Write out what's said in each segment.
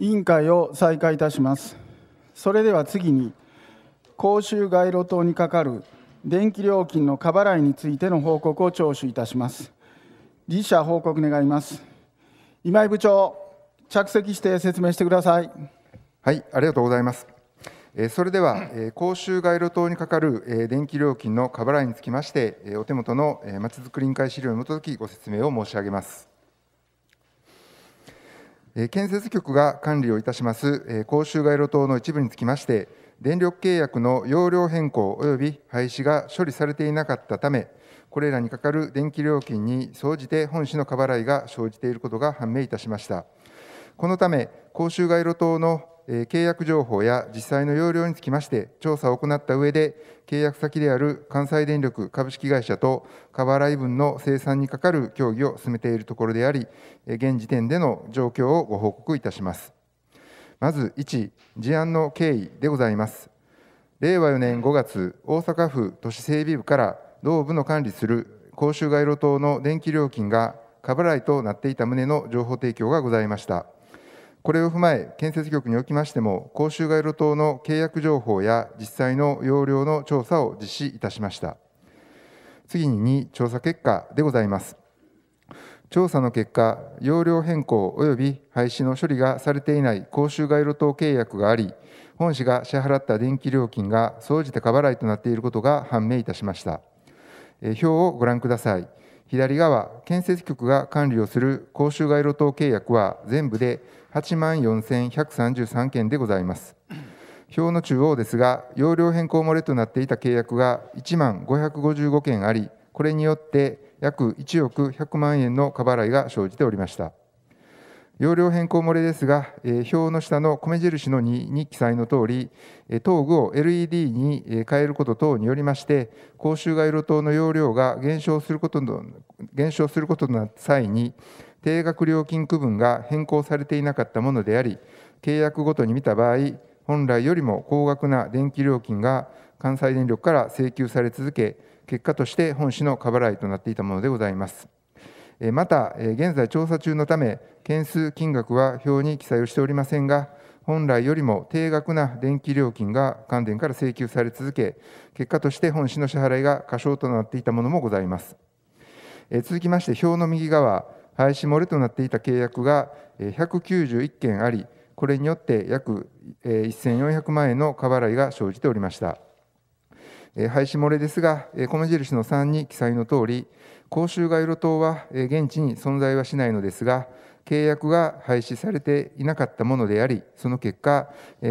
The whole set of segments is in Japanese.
委員会を再開いたしますそれでは次に公衆街路灯にかかる電気料金の過払いについての報告を聴取いたします理事報告願います今井部長着席して説明してくださいはいありがとうございますそれでは公衆街路灯にかかる電気料金の過払いにつきましてお手元のまちづくり委員会資料に基づきご説明を申し上げます建設局が管理をいたします公衆街路灯の一部につきまして、電力契約の容量変更及び廃止が処理されていなかったため、これらにかかる電気料金に総じて本市の過払いが生じていることが判明いたしました。このため、公衆街路灯の契約情報や実際の容量につきまして調査を行った上で契約先である関西電力株式会社と過払い分の生産にかかる協議を進めているところであり現時点での状況をご報告いたしますまず1事案の経緯でございます令和4年5月大阪府都市整備部から同部の管理する公衆街路灯の電気料金が過払いとなっていた旨の情報提供がございましたこれを踏まえ、建設局におきましても、公衆街路灯の契約情報や実際の容量の調査を実施いたしました。次に2、調査結果でございます。調査の結果、容量変更及び廃止の処理がされていない公衆街路灯契約があり、本市が支払った電気料金が総じて過払いとなっていることが判明いたしました。表をご覧ください。左側、建設局が管理をする公衆街路灯契約は全部で8万4133件でございます。表の中央ですが、容量変更漏れとなっていた契約が1万555件あり、これによって約1億100万円の過払いが生じておりました。容量変更漏れですが、表の下の米印の2に記載のとおり、灯具を LED に変えること等によりまして、公衆街路灯の容量が減少することの減少することの際に、定額料金区分が変更されていなかったものであり、契約ごとに見た場合、本来よりも高額な電気料金が関西電力から請求され続け、結果として本市の過払いとなっていたものでございます。また、現在調査中のため、件数金額は表に記載をしておりませんが、本来よりも定額な電気料金が関電から請求され続け、結果として本市の支払いが過小となっていたものもございます。続きまして、表の右側、廃止漏れとなっていた契約が191件あり、これによって約1400万円の過払いが生じておりました。廃止漏れですが、米印の3に記載の通り、公衆街路灯は現地に存在はしないのですが、契約が廃止されていなかったものであり、その結果、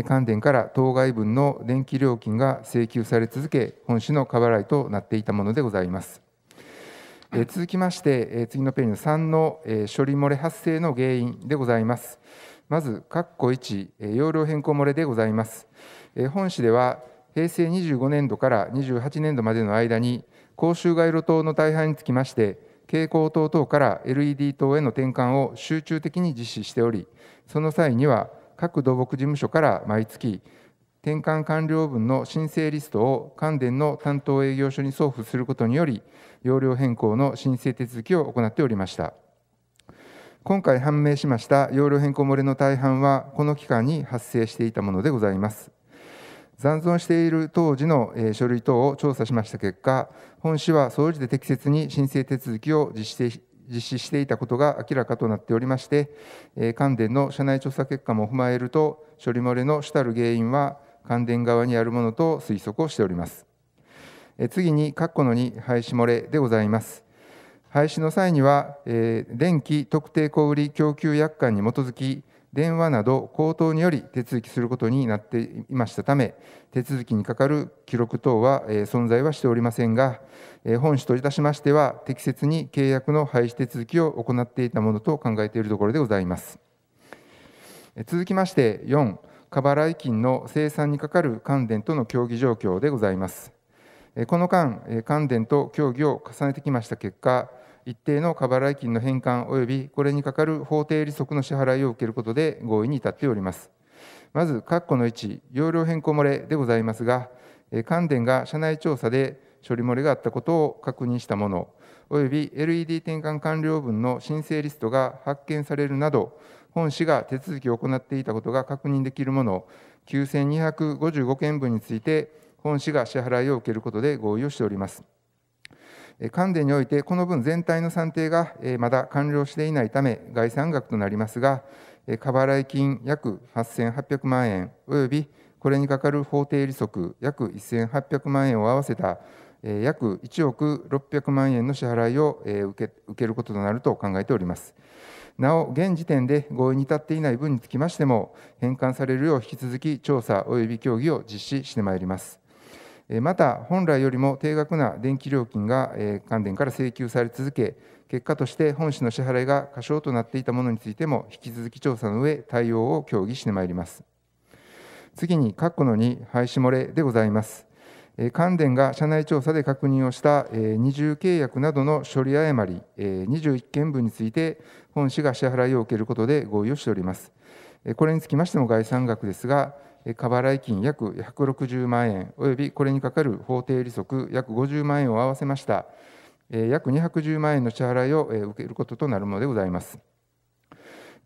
関電から当該分の電気料金が請求され続け、本市の過払いとなっていたものでございます。え続きまして、え次のページの3の、え処理漏れ発生の原因でございます。まず、括弧1、え容量変更漏れでございます。え本市では、平成25年度から28年度までの間に、公衆街路灯の大半につきまして、蛍光灯等から LED 灯への転換を集中的に実施しており、その際には、各土木事務所から毎月転換完了分の申請リストを関電の担当営業所に送付することにより、容量変更の申請手続きを行っておりました。今回判明しました容量変更漏れの大半は、この期間に発生していたものでございます。残存している当時の書類等を調査しました結果、本市は総じて適切に申請手続きを実施実施していたことが明らかとなっておりまして、関電の社内調査結果も踏まえると、処理漏れの主たる原因は、関電側にあるものと推測をしております。次に、括弧の2、廃止漏れでございます。廃止の際には、電気特定小売供給約款に基づき、電話など口頭により手続きすることになっていましたため、手続きにかかる記録等は存在はしておりませんが、本市といたしましては、適切に契約の廃止手続きを行っていたものと考えているところでございます。続きまして4、過払い金の生産にかかる関連との協議状況でございます。この間、関電と協議を重ねてきました結果、一定の過払い金の返還及びこれにかかる法定利息の支払いを受けることで合意に至っております。まず、括弧の1、容量変更漏れでございますが、関電が社内調査で処理漏れがあったことを確認したもの、および LED 転換完了分の申請リストが発見されるなど、本市が手続きを行っていたことが確認できるもの、9255件分について、本市が支払いを受けることで合意をしております。関連において、この分全体の算定がまだ完了していないため、概算額となりますが、過払い金約8800万円、およびこれにかかる法定利息約1800万円を合わせた約1億600万円の支払いを受けることとなると考えております。なお、現時点で合意に至っていない分につきましても、返還されるよう引き続き調査及び協議を実施してまいります。また、本来よりも定額な電気料金が関電から請求され続け、結果として本市の支払いが過小となっていたものについても、引き続き調査の上、対応を協議してまいります。次に、括弧の2、廃止漏れでございます。関連が社内調査で確認をした二重契約などの処理誤り21件分について、本市が支払いを受けることで合意をしております。これにつきましても概算額ですが、過払い金約160万円、およびこれにかかる法定利息約50万円を合わせました、約210万円の支払いを受けることとなるものでございます。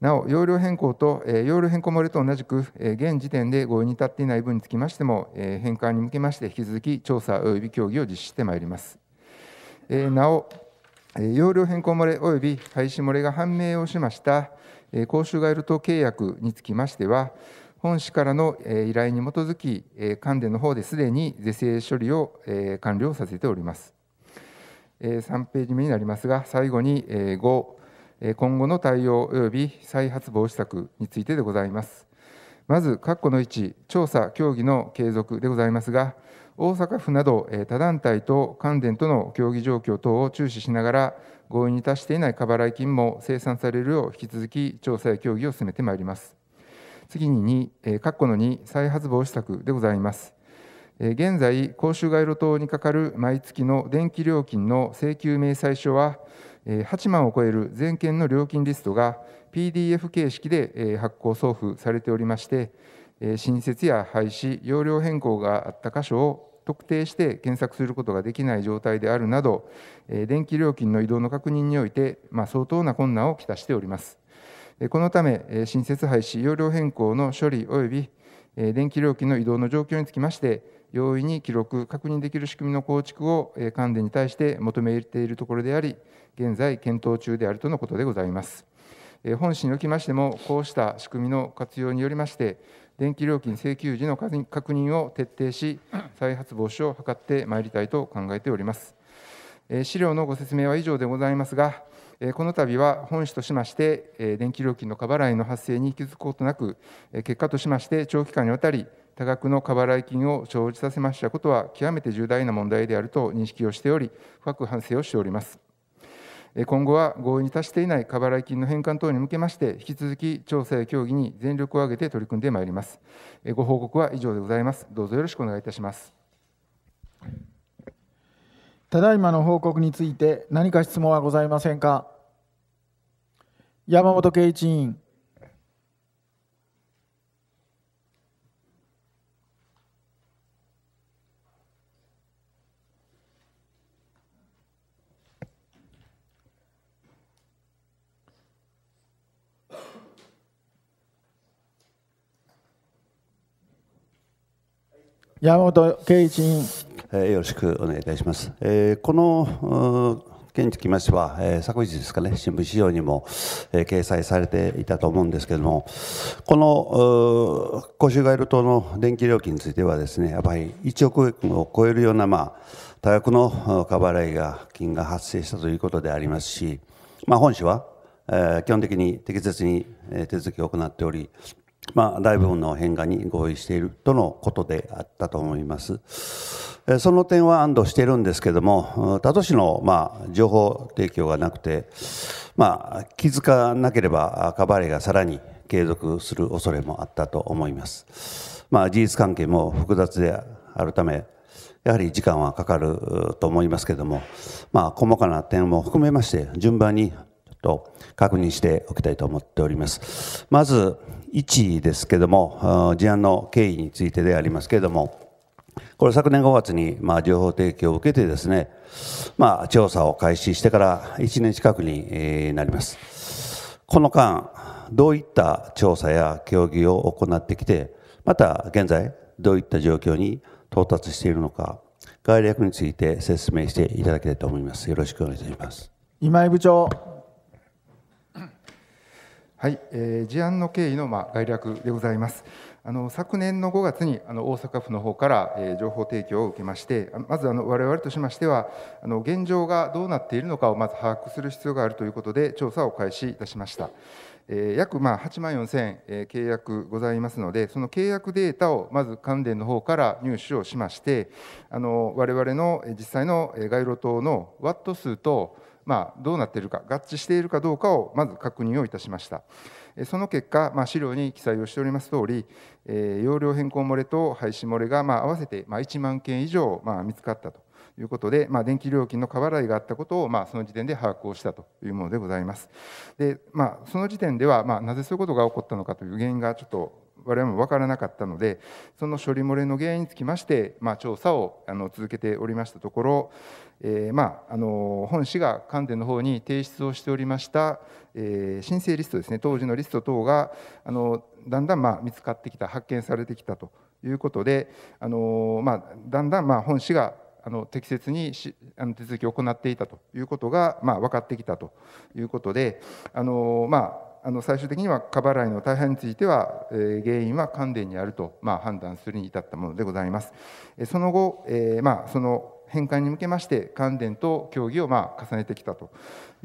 なお、容量変更と、容量変更漏れと同じく、現時点で合意に至っていない分につきましても、返還に向けまして引き続き調査及び協議を実施してまいります。なお、容量変更漏れ及び廃止漏れが判明をしました、公衆ガイル等契約につきましては、本市からの依頼に基づき、関連の方ですでに是正処理を完了させております。3ページ目になりますが、最後に5、今後の対応及び再発防止策についてでございます。まず、括弧の1、調査・協議の継続でございますが、大阪府など他団体と関連との協議状況等を注視しながら、合意に達していない過払い金も清算されるよう、引き続き調査や協議を進めてまいります。次に2、括弧の2、再発防止策でございます。現在、公衆街路等にかかる毎月の電気料金の請求明細書は、8万を超える全件の料金リストが PDF 形式で発行送付されておりまして、新設や廃止、容量変更があった箇所を特定して検索することができない状態であるなど、電気料金の移動の確認において、相当な困難をきたしております。このため、新設廃止、容量変更の処理及び電気料金の移動の状況につきまして、容易に記録確認できる仕組みの構築を関連に対して求めているところであり現在検討中であるとのことでございます本市におきましてもこうした仕組みの活用によりまして電気料金請求時の確認を徹底し再発防止を図ってまいりたいと考えております資料のご説明は以上でございますがこの度は本市としまして、電気料金の過払いの発生に気づくことなく、結果としまして長期間にわたり、多額の過払い金を生じさせましたことは極めて重大な問題であると認識をしており深く反省をしております今後は合意に達していない過払い金の返還等に向けまして引き続き調査や協議に全力を挙げて取り組んでまいりますご報告は以上でございますどうぞよろしくお願いいたしますただいまの報告について何か質問はございませんか山本圭一委員山本圭一委員、えー、よろしくお願いいたします。えー、この件につきましては、えー、昨日ですかね、新聞資料にも、えー、掲載されていたと思うんですけれども、この公州ガイル島の電気料金についてはですね、やっぱり1億円を超えるような、まあ、多額の過払いが、金が発生したということでありますし、まあ、本市は、えー、基本的に適切に手続きを行っており、まあ、大部分の変化に合意しているとのことであったと思います。その点は安堵しているんですけども、他都市の、まあ、情報提供がなくて、まあ、気づかなければカバレがさらに継続する恐れもあったと思います。まあ、事実関係も複雑であるため、やはり時間はかかると思いますけども、まあ、細かな点も含めまして、順番にと確認しておきたいと思っております。まず1ですけども、事案の経緯についてでありますけれども、これ昨年5月に、まあ、情報提供を受けてですね、まあ、調査を開始してから1年近くになります。この間、どういった調査や協議を行ってきて、また現在、どういった状況に到達しているのか、概略について説明していただきたいと思います。よろしくお願いいたします。今井部長。はい、えー、事案の経緯のま概略でございます。あの昨年の5月にあの大阪府の方から、えー、情報提供を受けまして、まずあの我々としましてはあの現状がどうなっているのかをまず把握する必要があるということで調査を開始いたしました。えー、約まあ8万4000、えー、契約ございますので、その契約データをまず関連の方から入手をしまして、あの我々の実際の街路灯のワット数とまあ、どうなっているか合致しているかどうかをまず確認をいたしましたその結果、まあ、資料に記載をしております通り、えー、容量変更漏れと廃止漏れが、まあ、合わせて、まあ、1万件以上、まあ、見つかったということで、まあ、電気料金の過払いがあったことを、まあ、その時点で把握をしたというものでございます。でまあ、その時点では、まあ、なぜそういうことが起こったのかという原因がちょっと我々も分からなかったのでその処理漏れの原因につきまして、まあ、調査をあの続けておりましたところ、えー、まあ、あの本市が関電の方に提出をしておりました、えー、申請リストですね当時のリスト等があのだんだんま見つかってきた発見されてきたということであの、まあ、だんだんま本市があの適切にしあの手続きを行っていたということが、まあ、分かってきたということであの、まあの最終的には過払いの大半については、え原因は関電にあると、ま判断するに至ったものでございます。その後、えまあ、その返還に向けまして関連と協議をま重ねてきたと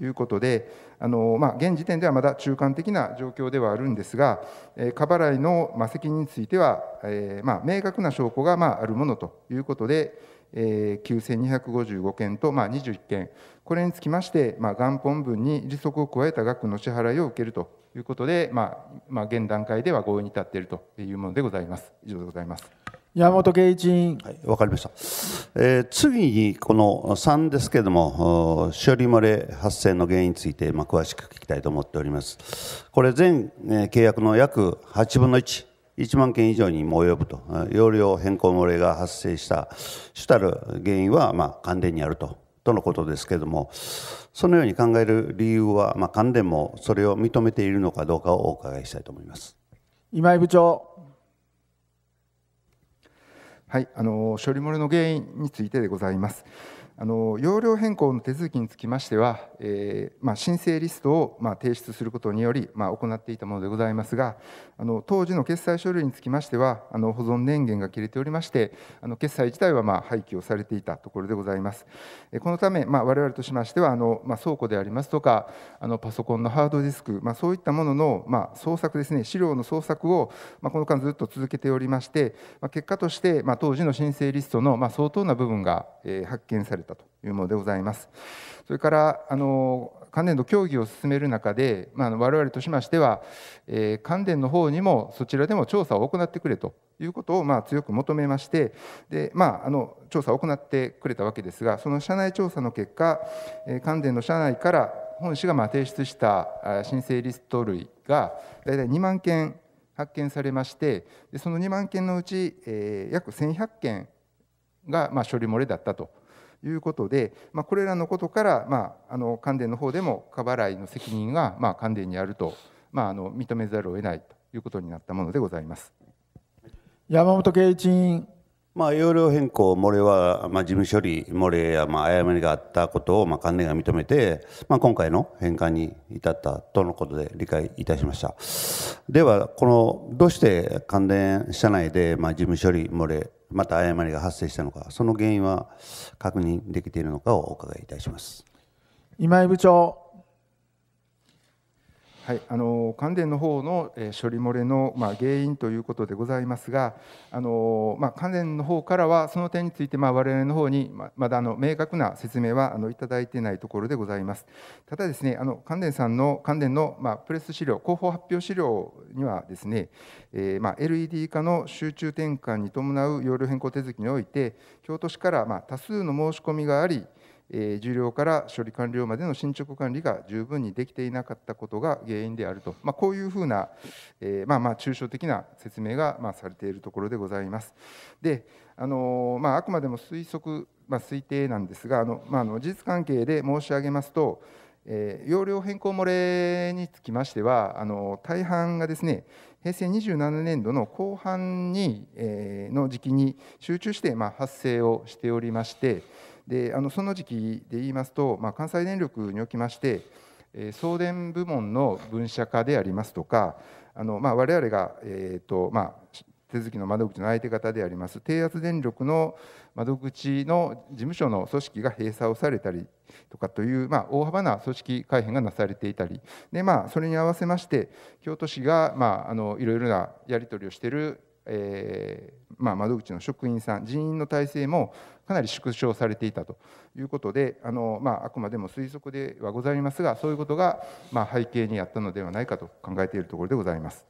いうことであの、ま現時点ではまだ中間的な状況ではあるんですが過払いの責任については、えま明確な証拠がまあるものということで、え9255件とま21件これにつきまして、ま元本分に利息を加えた額の支払いを受けるということで、まま現段階では合意に至っているというものでございます。以上でございます。山本圭一委員。はい、わかりました。えー、次に、この3ですけれども、処理漏れ発生の原因について、まあ、詳しく聞きたいと思っております。これ、全、えー、契約の約8分の1、1万件以上にも及ぶと、容量変更漏れが発生した主たる原因は、まあ、関連にあると。とのことですけれども、そのように考える理由は、まあ、関連もそれを認めているのかどうかをお伺いしたいと思います。今井部長。はい、あの処理漏れの原因についてでございます。あの容量変更の手続きにつきましては、えーまあ、申請リストを、まあ、提出することにより、まあ、行っていたものでございますがあの当時の決済書類につきましてはあの保存電源が切れておりましてあの決済自体は、まあ、廃棄をされていたところでございますこのため、まあ、我々としましてはあの、まあ、倉庫でありますとかあのパソコンのハードディスク、まあ、そういったものの、まあ、創作ですね資料の捜索を、まあ、この間ずっと続けておりまして、まあ、結果として、まあ、当時の申請リストの、まあ、相当な部分が、えー、発見されたというものでございます。それからあの関連の協議を進める中で、まあ、我々としましては、えー、関連の方にもそちらでも調査を行ってくれということをまあ強く求めましてで、まあ、あの調査を行ってくれたわけですがその社内調査の結果、えー、関連の社内から本市がまあ提出した申請リスト類が大体2万件発見されましてでその2万件のうち、えー、約1100件がまあ処理漏れだったと。いうことで、まあ、これらのことから、まあ、あの関電の方でも過払いの責任が、まあ、関電にあると、まあ、あの認めざるを得ないということになったものでございます山本圭一委員。まあ、要領変更、漏れは、まあ、事務処理、漏れや、まあ、誤りがあったことを、まあ、関連が認めて、まあ、今回の返還に至ったとのことで理解いたしました。では、この、どうして関連社内で、まあ、事務処理、漏れ、また誤りが発生したのか、その原因は確認できているのかをお伺いいたします今井部長。はい、あの関電の方の処理漏れの、まあ、原因ということでございますが、あのまあ、関電の方からは、その点について、まあ、我々の方にまだあの明確な説明はあのいただいていないところでございます。ただですね、あの関電さんの関電の、まあ、プレス資料、広報発表資料にはですね、えーまあ、LED 化の集中転換に伴う容量変更手続きにおいて、京都市から、まあ、多数の申し込みがあり、重量から処理完了までの進捗管理が十分にできていなかったことが原因であると、まあ、こういうふうな、えー、まあまあ抽象的な説明がまあされているところでございます。であのー、まあ、あくまでも推測、まあ、推定なんですがあの、まあ、の事実関係で申し上げますと、えー、容量変更漏れにつきましてはあの大半がですね平成27年度の後半に、えー、の時期に集中して、まあ、発生をしておりましてであのその時期で言いますと、まあ、関西電力におきまして、えー、送電部門の分社化でありますとかあの、まあ、我々が、えーとまあ、手続きの窓口の相手方であります低圧電力の窓口の事務所の組織が閉鎖をされたりとかという、まあ、大幅な組織改変がなされていたりで、まあ、それに合わせまして京都市が、まあ、あのいろいろなやり取りをしているえーまあ、窓口の職員さん人員の体制もかなり縮小されていたということであの、まあ、あくまでも推測ではございますがそういうことが、まあ、背景にあったのではないかと考えているところでございます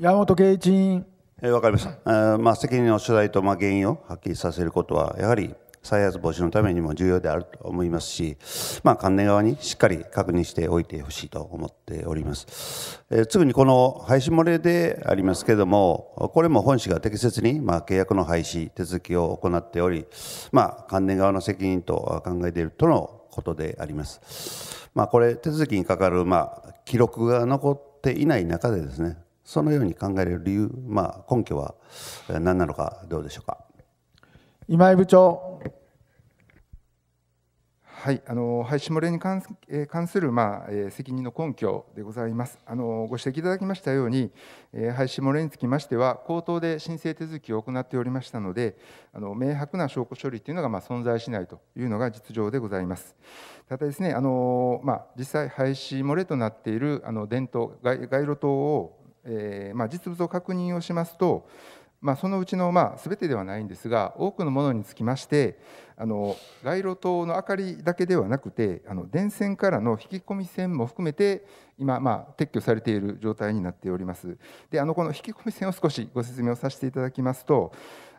山本圭一委員。わ、えー、かりました、えーまあ、責任の所在と、まあ、原因をはっきりさせることはやはり再発防止のためにも重要であると思いますし、まあ、関連側にしっかり確認しておいてほしいと思っております。えー、すぐにこの廃止漏れでありますけれども、これも本市が適切に、まあ、契約の廃止手続きを行っており、まあ、関連側の責任と考えているとのことであります。まあ、これ、手続きにかかる、まあ、記録が残っていない中でですね、そのように考える理由、まあ、根拠は何なのか、どうでしょうか。今井部長はい、あの廃止漏れに関する、まあえー、責任の根拠でございますあの。ご指摘いただきましたように、えー、廃止漏れにつきましては、口頭で申請手続きを行っておりましたので、あの明白な証拠処理というのが、まあ、存在しないというのが実情でございます。ただですね、あのまあ、実際、廃止漏れとなっているあの電灯街、街路灯を、えーまあ、実物を確認をしますと、まあ、そのうちのまあ全てではないんですが多くのものにつきましてあの街路灯の明かりだけではなくてあの電線からの引き込み線も含めて今まあ撤去されている状態になっておりますであのこの引き込み線を少しご説明をさせていただきますと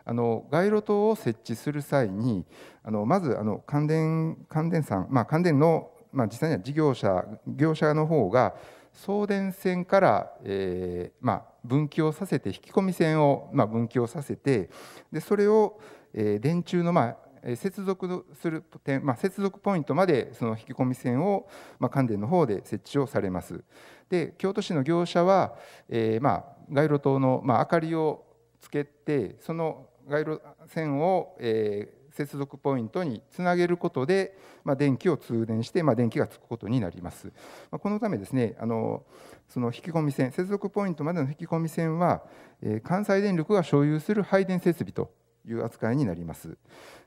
あの街路灯を設置する際にあのまずあの関電関電さん、まあ、関電の、まあ、実際には事業者業者の方が送電線から、えーまあ、分岐をさせて引き込み線を、まあ、分岐をさせてでそれを、えー、電柱の、まあ、接続する点、まあ、接続ポイントまでその引き込み線を、まあ、関電の方で設置をされます。で京都市の業者は、えーまあ、街路灯の、まあ、明かりをつけてその街路線を、えー接続ポイントにつなげることで、まあ、電気を通電して、まあ、電気がつくことになります。まあ、このためですねあのその引き込み線接続ポイントまでの引き込み線は、えー、関西電力が所有する配電設備という扱いになります。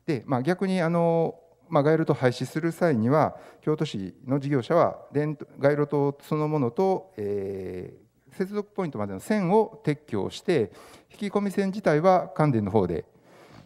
でまあ、逆にあのまあ、街路灯廃止する際には京都市の事業者は電街路灯そのものと、えー、接続ポイントまでの線を撤去して引き込み線自体は関電の方で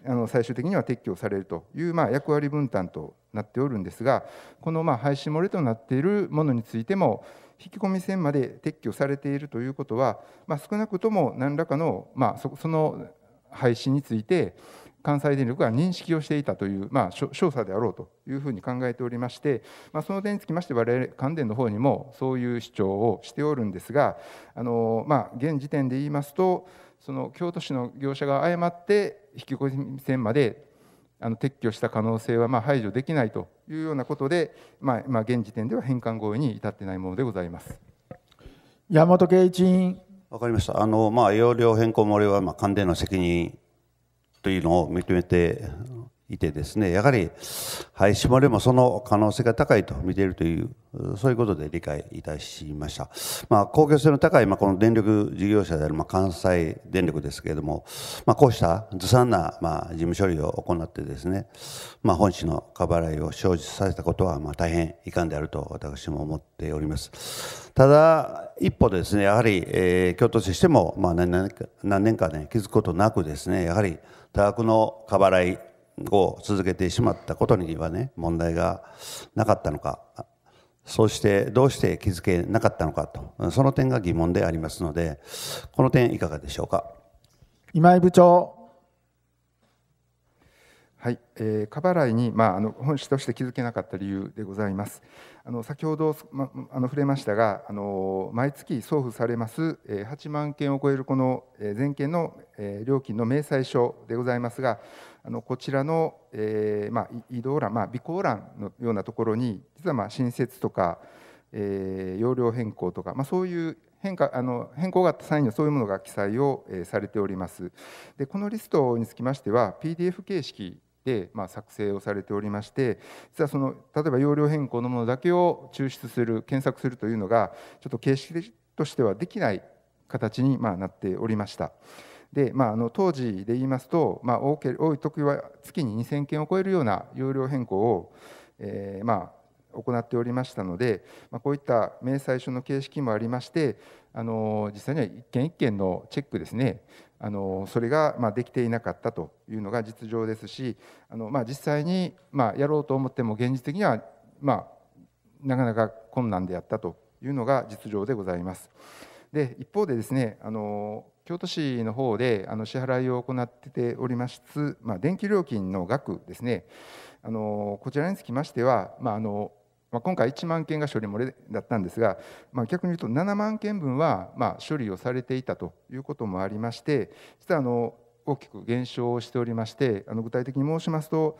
あの最終的には撤去されるという、まあ、役割分担となっておるんですがこのまあ廃止漏れとなっているものについても引き込み線まで撤去されているということは、まあ、少なくとも何らかの、まあ、そその廃止について関西電力が認識をしていたという、まあ、調査であろうというふうに考えておりまして、まあ、その点につきまして我々関電の方にもそういう主張をしておるんですがあの、まあ、現時点で言いますとその京都市の業者が誤って引き越し線まであの撤去した可能性はまあ排除できないというようなことで、まあ、まあ、現時点では返還合意に至ってないものでございます。山本圭一委員。わかりました。あのまあ、容量変更漏れはま関連の責任というのを認めていてですねやはり廃止漏れもその可能性が高いと見ているというそういうことで理解いたしました、まあ、公共性の高い、まあ、この電力事業者である、まあ、関西電力ですけれども、まあ、こうしたずさんな、まあ、事務処理を行ってですね、まあ、本市の過払いを生じさせたことは、まあ、大変遺憾であると私も思っておりますただ一方でですねやはり、えー、京都市しても、まあ、何年か何年かね気づくことなくですねやはり多額の過払いを続けてしまったことにはね問題がなかったのかそしてどうして気づけなかったのかとその点が疑問でありますのでこの点いかがでしょうか今井部長はい、えー、過払いに、まあ、あの本質として気づけなかった理由でございます。あの先ほど、ま、あの触れましたが、あの毎月送付されます、えー、8万件を超えるこの全件の、えー、料金の明細書でございますが、あのこちらの、えーまあ、移動欄、まあ、備考欄のようなところに実はまあ新設とか、えー、容量変更とか、まあ、そういう変化あの変更があった際にはそういうものが記載を、えー、されておりますでこのリストにつきましては PDF 形式で、まあ、作成をされておりまして実はその例えば容量変更のものだけを抽出する検索するというのがちょっと形式としてはできない形に、まあ、なっておりました。で、まあ、あの当時で言いますと、まあ、多け多い時は月に2000件を超えるような容量変更を、えー、まあ、行っておりましたので、まあ、こういった明細書の形式もありましてあの実際には一件一件のチェックですねあのそれがまできていなかったというのが実情ですしあの、まあ、実際にまやろうと思っても現実的にはまなかなか困難であったというのが実情でございます。で一方でですねあの京都市の方であの支払いを行っておりますつ、まあ、電気料金の額ですねあのこちらにつきましては、まああのまあ、今回1万件が処理漏れだったんですが、まあ、逆に言うと7万件分は、まあ、処理をされていたということもありまして実はあの大きく減少しておりましてあの具体的に申しますと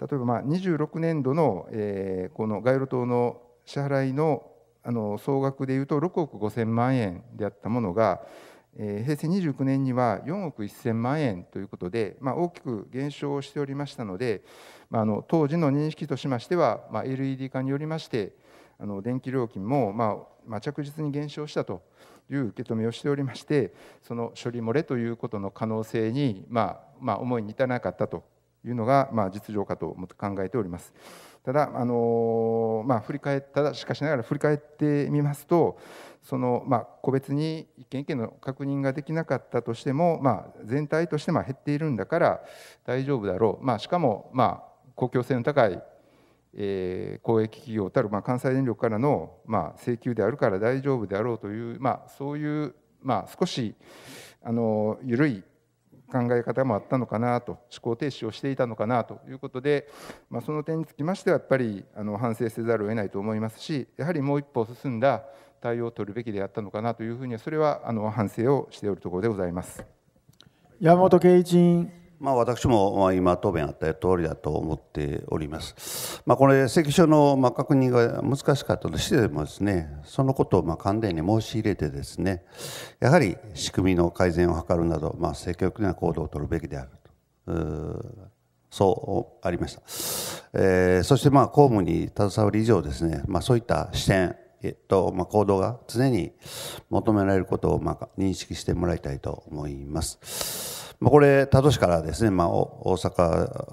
例えばまあ26年度の、えー、この街路灯の支払いのあの総額でいうと6億5000万円であったものがえー、平成29年には4億1000万円ということで、まあ、大きく減少しておりましたので、まあ、あの当時の認識としましては、まあ、LED 化によりましてあの電気料金も、まあまあ、着実に減少したという受け止めをしておりましてその処理漏れということの可能性に、まあまあ、思いに至らなかったというのが、まあ、実情かと考えております。ただあの、まあ、振り返ったしかしながら振り返ってみますとその、まあ、個別に一件一件の確認ができなかったとしても、まあ、全体としてまあ減っているんだから大丈夫だろう、まあ、しかも、まあ、公共性の高いえー、公益企業たる、まあ、関西電力からの、まあ、請求であるから大丈夫であろうという、まあ、そういう、まあ、少しあの緩い考え方もあったのかなと思考停止をしていたのかなということで、まあ、その点につきましてはやっぱりあの反省せざるを得ないと思いますしやはりもう一歩進んだ対応を取るべきであったのかなというふうにはそれはあの反省をしておるところでございます。山本圭一まあ、私も今答弁あった通りだと思っております。まあ、これ関所の確認が難しかったとしてもですねそのことを関連に申し入れてですねやはり仕組みの改善を図るなど、まあ、積極的な行動を取るべきであると。そうありました、えー、そして公務に携わる以上ですね、まあ、そういった視点えっとまあ、行動が常に求められることをまあ認識してもらいたいと思います。まあ、これ、多都市からですね、まあ、大阪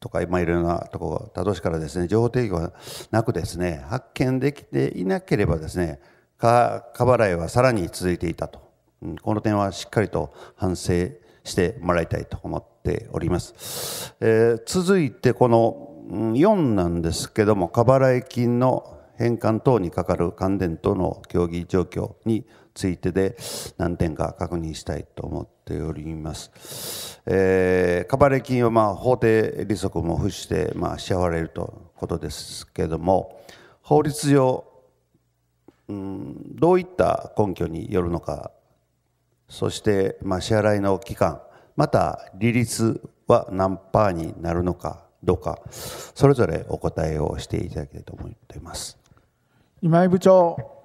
とか、まあ、いろんなとこ、ろ、多都市からですね、情報提供がなくですね、発見できていなければですね、過払いはさらに続いていたと、うん、この点はしっかりと反省してもらいたいと思っております。えー、続いて、この4なんですけども、過払い金の返還等に係る関連等の協議状況についてで何点か確認したいと思っております。えー、カバレ金はま法定利息も付してま支払われるということですけども法律上、うん、どういった根拠によるのかそしてま支払いの期間また利率は何パーになるのかどうかそれぞれお答えをしていただきたいと思っています今井部長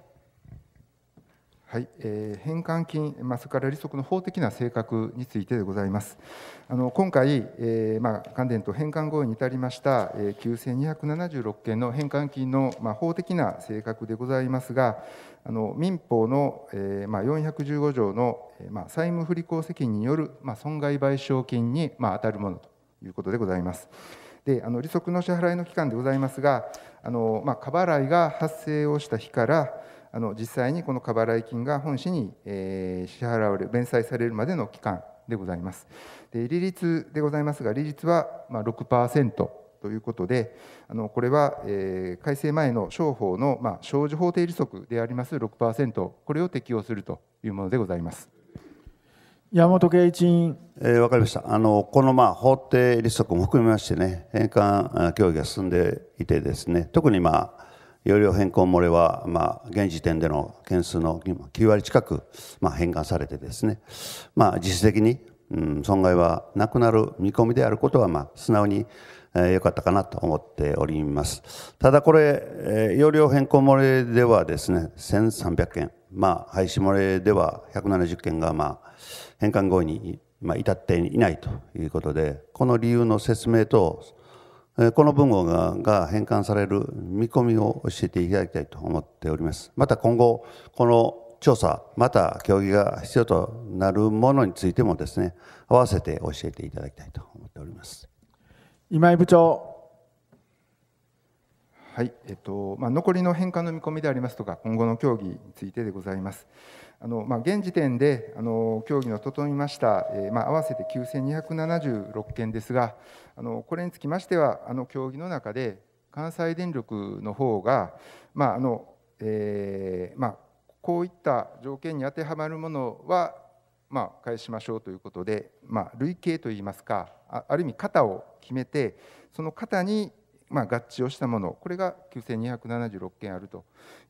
はい、えー、返還金、まあ、それから利息の法的な性格についてでございます。あの今回、えーまあ、関連と返還合意に至りました、えー、9276件の返還金の、まあ、法的な性格でございますが、あの民法の、えーまあ、415条の、まあ、債務不履行責任による、まあ、損害賠償金に、まあ、当たるものということでございます。であの利息の支払いの期間でございますが、あのまあ、過払いが発生をした日から、あの実際にこの過払い金が本市に、え支払われる弁済されるまでの期間でございます。で利率でございますが利率はま6%ということであのこれは、え改正前の商法の、ま少女法定利息であります6%これを適用するというものでございます。山本圭一委員、えー、分かりましたあの、このまあ法定利息も含めましてね、返還協議が進んでいて、ですね特にまあ、容量変更漏れは、まあ、現時点での件数の9割近く、まあ、返還されてですね、まあ、実質的に、うん、損害はなくなる見込みであることは、まあ、素直に良、えー、かったかなと思っております。ただこれ、えー、容量変更漏れではですね、1300件、まあ、廃止漏れでは170件が、まあ、返還合意に、まあ、至っていないということで、この理由の説明と、この文言が返還される見込みを教えていただきたいと思っております。また今後、この調査、また協議が必要となるものについてもですね、合わせて教えていただきたいと思っております。今井部長。はい、えっと、まあ、残りの返還の見込みでありますとか、今後の協議についてでございます。あのまあ、現時点であの協議の整いました、えーまあ、合わせて9276件ですがあのこれにつきましてはあの協議の中で関西電力の方が、まああのえーまあ、こういった条件に当てはまるものは、まあ、返しましょうということで、まあ、類型といいますかある意味型を決めてその型にまあ、合致をしたもの、これが9276件あると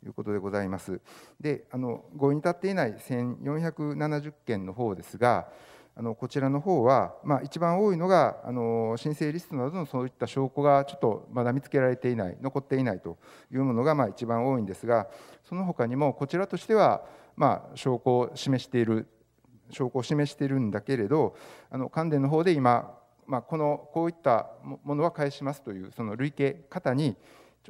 いうことでございます。で、あの合意に至っていない1470件の方ですが、あのこちらの方は、まあ、一番多いのがあの申請リストなどのそういった証拠がちょっとまだ見つけられていない残っていないというものがまあ一番多いんですがその他にもこちらとしては、まあ、証拠を示している証拠を示しているんだけれどあの関連の方で今まあ、このこういったものは返しますというその類型方に、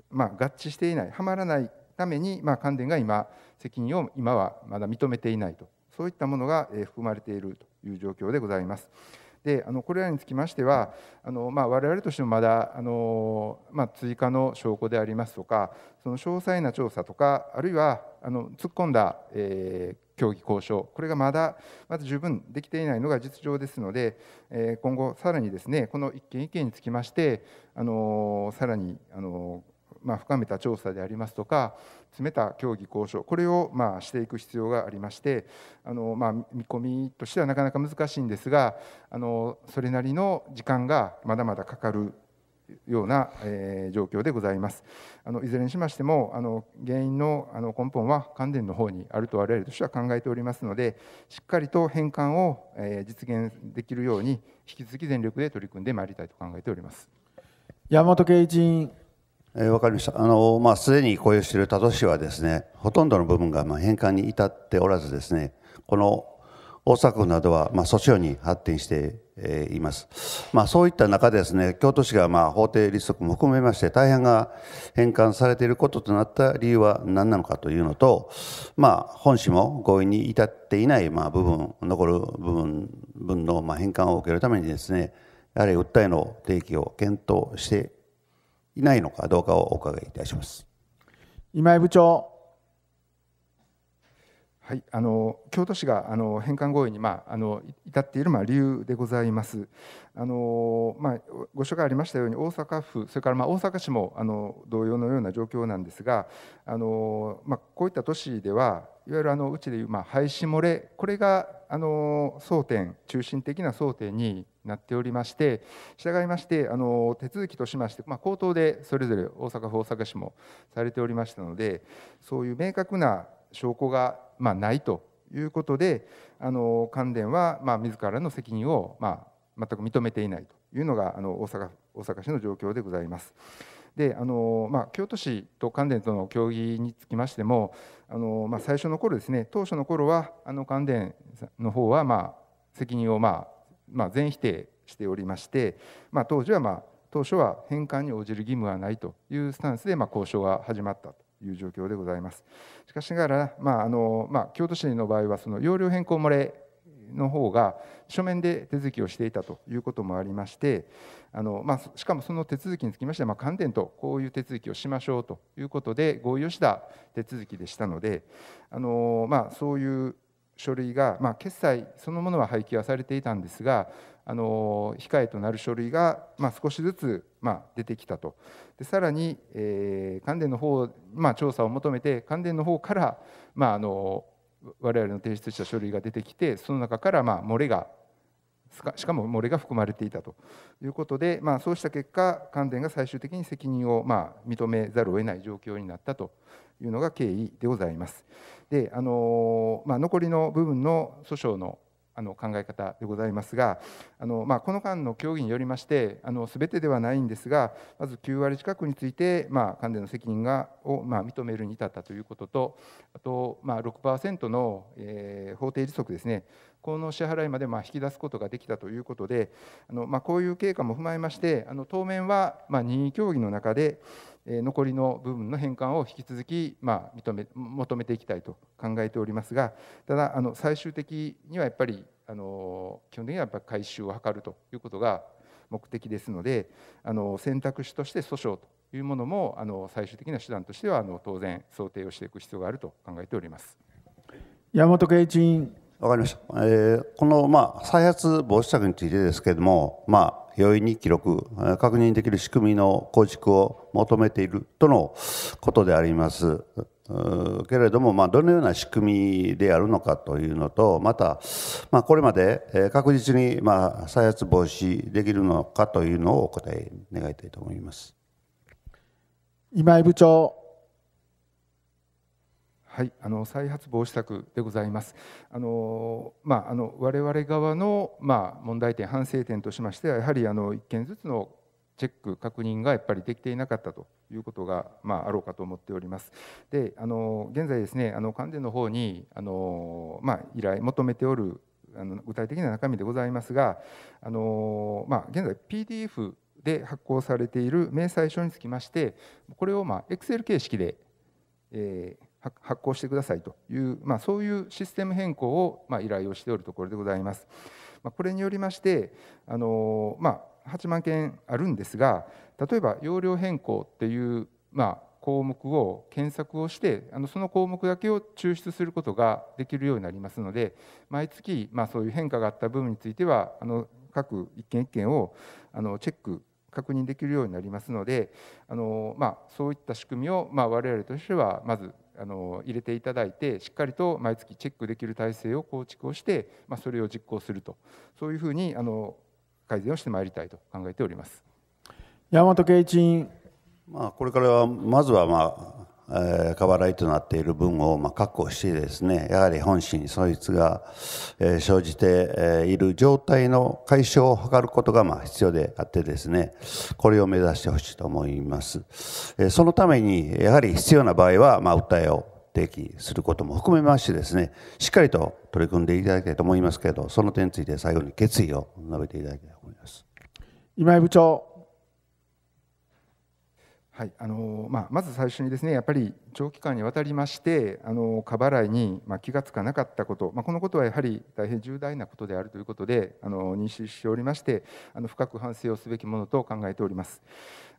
まあ、合致していないはまらないために、まあ、関電が今責任を今はまだ認めていないとそういったものが含まれているという状況でございます。であのこれらにつきましてはあの、まあ、我々としてもまだあの、まあ、追加の証拠でありますとかその詳細な調査とかあるいはあの突っ込んだ、えー、協議交渉、これがまだまだ十分できていないのが実情ですので、え今後、さらにですねこの一件一件につきまして、あのさらに、あのまあ、深めた調査でありますとか、詰めた協議交渉、これをまあしていく必要がありまして、あのまあ見込みとしてはなかなか難しいんですが、あのそれなりの時間がまだまだかかるような、えー、状況でございます。あのいずれにしましても、あの原因のあの根本は関電の方にあると我々としては考えておりますので、しっかりと返還を、えー、実現できるように、引き続き全力で取り組んでまいりたいと考えております。山本圭一えー、分かりました、あのまあ、すでに雇用している他都市はです、ね、ほとんどの部分がまあ返還に至っておらずです、ね、この大阪府などは、まあ、訴訟に発展しています。まあ、そういった中ですね、京都市がまあ法定利息も含めまして、大半が返還されていることとなった理由は何なのかというのと、まあ、本市も合意に至っていないまあ部分、残る部分分のまあ返還を受けるためにですね、やはり訴えの提起を検討していないのかどうかをお伺いいたします。今井部長。はい、あの京都市があの返還合意に、まあ、あの至っている、まあ、理由でございます。あのまあ、ご紹介ありましたように大阪府それからまあ大阪市もあの同様のような状況なんですがあの、まあ、こういった都市ではいわゆるあのうちでいうまあ廃止漏れこれがあの争点中心的な争点になっておりまして従いましてあの手続きとしまして、まあ、口頭でそれぞれ大阪府大阪市もされておりましたのでそういう明確な証拠がまないということであの関連はま自らの責任をま全く認めていないというのがあの大阪大阪市の状況でございます。であのまあ、京都市と関連との協議につきましてもあの、まあ、最初の頃ですね当初の頃はあの関連の方は、ま責任を、まあ、まあ、全否定しておりまして、まあ、当時は、まあ、当初は返還に応じる義務はないというスタンスで、ま交渉が始まったという状況でございます。しかしながら、まああのまあ、京都市の場合はその容量変更漏れの方が書面で手続きをしていたということもありましてあの、まあ、しかもその手続きにつきましては、まあ、関連とこういう手続きをしましょうということで合意をした手続きでしたのであの、まあ、そういう書類が、まあ、決済そのものは廃棄はされていたんですが、あの控えとなる書類が、まあ、少しずつ、まあ、出てきたとでさらに、えー、関電の方、まあ、調査を求めて関電の方から、まあ、あの我々の提出した書類が出てきてその中から、まあ、漏れがしかも漏れが含まれていたということで、まあ、そうした結果関電が最終的に責任を、まあ、認めざるを得ない状況になったというのが経緯でございます。であのまあ、残りの部分の訴訟のあの考え方でございますがあの、まあ、この間の協議によりましてあのてではないんですがまず9割近くについて、まあ、関連の責任がを、まあ、認めるに至ったということとあと、まあ6、6%の、えー、法定利息ですねこの支払いまでまあ引き出すことができたということで、あのまあ、こういう経過も踏まえまして、あの当面はまあ任意協議の中で、残りの部分の返還を引き続き、まあ、認め求めていきたいと考えておりますが、ただ、あの最終的にはやっぱりあの基本的にはやっぱり回収を図るということが目的ですので、あの選択肢として訴訟というものもあの最終的な手段としてはあの当然想定をしていく必要があると考えております。山本圭一わかりました。えー、この、まあ、再発防止策についてですけれども、まあ、容易に記録、確認できる仕組みの構築を求めているとのことであります。けれども、まあ、どのような仕組みであるのかというのとまた、まあ、これまで確実に、まあ、再発防止できるのかというのをお答え願いたいと思います今井部長はい、あの再発防止策でございます。あのまあ、あの我々側のまあ、問題点反省点としましてはやはりあの1件ずつのチェック確認がやっぱりできていなかったということがまあ、あろうかと思っております。で、あの現在ですね、あの関連の方にあのまあ、依頼求めておるあの具体的な中身でございますが、あのま現在 PDF で発行されている明細書につきまして、これをまあ Excel 形式で、えー発行してくださいという、まあ、そういうシステム変更をま依頼をしておるところでございます。まこれによりまして、あのまあ、8万件あるんですが例えば容量変更っていう、まあ、項目を検索をしてあのその項目だけを抽出することができるようになりますので毎月、まあ、そういう変化があった部分についてはあの各一件一件をあのチェック確認できるようになりますのであの、まあ、そういった仕組みを、まあ、我々としてはまずあの入れていただいてしっかりと毎月チェックできる体制を構築をして、まあ、それを実行するとそういうふうにあの改善をしてまいりたいと考えております。山本圭一まあ、これからはまずは、ま過払いとなっている分をま確保してですねやはり本心損失が生じている状態の解消を図ることがま必要であってですねこれを目指してほしいと思いますそのためにやはり必要な場合はま訴えを提起することも含めましてですねしっかりと取り組んでいただきたいと思いますけれどその点について最後に決意を述べていただきたいと思います今井部長はいあのまあ、まず最初にですねやっぱり長期間にわたりましてあの過払いに、ま気が付かなかったこと、まあ、このことはやはり大変重大なことであるということであの認識しておりましてあの深く反省をすべきものと考えております。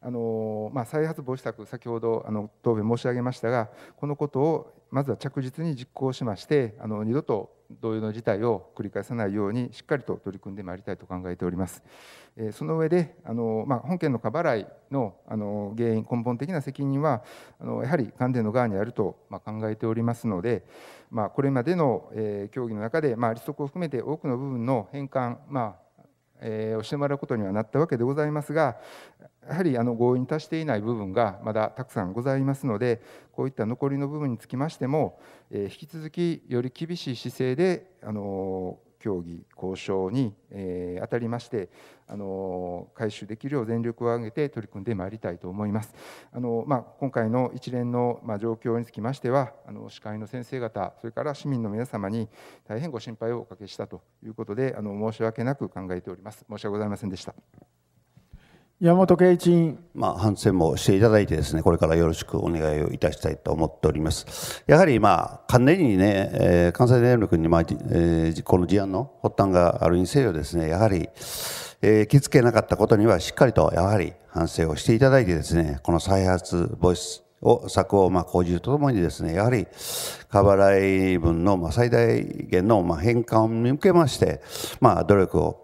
あのまあ、再発防止策、先ほどあの答弁申し上げましたが、このことをまずは着実に実行しまして、あの二度と同様の事態を繰り返さないようにしっかりと取り組んでまいりたいと考えております。えー、その上で、あのまあ、本件の過払いのあの原因、根本的な責任はあのやはり関電の側にあると、まあ、考えておりますので、まあ、これまでの、えー、協議の中で、まあ、利息を含めて多くの部分の返還、まあえー、をしてもらうことにはなったわけでございますがやはりあの合意に達していない部分がまだたくさんございますのでこういった残りの部分につきましても、えー、引き続きより厳しい姿勢であのー協議、交渉に、えー、当たりまして、あの回収できるよう全力を挙げて取り組んでまいりたいと思います。あのまあ、今回の一連の、ま状況につきましてはあの、司会の先生方、それから市民の皆様に大変ご心配をおかけしたということで、あの申し訳なく考えております。申し訳ございませんでした。山本圭一まあ、反省もしていただいてですねこれからよろしくお願いをいたしたいと思っておりますやはりまあ関連にね、えー、関西電力に、まあえー、この事案の発端があるにせよですねやはり、えー、気付けなかったことにはしっかりとやはり反省をしていただいてですねこの再発防止を策をまあ講じるとともにですねやはり過払い分のまあ最大限のまあ返還に向けましてまあ努力を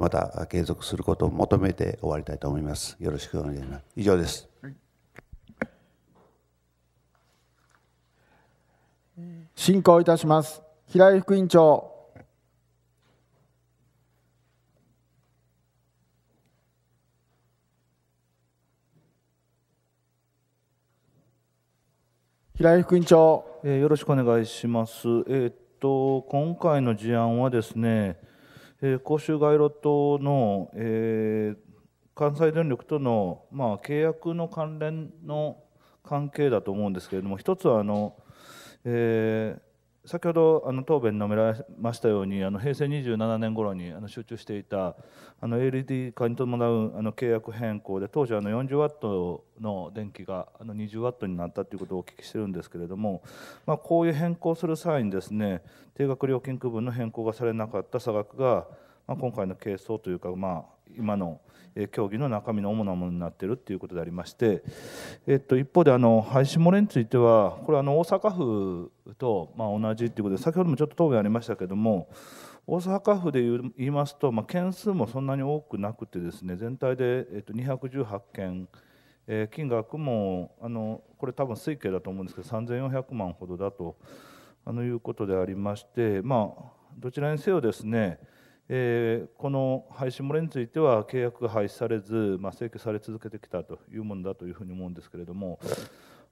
また継続することを求めて終わりたいと思います。よろしくお願いします。以上です。進行いたします。平井副院長。平井副院長、えー、よろしくお願いします。えー、っと今回の事案はですね。え公衆街路灯の、えー、関西電力との、まあ、契約の関連の関係だと思うんですけれども一つはあの、えー先ほどあの答弁述べられましたようにあの平成27年頃にあの集中していたあの LED 化に伴うあの契約変更で当時あの40ワットの電気があの20ワットになったということをお聞きしてるんですけれども、まあ、こういう変更する際にですね定額料金区分の変更がされなかった差額が、まあ、今回の係争というか、まあ、今の協議の中身の主なものになっているということでありまして、えっと、一方であの廃止漏れについてはこれあの大阪府とま同じということで先ほどもちょっと答弁ありましたけれども大阪府で言いますと、ま件数もそんなに多くなくてですね全体で、えっと、218件。え金額もあのこれ多分推計だと思うんですけど3400万ほどだとあのいうことでありましてまあどちらにせよですねえー、この廃止漏れについては契約が廃止されず、まあ、請求され続けてきたというものだというふうに思うんですけれども、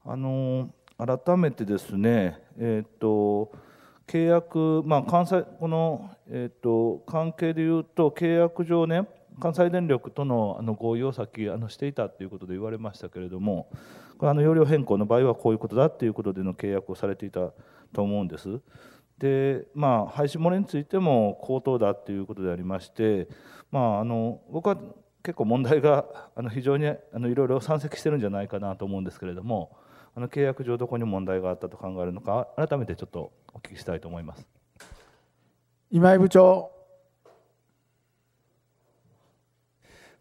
あのー、改めてですね、えー、っと契約、まあ、関西この、えー、っと関係でいうと契約上ね関西電力とのあの合意を先あのしていたということで言われましたけれどもこれあの容量変更の場合はこういうことだということでの契約をされていたと思うんです。でまあ廃止漏れについても口頭だということでありまして、まあ、あの僕は結構問題があの非常にあのいろいろ山積してるんじゃないかなと思うんですけれどもあの契約上どこに問題があったと考えるのか改めてちょっとお聞きしたいと思います。今井部長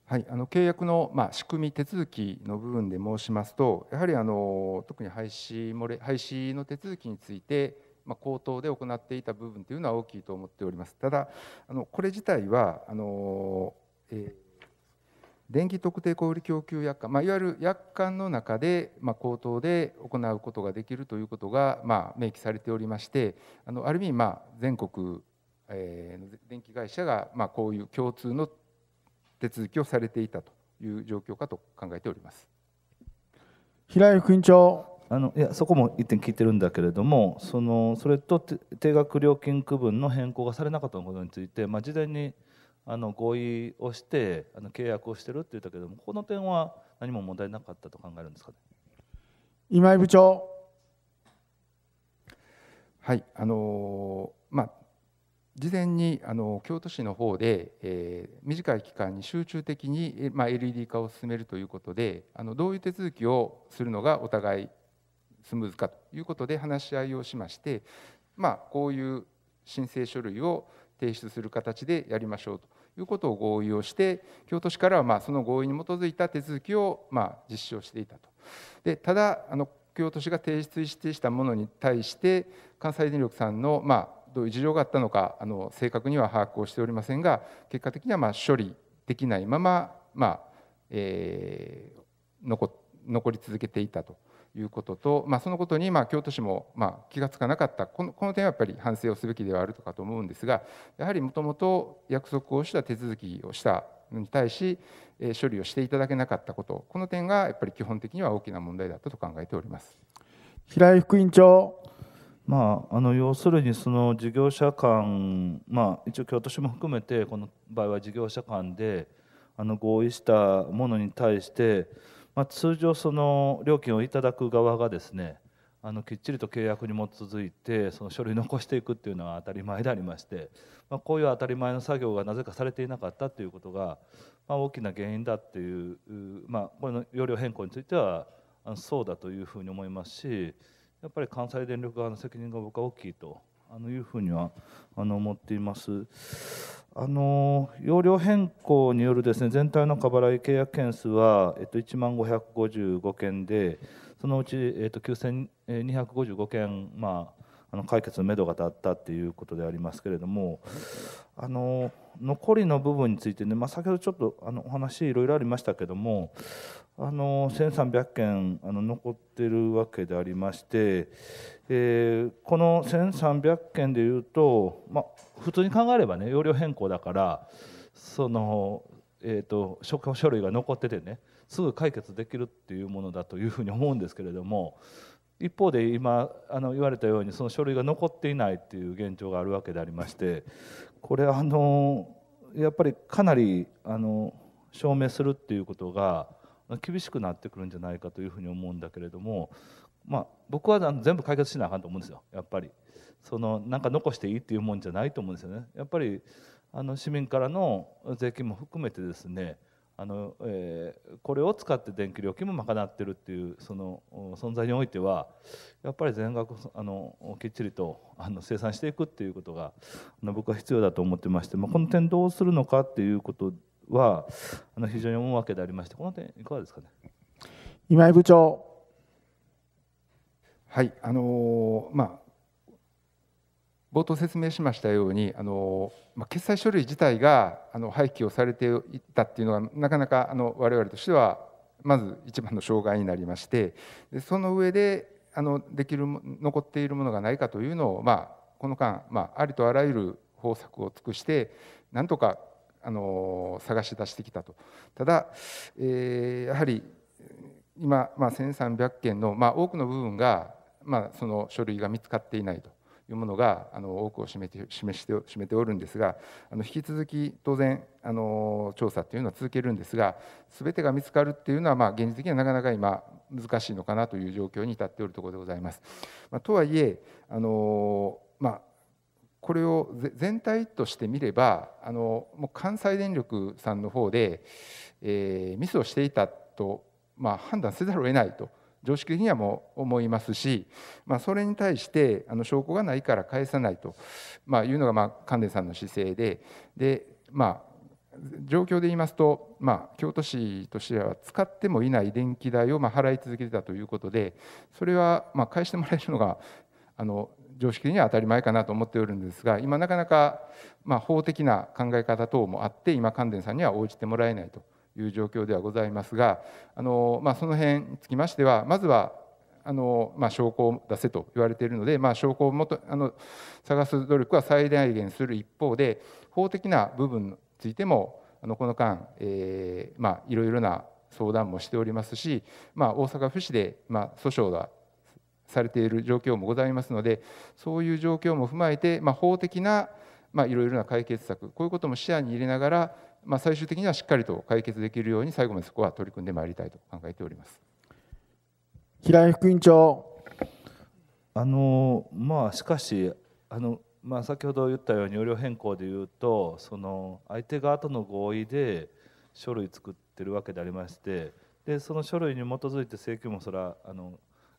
はい、あの契約の、まあ、仕組み、手続きの部分で申しますと、やはりあの特に廃止漏れ廃止の手続きについて、まあ、口頭で行っていた部分というのは大きいと思っております。ただあのこれ自体はあの、えー電気特定小売供給薬款、まあ、いわゆる約款の中で、まあ、口頭で行うことができるということが、まあ、明記されておりましてあのある意味、まあ、全国、えー、電気会社が、まあ、こういう共通の手続きをされていたという状況かと考えております平井副委員長。あのいやそこも一点聞いてるんだけれどもそのそれと定額料金区分の変更がされなかったことについて、まあ、事前にあの合意をしてあの契約をしてるって言ったけれどもこの点は何も問題なかったと考えるんですか、ね、今井部長はいあのまあ事前にあの京都市の方で、えー、短い期間に集中的に、まあ、LED 化を進めるということであのどういう手続きをするのがお互いスムーズかということで話し合いをしまして、まあ、こういう申請書類を提出する形でやりましょうということを合意をして京都市からはまその合意に基づいた手続きをま実施をしていたと。でただあの京都市が提出したものに対して関西電力さんのまどういう事情があったのかあの正確には把握をしておりませんが結果的にはま処理できないまま、まあ、えー、残り続けていたと。いうことと、まあ、そのことにま京都市もま気が付かなかったこのこの点はやっぱり反省をすべきではあるとかと思うんですがやはりもともと約束をした手続きをしたのに対し、え処理をしていただけなかったことこの点がやっぱり基本的には大きな問題だったと考えております平井副院長。まあ、あの要するにその事業者間、まあ、一応京都市も含めてこの場合は事業者間であの合意したものに対してまあ、通常その料金をいただく側がですねあのきっちりと契約に基づいてその書類残していくっていうのは当たり前でありまして、まあ、こういう当たり前の作業がなぜかされていなかったということが、まあ、大きな原因だっていう、まあ、これの容量変更についてはそうだというふうに思いますしやっぱり関西電力側の責任が僕は大きいとあのいうふうにはあの思っています。あの容量変更によるですね全体の過払い契約件数は、えっと、1万555件でそのうち、えっと、9255件、まあ、あの解決のめどが立ったっていうことでありますけれどもあの残りの部分についてね、まあ、先ほどちょっとあのお話いろいろありましたけどもあの1300件あの残ってるわけでありまして、えー、この1300件でいうと、ま普通に考えればね容量変更だからその、えーと書類が残っててねすぐ解決できるっていうものだというふうに思うんですけれども一方で今あの言われたようにその書類が残っていないっていう現状があるわけでありましてこれあのやっぱりかなりあの証明するっていうことが厳しくなってくるんじゃないかというふうに思うんだけれどもまあ、僕は全部解決しなあかんと思うんですよやっぱりそのなんか残していいっていうもんじゃないと思うんですよねやっぱりあの市民からの税金も含めてですねあの、えー、これを使って電気料金も賄ってるっていうその存在においてはやっぱり全額あのきっちりとあの生産していくっていうことがあの僕は必要だと思ってまして、まあ、この点どうするのかっていうことはあの非常に思うわけでありましてこの点いかがですかね今井部長はいあのまあ、冒頭説明しましたようにあの、まあ、決済書類自体があの廃棄をされていたっていうのがなかなかあの我々としてはまず一番の障害になりましてでその上であのできる残っているものがないかというのを、まあ、この間、まあ、ありとあらゆる方策を尽くしてなんとかあの探し出してきたと。ただ、えー、やはり今、まあ、1300件の、まあ、多くの部分がまあ、その書類が見つかっていないというものがあの多くを占めて示して占めておるんですがあの引き続き当然あの調査というのは続けるんですが全てが見つかるというのは、まあ、現実的にはなかなか今難しいのかなという状況に至っておるところでございます。まあ、とはいえあの、まあこれを全体として見ればあのもう関西電力さんの方で、えー、ミスをしていたと、まあ、判断せざるを得ないと常識的にはもう思いますし、まあ、それに対してあの証拠がないから返さないと、まあ、いうのが、まあ、さんの姿勢でで、まあ、状況で言いますと、まあ、京都市としては使ってもいない電気代をまあ払い続けてたということでそれはまあ返してもらえるのがあの常識的には当たり前かなと思っておるんですが今なかなかまあ法的な考え方等もあって今勘電さんには応じてもらえないという状況ではございますがあの、まあ、その辺につきましてはまずはあの、まあ、証拠を出せと言われているので、まあ、証拠をもとあの探す努力は最大限する一方で法的な部分についてもあのこの間、えーまあ、いろいろな相談もしておりますし、まあ、大阪府市で、まあ、訴訟がされている状況もございますのでそういう状況も踏まえて、まあ、法的な、まあ、いろいろな解決策こういうことも視野に入れながらまあ、最終的にはしっかりと解決できるように最後までそこは取り組んでまいりたいと考えております平井副委員長あのまあしかしあの、まあ、先ほど言ったように要領変更でいうとその相手側との合意で書類作ってるわけでありましてでその書類に基づいて請求もそれはあの、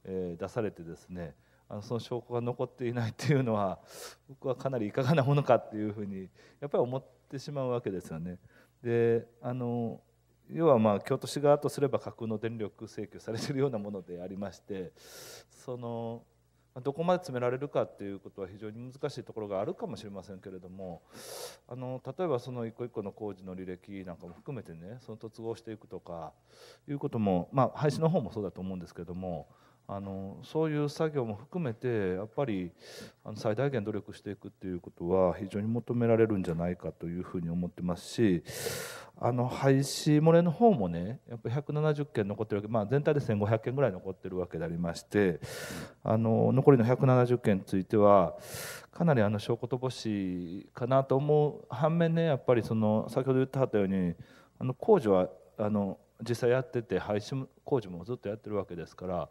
えー、出されてですねあのその証拠が残っていないっていうのは僕はかなりいかがなものかっていうふうにやっぱり思ってしまうわけですよね。であの要はまあ京都市側とすれば架空の電力請求されてるようなものでありましてそのどこまで詰められるかっていうことは非常に難しいところがあるかもしれませんけれどもあの例えばその一個一個の工事の履歴なんかも含めてねその突合していくとかいうことも、まあ、廃止の方もそうだと思うんですけどもあのそういう作業も含めてやっぱりあの最大限努力していくっていうことは非常に求められるんじゃないかというふうに思ってますしあの廃止漏れの方もねやっぱ170件残ってるわけ、まあ、全体で1500件ぐらい残ってるわけでありましてあの残りの170件についてはかなりあの証拠乏しいかなと思う反面ねやっぱりその先ほど言ってはったようにあの工事はあの実際やってて廃止工事もずっとやってるわけですから。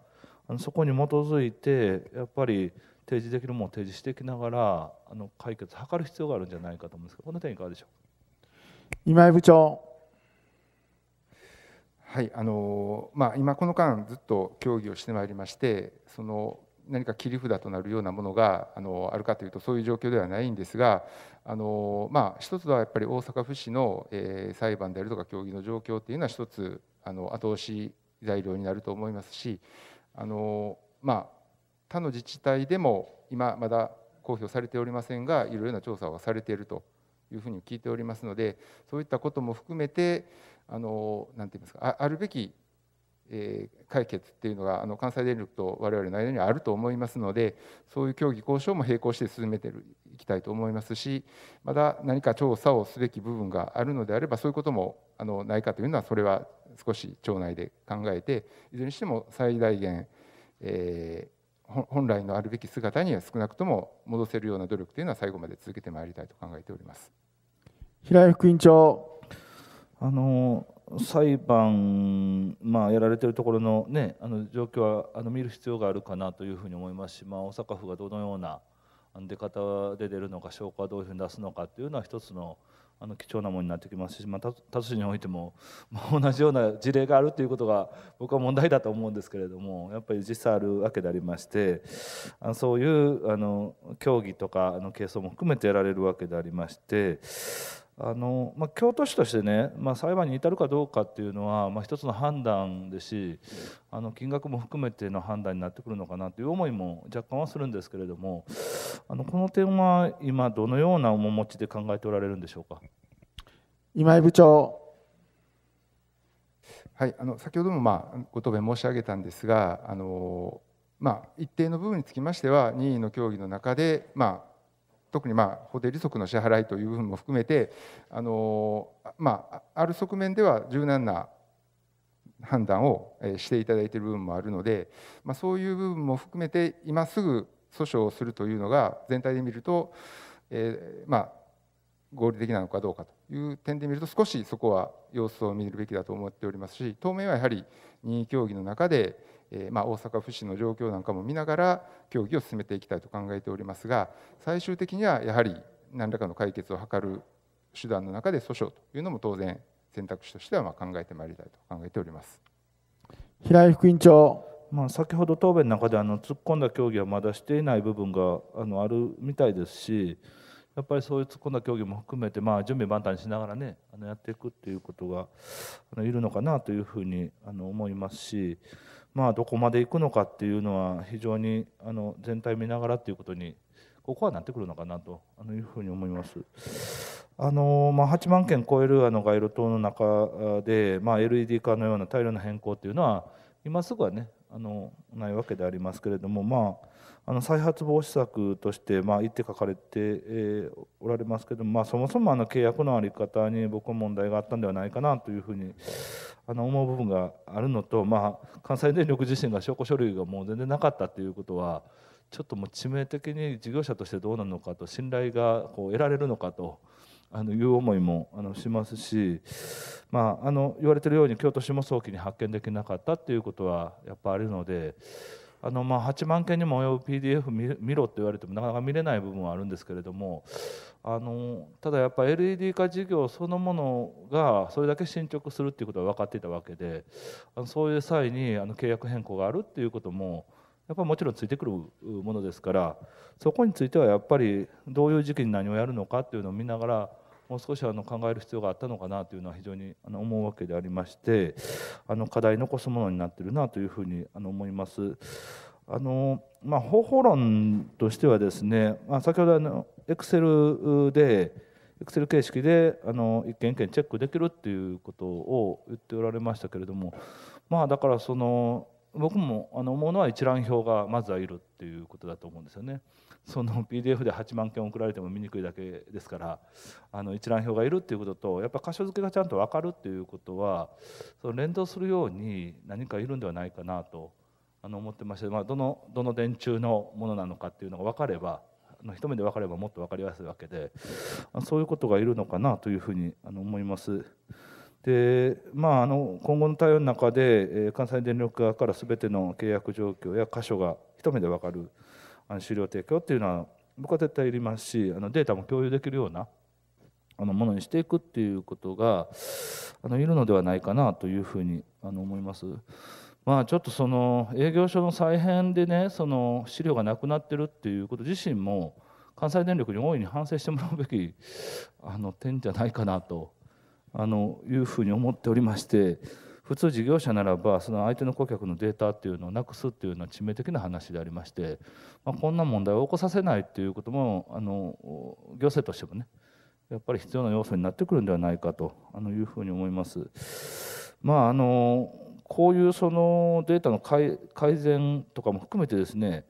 あのそこに基づいてやっぱり提示できるものを提示していきながらあの解決を図る必要があるんじゃないかと思うんですけどこの点いかがでしょう今井部長はいあのまあ、今この間ずっと協議をしてまいりましてその何か切り札となるようなものがあのあるかというとそういう状況ではないんですがあの、まあ、一つはやっぱり大阪府市の、え裁判であるとか協議の状況というのは一つあの後押し材料になると思いますしあの、まあ、他の自治体でも今まだ公表されておりませんがいろいろな調査はされているというふうに聞いておりますのでそういったことも含めてあのなんて言いますかあるべき解決っていうのがあの関西電力と我々の間にはあると思いますのでそういう協議交渉も並行して進めていきたいと思いますしまだ何か調査をすべき部分があるのであればそういうこともあのないかというのはそれは少し町内で考えていずれにしても最大限、えー、本来のあるべき姿には少なくとも戻せるような努力というのは最後まで続けてまいりたいと考えております平井副委員長あの裁判、まあ、やられてるところの,、ね、あの状況はあの見る必要があるかなというふうに思いますし、まあ、大阪府がどのような出方で出るのか証拠はどういうふうに出すのかというのは一つのあの貴重なものになってきますし、まあ、都市においても、まあ、同じような事例があるということが僕は問題だと思うんですけれどもやっぱり実際あるわけでありましてあそういうあの競技とかあの係争も含めてやられるわけでありましてあのまあ、京都市としてね、まあ、裁判に至るかどうかっていうのは、まあ、一つの判断ですしあの金額も含めての判断になってくるのかなという思いも若干はするんですけれどもあのこの点は今どのような面持ちで考えておられるんでしょうか今井部長。はい、あの先ほども、まあ、ご答弁申し上げたんですがあの、まあ、一定の部分につきましては任意の協議の中で、まあ、特にまあ法定利息の支払いという部分も含めてあの、まあ、ある側面では柔軟な判断をしていただいている部分もあるので、まあ、そういう部分も含めて今すぐ訴訟をするというのが全体で見ると、えー、まあ合理的なのかどうかという点で見ると少しそこは様子を見るべきだと思っておりますし当面はやはり任意協議の中でえまあ、大阪府市の状況なんかも見ながら協議を進めていきたいと考えておりますが最終的にはやはり何らかの解決を図る手段の中で訴訟というのも当然選択肢としてはま考えてまいりたいと考えております平井副委員長、まあ、先ほど答弁の中であの突っ込んだ協議はまだしていない部分があのあるみたいですしやっぱりそういう突っ込んだ協議も含めて、まあ、準備万端にしながらねあのやっていくっていうことがいるのかなというふうにあの思いますし。まあ、どこまで行くのかっていうのは非常にあの全体見ながらっていうことにここはなってくるのかなというふうに思います。あのまあ、8万件超えるあの街路灯の中で、まあ、LED 化のような大量の変更っていうのは今すぐはねあのないわけでありますけれども、まあ、あの再発防止策として、まあ、言って書かれて、えおられますけども、まあ、そもそもあの契約の在り方に僕は問題があったんではないかなというふうにあの思う部分があるのと、まあ、関西電力自身が証拠書類がもう全然なかったということはちょっともう致命的に事業者としてどうなのかと信頼がこう得られるのかと。あのいう思いもあのしますし、まあ、あの言われてるように京都市も早期に発見できなかったっていうことはやっぱあるのであのまあ8万件にも及ぶ PDF 見ろって言われてもなかなか見れない部分はあるんですけれどもあのただやっぱ LED 化事業そのものがそれだけ進捗するっていうことは分かっていたわけであのそういう際にあの契約変更があるっていうこともやっぱもちろんついてくるものですからそこについてはやっぱりどういう時期に何をやるのかっていうのを見ながらもう少しあの考える必要があったのかなというのは非常にあの思うわけでありましてあの課題残すものになってるなというふうにあの思います。あのまあ、方法論としてはですね、まあ、先ほどあの Excel で Excel 形式であの一件一件チェックできるっていうことを言っておられましたけれどもまあだからその僕もあの思うのは一覧表がまずはいるっていうことだと思うんですよね。その PDF で8万件送られても見にくいだけですからあの一覧表がいるっていうこととやっぱ箇所付けがちゃんと分かるっていうことはその連動するように何かいるんではないかなとあの思ってまして、まあ、どのどの電柱のものなのかっていうのが分かればの一目で分かればもっと分かりやすいわけでそういうことがいるのかなというふうにあの思います。でまあ、あの今後の対応の中で、えー、関西電力側からすべての契約状況や箇所が一目で分かるあの資料提供っていうのは僕は絶対いりますしあのデータも共有できるようなあのものにしていくっていうことがあのいるのではないかなというふうにあの思います。まあ、ちょっとその営業所の再編でねその資料がなくなってるっていうこと自身も関西電力に大いに反省してもらうべきあの点じゃないかなとあのいうふうに思っておりまして普通事業者ならばその相手の顧客のデータっていうのをなくすっていうのは致命的な話でありまして、まあ、こんな問題を起こさせないっていうこともあの行政としてもねやっぱり必要な要素になってくるんではないかというふうに思います。まあ、あのこういうそのデータの改善とかも含めてですね、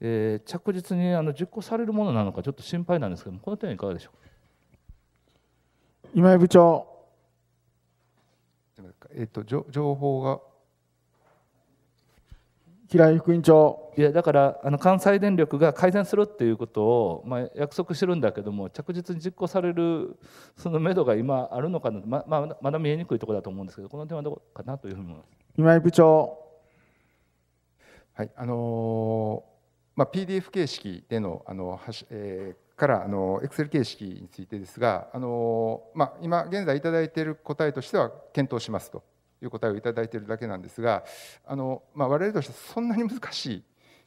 えー、着実にあの実行されるものなのかちょっと心配なんですけどもこの点いかがでしょうか今井部長えっと、情報が平井副委員長いやだからあの関西電力が改善するっていうことを、まあ、約束してるんだけども着実に実行されるそのめどが今あるのかなままあ、まだ見えにくいところだと思うんですけどこの点はどうかなというふうに思います今井部長はいあのーまあ、PDF 形式でのあの、えー、からあの Excel 形式についてですがあの、まあ、今現在いただいている答えとしては検討しますという答えをいただいているだけなんですがあの、まあ、我々としてはそんなに難しい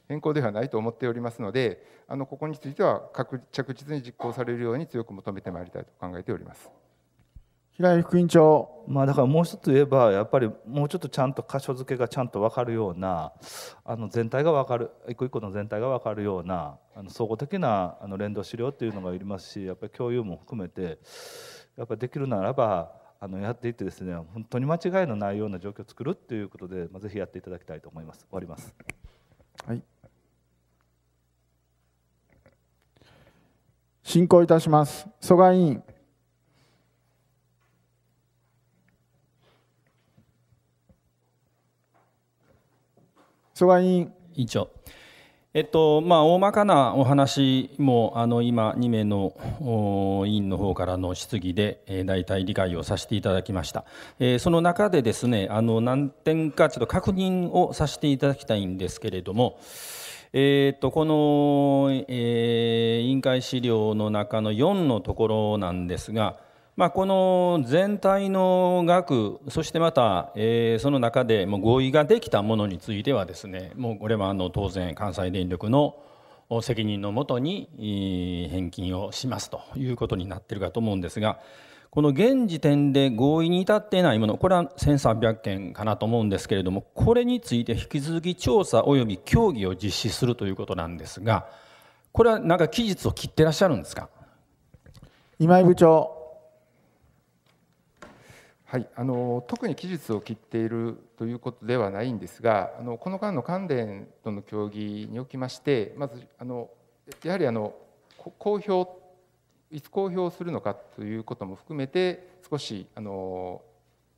変更ではないと思っておりますのであのここについては着実に実行されるように強く求めてまいりたいと考えております。平井副院長まあだからもう一つ言えばやっぱりもうちょっとちゃんと箇所付けがちゃんと分かるようなあの全体が分かる一個一個の全体が分かるようなあの総合的なあの連動資料っていうのがいりますしやっぱり共有も含めてやっぱりできるならばあのやっていってですね本当に間違いのないような状況を作るっていうことで、まあ、ぜひやっていただきたいと思います終わります。はい進行いたします。蘇我委員蘇我委員委員長えっとまあ、大まかなお話もあの今、2名の委員の方からの質疑で、えー、大体理解をさせていただきました、えー、その中でですねあの何点かちょっと確認をさせていただきたいんですけれども、えー、とこの、えー、委員会資料の中の4のところなんですがまあ、この全体の額そしてまた、えー、その中でも合意ができたものについてはですねもうこれはあの当然関西電力の責任のもとに返金をしますということになっているかと思うんですがこの現時点で合意に至っていないものこれは1300件かなと思うんですけれどもこれについて引き続き調査および協議を実施するということなんですがこれはなんか期日を切ってらっしゃるんですか今井部長はい、あの特に期日を切っているということではないんですがあのこの間の関連との協議におきましてまずあのやはりあの公表いつ公表するのかということも含めて少しあの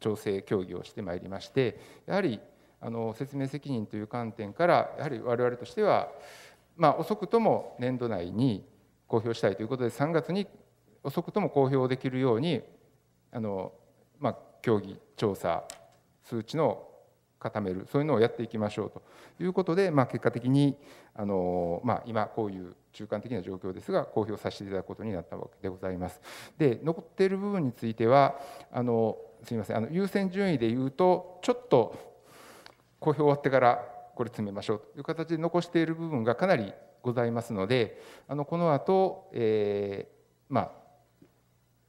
調整協議をしてまいりましてやはりあの説明責任という観点からやはり我々としては、まあ、遅くとも年度内に公表したいということで3月に遅くとも公表できるようにあの協議調査数値の固めるそういうのをやっていきましょうということで、まあ、結果的にあの、まあ、今こういう中間的な状況ですが公表させていただくことになったわけでございます。で残っている部分についてはあのすみませんあの優先順位でいうとちょっと公表終わってからこれ詰めましょうという形で残している部分がかなりございますのであのこの後、えーまあ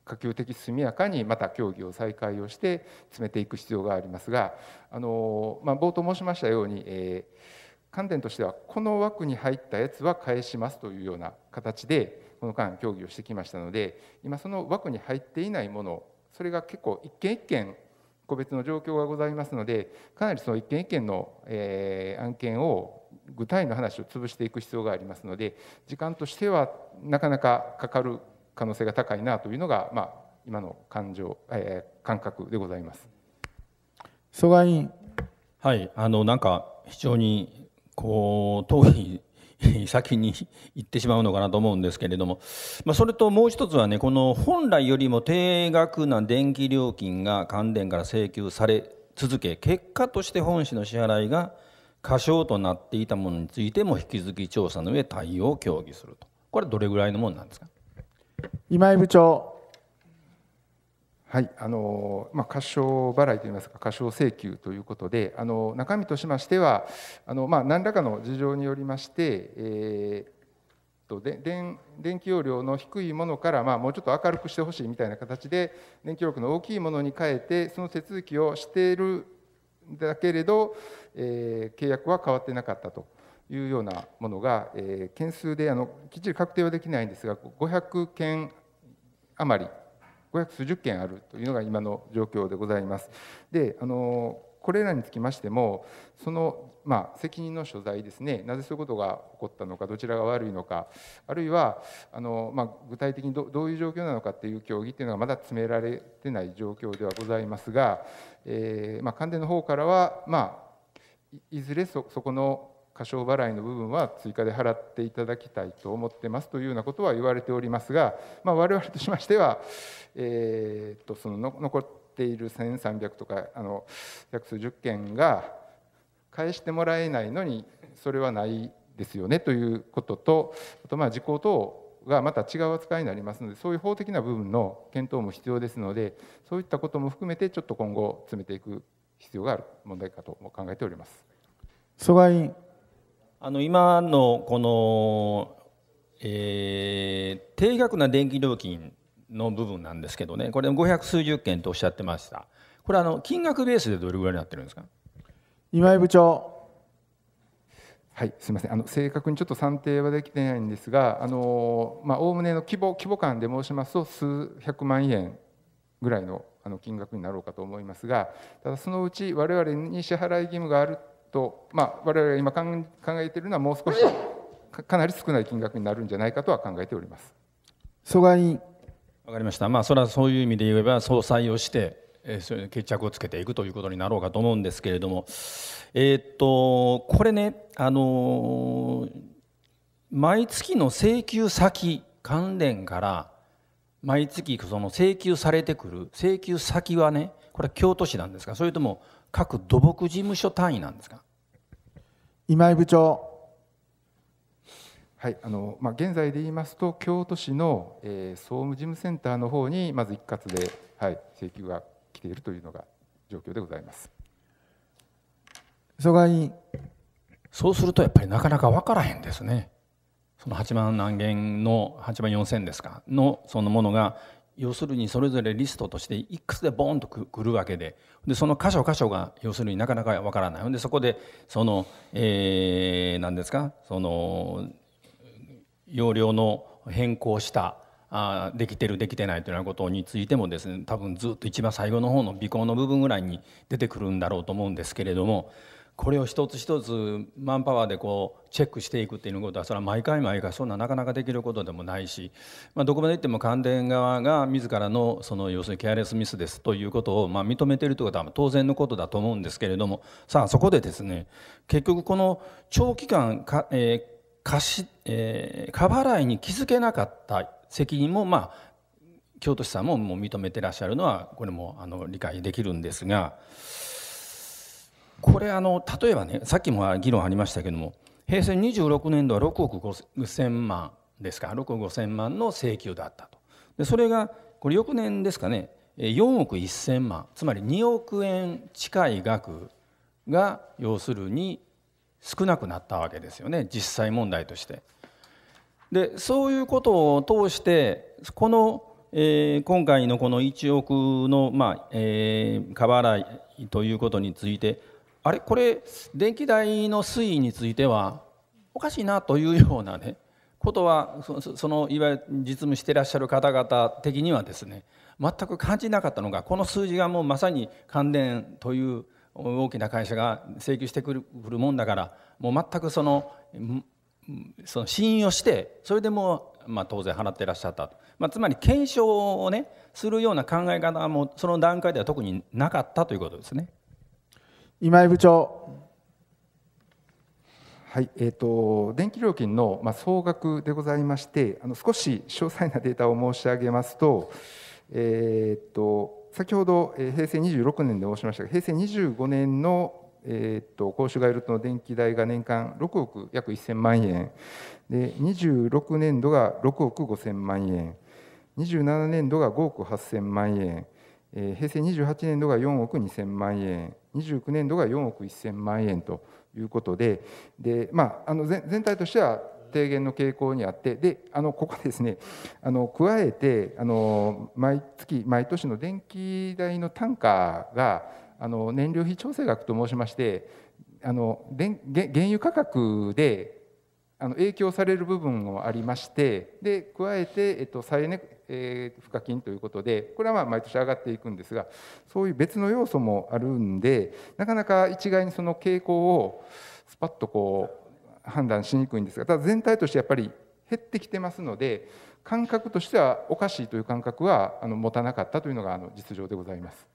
可及的速やかにまた協議を再開をして詰めていく必要がありますがあの、まあ、冒頭申しましたように、えー、観点としてはこの枠に入ったやつは返しますというような形でこの間協議をしてきましたので今その枠に入っていないものそれが結構一件一件個別の状況がございますのでかなりその一件一件の、えー、案件を具体の話を潰していく必要がありますので時間としてはなかなかかかる可能性が高いなというのが、まあ、今の感情、えー、感覚でございます蘇我委員はいあのなんか非常にこう遠い 先に 行ってしまうのかなと思うんですけれども、まあ、それともう一つはねこの本来よりも低額な電気料金が関電から請求され続け結果として本市の支払いが過小となっていたものについても引き続き調査の上対応を協議するとこれはどれぐらいのものなんですか今井部長。はい、あのまあ、過少払いといいますか、過少請求ということで、あの中身としましては、あのまあ、何らかの事情によりまして、えー、とで電電気容量の低いものから、まあ、もうちょっと明るくしてほしいみたいな形で、電気容量の大きいものに変えて、その手続きをしているんだけれど、えー、契約は変わってなかったと。いうようなものが、えー、件数であのきっちり確定はできないんですが500件余り500数十件あるというのが今の状況でございます。であのこれらにつきましてもその、まあ、責任の所在ですねなぜそういうことが起こったのかどちらが悪いのかあるいはあの、まあ、具体的にどどういう状況なのかっていう協議っていうのがまだ詰められてない状況ではございますが、えーまあ、関連の方からは、まあ、いずれそそこの過小払いの部分は追加で払っていただきたいと思ってますというようなことは言われておりますが、まあ、我々としましては、えー、っとその残っている1300とかあの約数10件が返してもらえないのにそれはないですよねということとあとまあ時効等がまた違う扱いになりますのでそういう法的な部分の検討も必要ですのでそういったことも含めてちょっと今後詰めていく必要がある問題かとも考えております。蘇我委員あの今のこの、えー、定額な電気料金の部分なんですけどねこれ500数十件とおっしゃってましたこれあの金額ベースでどれぐらいになってるんですか今井部長はい、すみませんあの正確にちょっと算定はできてないんですが、おおむねの規模規模感で申しますと、数百万円ぐらいのあの金額になろうかと思いますが、ただそのうち、我々に支払い義務があると、まあ、我々が今考えているのはもう少しかなり少ない金額になるんじゃないかとは考えております。阻害わかりました。まあ、それはそういう意味で言えば総裁をして、えー、決着をつけていくということになろうかと思うんですけれども、えー、っとこれね、あのー、毎月の請求先関連から毎月その請求されてくる請求先はねこれは京都市なんですかそれとも各土木事務所単位なんですか今井部長はいあのまあ、現在で言いますと、京都市の、えー、総務事務センターの方にまず一括で、はい、請求が来ているというのが状況でございます曽我そうするとやっぱりなかなか分からへんですね、その8万何件の8万4千ですかのそのものが要するにそれぞれリストとしていくつでボーンとくるわけででその箇所箇所が要するになかなかわからないでそこでその、えー、何ですかその容量の変更したあできてるできてないというようなことについてもですね多分ずっと一番最後の方の尾行の部分ぐらいに出てくるんだろうと思うんですけれどもこれを一つ一つマンパワーでこうチェックしていくっていうことはそれは毎回毎回そんななかなかできることでもないし、まあ、どこまでいっても関電側が自らのその要するにケアレスミスですということをま認めているということは当然のことだと思うんですけれどもさあそこでですね結局この長期間か、えー貸し、えー、過払いに気づけなかった責任もまあ京都市さんももう認めてらっしゃるのはこれもあの理解できるんですが。これあの例えばねさっきも議論ありましたけども平成26年度は6億5,000万ですか6億5,000万の請求だったとでそれがこれ翌年ですかね4億1,000万つまり2億円近い額が要するに少なくなったわけですよね実際問題として。でそういうことを通してこの、えー、今回のこの1億の、まあえー、過払いということについてあれこれ電気代の推移についてはおかしいなというようなねことはそのいわゆる実務してらっしゃる方々的にはですね全く感じなかったのがこの数字がもうまさに関連という大きな会社が請求してくるもんだからもう全くそのその信用してそれでもう、まあ、当然払ってらっしゃったと、まあ、つまり検証をねするような考え方もその段階では特になかったということですね。今井部長。はいえーと、電気料金の、まあ、総額でございましてあの少し詳細なデータを申し上げますと,、えーと、先ほど、え平成26年で申しましたが平成25年のえーと、公衆街ルートの電気代が年間6億約1000万円で26年度が6億5000万円27年度が5億8000万円平成28年度が4億2000万円29年度が4億1000万円ということでで、まあ、あの全体としては低減の傾向にあってであのここですねあの加えてあの毎月毎年の電気代の単価があの燃料費調整額と申しましてあの電原油価格であの影響される部分もありましてで加えて、えっと、再エネえー、付加金ということでこれはまあ毎年上がっていくんですがそういう別の要素もあるんでなかなか一概にその傾向をスパッとこう判断しにくいんですがただ全体としてやっぱり減ってきてますので感覚としてはおかしいという感覚はあの持たなかったというのがあの実情でございます。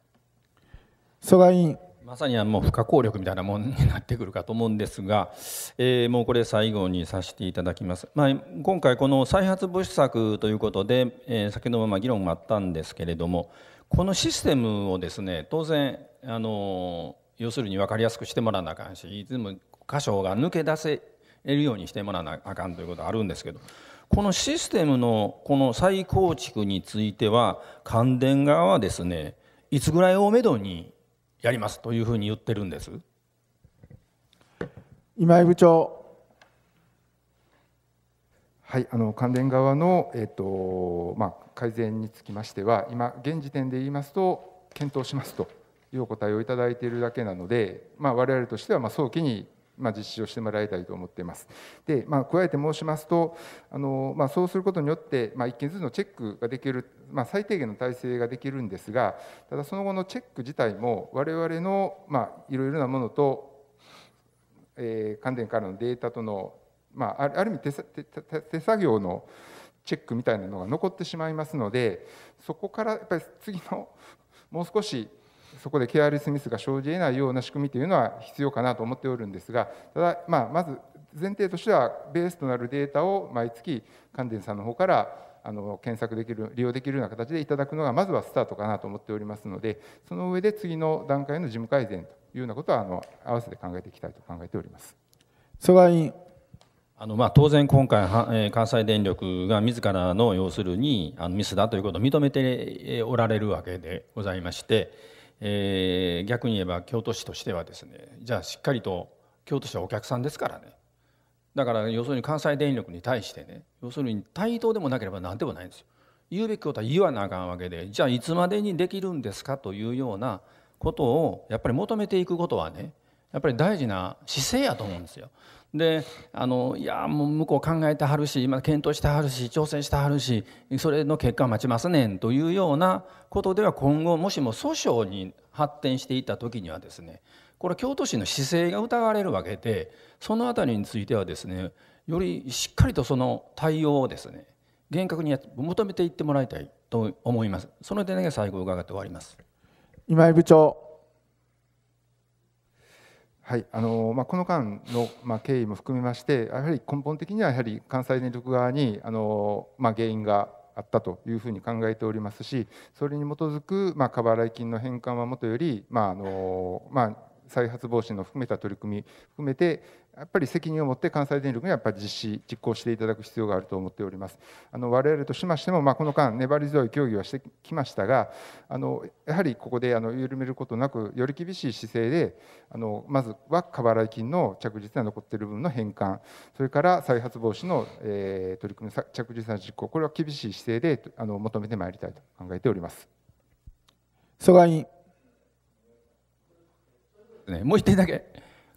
蘇我委員まさにもう不可抗力みたいなものになってくるかと思うんですが、えー、もうこれ最後にさせていただきます、まあ、今回この再発防止策ということで、えー、先ほどもま議論があったんですけれどもこのシステムをですね当然あの要するに分かりやすくしてもらわなあかんしいつも箇所が抜け出せるようにしてもらわなあかんということはあるんですけどこのシステムのこの再構築については関電側はですねいつぐらいをめどにやりますというふうに言ってるんです今井部長はい、あの関連側の、えーとまあ、改善につきましては、今、現時点で言いますと、検討しますというお答えをいただいているだけなので、まあ、我々としてはまあ早期にまあ、実施をしてもらいたいと思っています。で、まあ、加えて申しますと、あのまあ、そうすることによって、まあ、一件ずつのチェックができる、まあ、最低限の体制ができるんですが、ただその後のチェック自体も、我々の、まのいろいろなものと、えー、関からのデータとの、まあ、ある意味手手手手作業のチェックみたいなのが残ってしまいますので、そこからやっぱり次のもう少しそこでケアレスミスが生じ得ないような仕組みというのは必要かなと思っておるんですがただ、まあ、まず前提としてはベースとなるデータを毎月関電さんの方からあの検索できる利用できるような形でいただくのがまずはスタートかなと思っておりますのでその上で次の段階の事務改善というようなことはあの合わせて考えていきたいと考えております。曽委員あのまあ当然、今回、え関西電力が自らの要するにあのミスだということを認めておられるわけでございまして、えー、逆に言えば京都市としてはですねじゃあしっかりと京都市はお客さんですからねだから要するに関西電力に対してね要するに対等でもなければ何でもないんですよ。言うべきことは言わなあかんわけでじゃあいつまでにできるんですかというようなことをやっぱり求めていくことはねやっぱり大事な姿勢やと思うんですよ。であのいやもう向こう考えてはるし今検討してはるし挑戦してはるしそれの結果待ちますねんというようなことでは今後もしも訴訟に発展していった時にはですねこれ京都市の姿勢が疑われるわけでその辺りについてはですねよりしっかりとその対応をですね厳格に求めていってもらいたいと思います。その点だけ最後伺って終わります今井部長はいあのまあ、この間の、まあ、経緯も含めましてやはり根本的にはやはり関西電力側にあの、まあ、原因があったというふうに考えておりますしそれに基づく、まあ、過払い金の返還はもとより、まああのまあ、再発防止の含めた取り組み含めてやっぱり責任を持って関西電力にやっぱり実施実行していただく必要があると思っておりますあの我々としましても、まあ、この間粘り強い協議はしてきましたがあのやはりここであの緩めることなくより厳しい姿勢であのまずは過払い金の着実な残っている分の返還それから再発防止の、えー、取り組み着実な実行これは厳しい姿勢であの求めてまいりたいと考えております。蘇我委員ね、もう一点だけ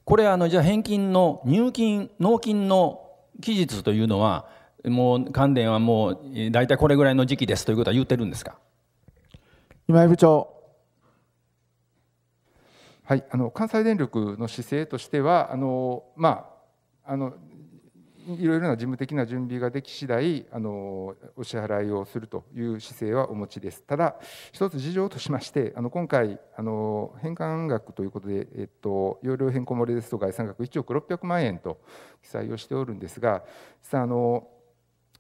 これあのじゃあ返金の入金納金の期日というのはもう関連はもう大体これぐらいの時期ですということは言ってるんですか今井部長はい、あの関西電力の姿勢としてはあの、まあ、あのいろいろな事務的な準備ができ次第あのお支払いをするという姿勢はお持ちです。ただ、一つ事情としまして、あの今回あの、返還額ということで、えっと、容量変更漏れですとか、概算額1億600万円と記載をしておるんですが、実はあの、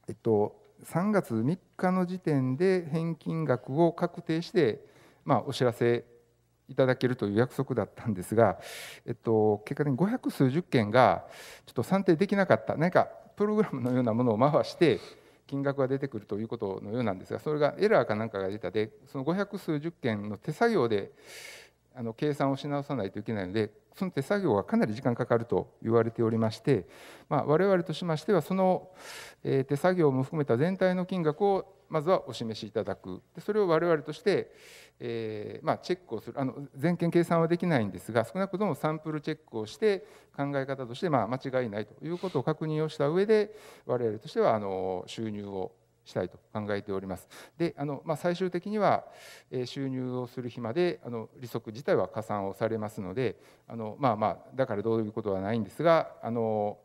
えっと、3月3日の時点で返金額を確定して、まあ、お知らせいただけるという約束だったんですが、えっと、結果的に500数十件がちょっと算定できなかった何かプログラムのようなものを回して金額が出てくるということのようなんですがそれがエラーかなんかが出たでその500数十件の手作業であの計算をし直さないといけないのでその手作業がかなり時間かかると言われておりまして、まあ、我々としましてはその、え手作業も含めた全体の金額をまずはお示しいただくでそれを我々として、えー、まあ、チェックをするあの全件計算はできないんですが少なくともサンプルチェックをして考え方として、まあ、間違いないということを確認をした上で我々としてはあの収入をしたいと考えております。であのまあ、最終的には収入をする日まであの利息自体は加算をされますのであのまあまあだからどういうことはないんですがあの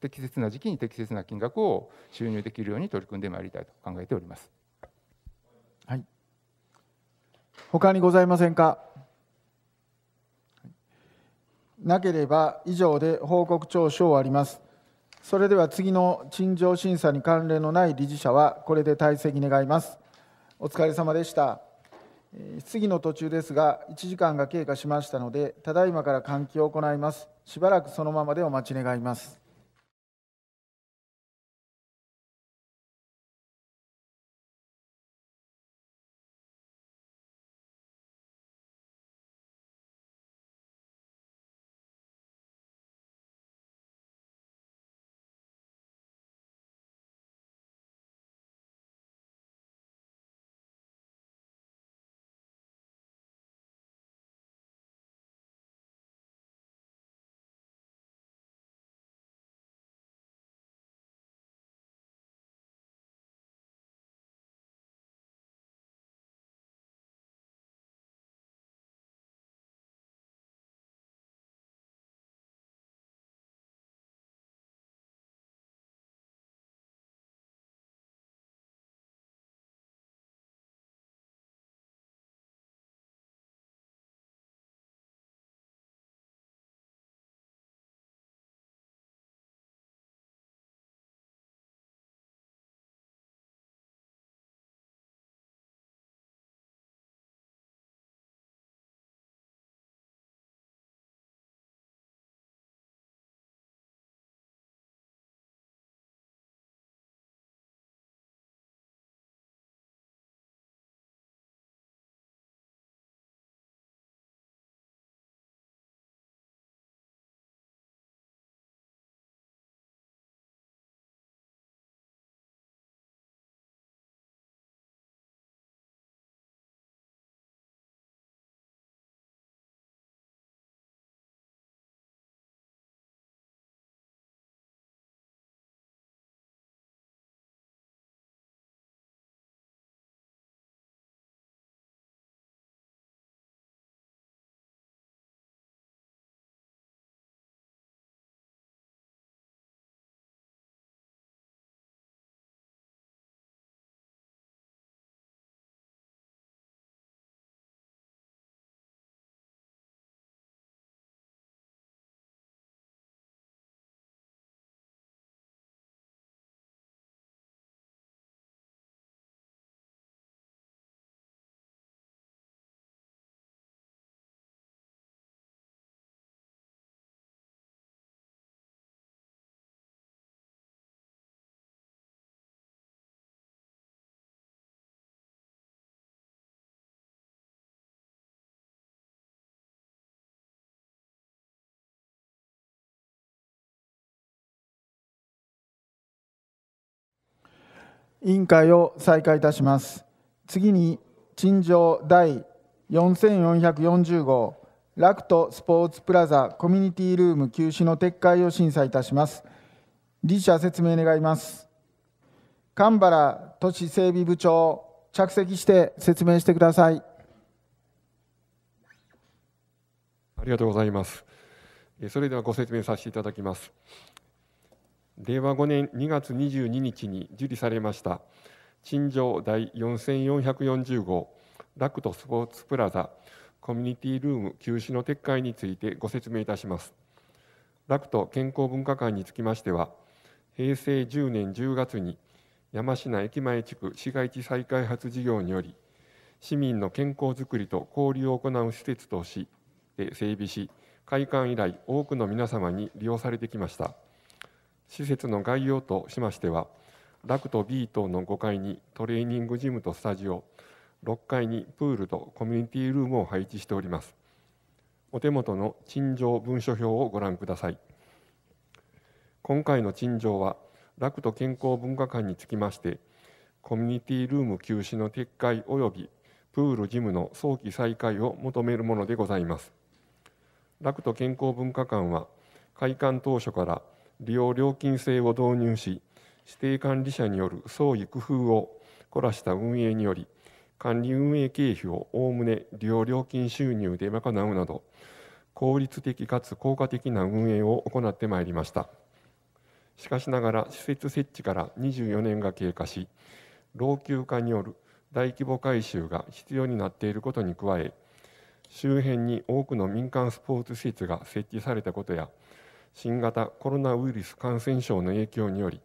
適切な時期に適切な金額を収入できるように取り組んでまいりたいと考えております。はい、他にございませんかなければ以上で報告徴収を終わります。それでは次の陳情審査に関連のない理事者はこれで退席願いますお疲れ様でした質疑の途中ですが1時間が経過しましたのでただいまから換気を行いますしばらくそのままでお待ち願います委員会を再開いたします次に陳情第4440号ラクトスポーツプラザコミュニティルーム休止の撤回を審査いたします理事者説明願います神原都市整備部長着席して説明してくださいありがとうございますそれではご説明させていただきます令和5年2月22日に受理されました陳情第4440号ラクトスポーツプラザコミュニティルーム休止の撤回についてご説明いたしますラクト健康文化会につきましては平成10年10月に山科駅前地区市街地再開発事業により市民の健康づくりと交流を行う施設として整備し開館以来多くの皆様に利用されてきました。施設の概要としましてはラクト B 棟の5階にトレーニングジムとスタジオ6階にプールとコミュニティルームを配置しておりますお手元の陳情文書表をご覧ください今回の陳情はラクト健康文化館につきましてコミュニティルーム休止の撤回及びプールジムの早期再開を求めるものでございますラクト健康文化館は開館当初から利用料金制を導入し指定管理者による創意工夫を凝らした運営により管理運営経費をおおむね利用料金収入で賄うなど効率的かつ効果的な運営を行ってまいりましたしかしながら施設設置から24年が経過し老朽化による大規模改修が必要になっていることに加え周辺に多くの民間スポーツ施設が設置されたことや新型コロナウイルス感染症の影響により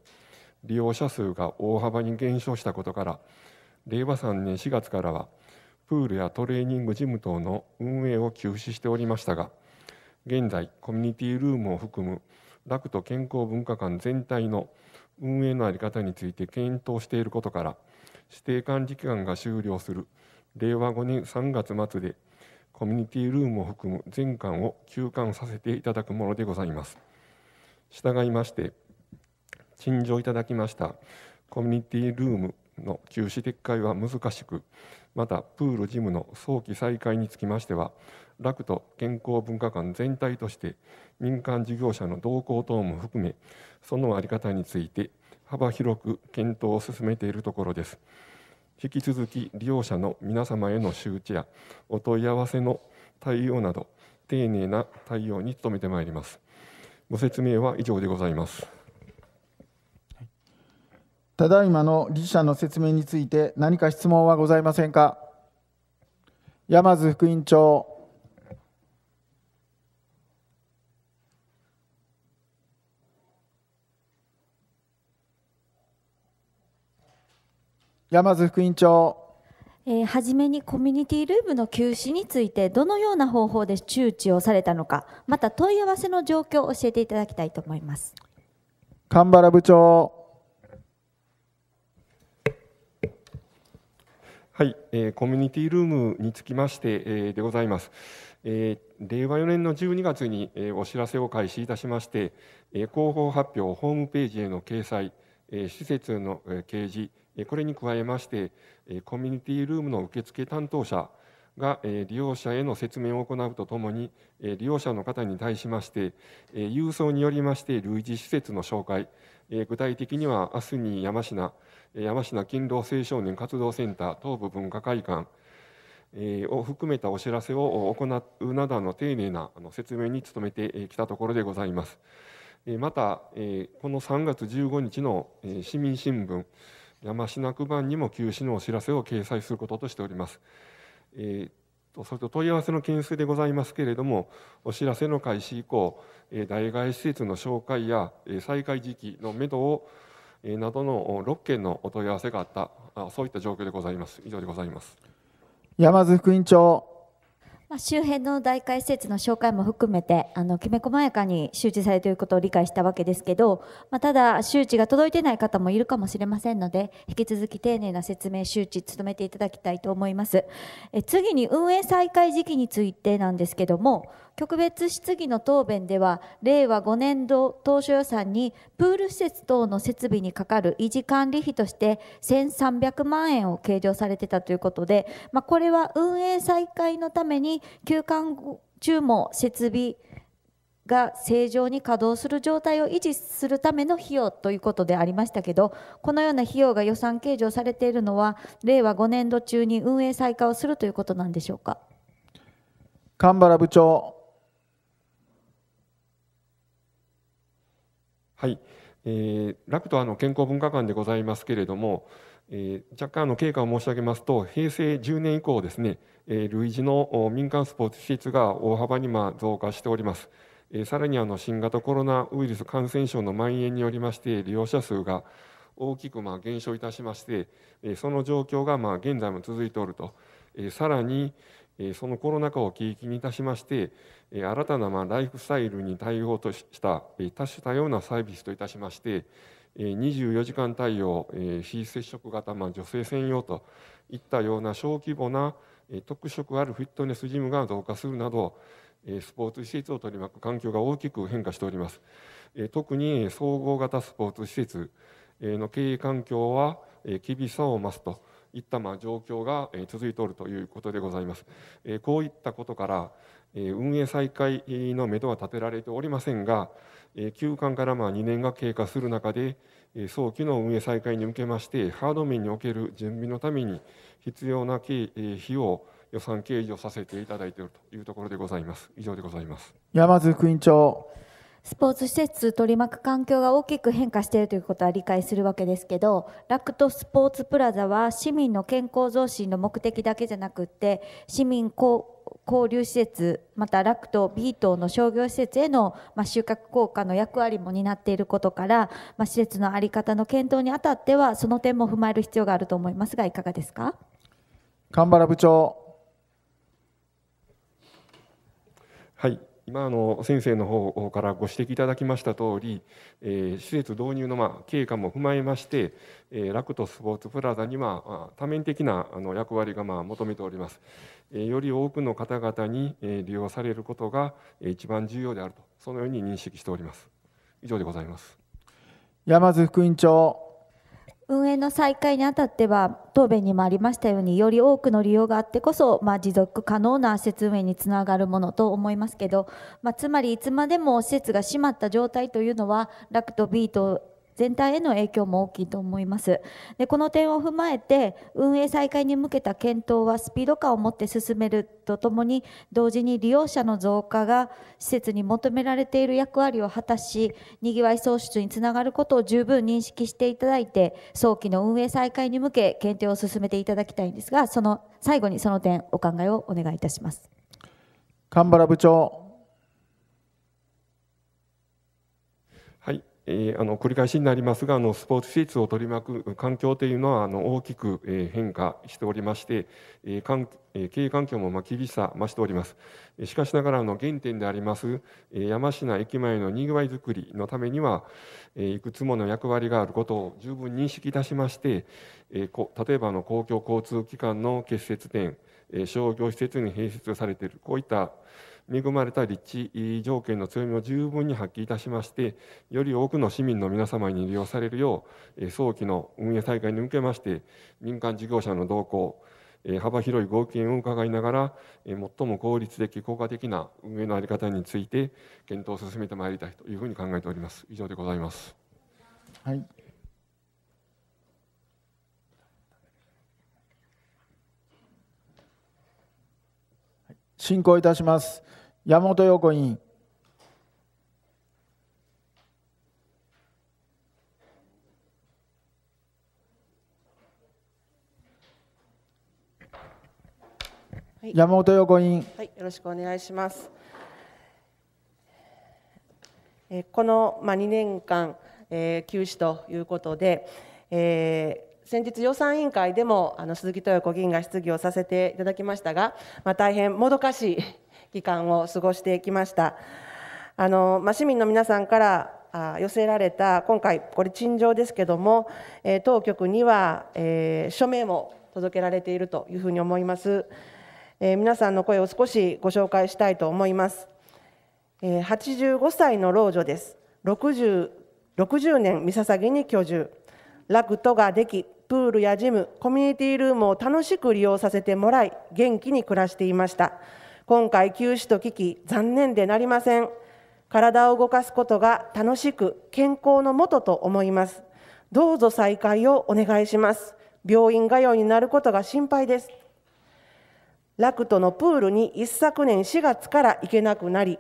利用者数が大幅に減少したことから令和3年4月からはプールやトレーニングジム等の運営を休止しておりましたが現在コミュニティルームを含むラクト健康文化館全体の運営の在り方について検討していることから指定管理期間が終了する令和5年3月末でコミュニティルームを含む全館を休館させていただくものでございます。従いまして、陳情いただきましたコミュニティルームの休止撤回は難しく、またプール事務の早期再開につきましては、ラクト健康文化館全体として民間事業者の動向等も含め、その在り方について幅広く検討を進めているところです。引き続き利用者の皆様への周知やお問い合わせの対応など丁寧な対応に努めてまいりますご説明は以上でございますただいまの理事者の説明について何か質問はございませんか山津副委員長山津副院長えー、初めにコミュニティルームの休止についてどのような方法で周知をされたのかまた問い合わせの状況を教えていただきたいと思います神原部長はい、えー、コミュニティルームにつきまして、えー、でございます、えー、令和4年の12月に、えー、お知らせを開始いたしまして、えー、広報発表ホームページへの掲載施設の掲示、これに加えまして、コミュニティルームの受付担当者が利用者への説明を行うとともに、利用者の方に対しまして、郵送によりまして類似施設の紹介、具体的には、明日に山科、山科勤労青少年活動センター東部文化会館を含めたお知らせを行うなどの丁寧な説明に努めてきたところでございます。また、この3月15日の市民新聞山科区版にも休止のお知らせを掲載することとしております。それと問い合わせの件数でございますけれども、お知らせの開始以降、代替施設の紹介や再開時期のめどをなどの6件のお問い合わせがあった、そういった状況でございます。以上でございます。山津副員長。まあ、周辺の大会施設の紹介も含めてあのきめ細やかに周知されていることを理解したわけですけど、まあ、ただ周知が届いてない方もいるかもしれませんので引き続き丁寧な説明周知努めていただきたいと思いますえ次に運営再開時期についてなんですけども特別質疑の答弁では令和5年度当初予算にプール施設等の設備にかかる維持管理費として1300万円を計上されてたということで、まあ、これは運営再開のために休館中も設備が正常に稼働する状態を維持するための費用ということでありましたけどこのような費用が予算計上されているのは令和5年度中に運営再開をするということなんでしょうか。神原部長はい、えー、ラクトはの健康文化館でございますけれども、えー、若干の経過を申し上げますと平成10年以降ですね、えー、類似の民間スポーツ施設が大幅にまあ増加しております。えー、さらにあの新型コロナウイルス感染症の蔓延によりまして利用者数が大きくまあ減少いたしまして、えー、その状況がまあ現在も続いておると、えー、さらにそのコロナ禍を契機にいたしまして、新たなまライフスタイルに対応とした多種多様なサービスといたしまして24時間対応非接触型、ま女性専用といったような小規模な特色あるフィットネスジムが増加するなどスポーツ施設を取り巻く環境が大きく変化しております特に総合型スポーツ施設の経営環境は厳しさを増すといったま状況が続いておるということでございますこういったことから運営再開のめどは立てられておりませんが、休館からまあ2年が経過する中で、早期の運営再開に向けまして、ハード面における準備のために必要な費用を予算計上させていただいているというところでございます。以上でございます。山津員長。スポーツ施設取り巻く環境が大きく変化しているということは理解するわけですけどラクトスポーツプラザは市民の健康増進の目的だけじゃなくって市民交流施設またラクト B 等の商業施設への、まあ、収穫効果の役割も担っていることから、まあ、施設の在り方の検討にあたってはその点も踏まえる必要があると思いますがいかがですか神原部長はい今の先生の方からご指摘いただきました通り、えー、施設導入のまあ経過も踏まえまして、えー、ラクトスポーツプラザには多面的なあの役割がまあ求めております、えー、より多くの方々に利用されることが一番重要であるとそのように認識しております以上でございます山津副委員長運営の再開にあたっては答弁にもありましたようにより多くの利用があってこそ、まあ、持続可能な施設運営につながるものと思いますけど、まあ、つまりいつまでも施設が閉まった状態というのはラクとビート全体への影響も大きいと思いますでこの点を踏まえて運営再開に向けた検討はスピード感を持って進めるとともに同時に利用者の増加が施設に求められている役割を果たしにぎわい創出につながることを十分認識していただいて早期の運営再開に向け検定を進めていただきたいんですがその最後にその点お考えをお願いいたします。神原部長あの繰り返しになりますがあのスポーツ施設を取り巻く環境というのはあの大きく、変化しておりまして、経営環境も厳しさ増しておりますしかしながらの原点であります、山科駅前のにぎわいづくりのためには、いくつもの役割があることを十分認識いたしまして、例えばの公共交通機関の結節点、商業施設に併設されているこういった恵まれた立地条件の強みを十分に発揮いたしましてより多くの市民の皆様に利用されるよう早期の運営再開に向けまして民間事業者の動向幅広いご意見を伺いながら最も効率的効果的な運営の在り方について検討を進めてまいりたいというふうに考えております以上でございますはい進行いたします山本陽子委員山本横子委員、はい、よろしくお願いします。えこのまあ2年間、え休止ということで、え先日予算委員会でもあの鈴木豊子議員が質疑をさせていただきましたが、まあ、大変もどかしい期間を過ごしてきました。あのまあ、市民の皆さんから寄せられた今回これ陳情ですけども、え当局には、え署名も届けられているというふうに思います、え皆さんの声を少しご紹介したいと思います、え85歳の老女です 60, 60年三捧に居住楽とができプールやジムコミュニティルームを楽しく利用させてもらい元気に暮らしていました今回休止と聞き残念でなりません体を動かすことが楽しく健康のもとと思いますどうぞ再開をお願いします病院通いになることが心配ですラクトのプールに一昨年4月から行けなくなり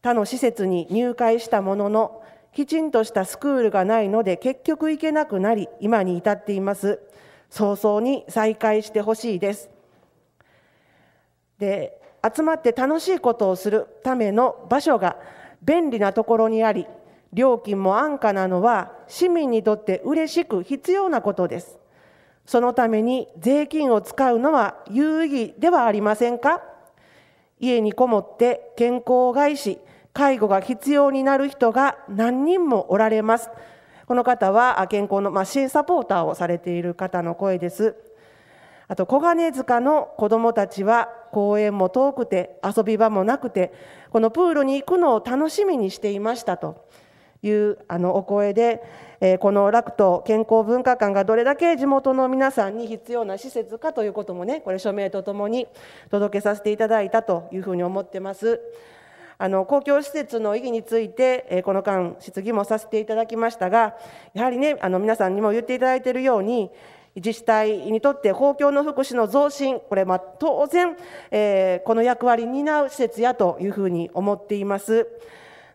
他の施設に入会したもののきちんとしたスクールがないので結局行けなくなり今に至っています早々に再開してほしいですで集まって楽しいことをするための場所が便利なところにあり料金も安価なのは市民にとって嬉しく必要なことですそのために税金を使うのは有意義ではありませんか家にこもって健康を害し介護が必要になる人が何人もおられます。この方は健康の、まあ、支援サポーターをされている方の声です。あと小金塚の子どもたちは公園も遠くて遊び場もなくてこのプールに行くのを楽しみにしていましたというあのお声で、えこの楽と健康文化館がどれだけ地元の皆さんに必要な施設かということもねこれ署名とともに届けさせていただいたというふうに思ってます。あの公共施設の意義について、えこの間、質疑もさせていただきましたが、やはりね、あの皆さんにも言っていただいているように、自治体にとって公共の福祉の増進、これ、当然、えこの役割担う施設やというふうに思っています。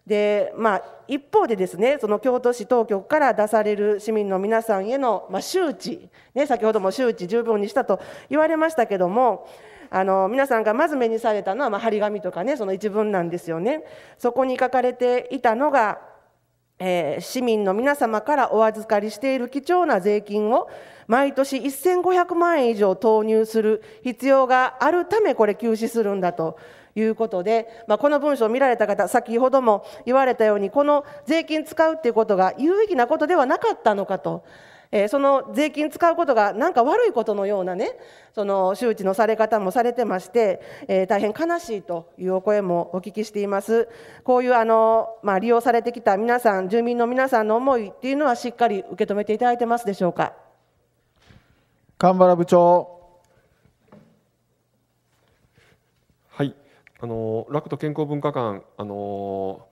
でまあ、一方でですねその京都市当局から出される市民の皆さんへの、まあ、周知、ね、先ほども周知十分にしたと言われましたけどもあの皆さんがまず目にされたのは、まあ、張り紙とかねその一文なんですよね。そこに書かれていたのがえー、市民の皆様からお預かりしている貴重な税金を毎年1500万円以上投入する必要があるため、これ、休止するんだということで、まあ、この文章を見られた方、先ほども言われたように、この税金使うということが有意義なことではなかったのかと。えー、その税金使うことがなんか悪いことのようなねその周知のされ方もされてまして、えー、大変悲しいというお声もお聞きしていますこういうあの、まあ、利用されてきた皆さん住民の皆さんの思いっていうのはしっかり受け止めていただいてますでしょうか神原部長はいあの楽と健康文化館あの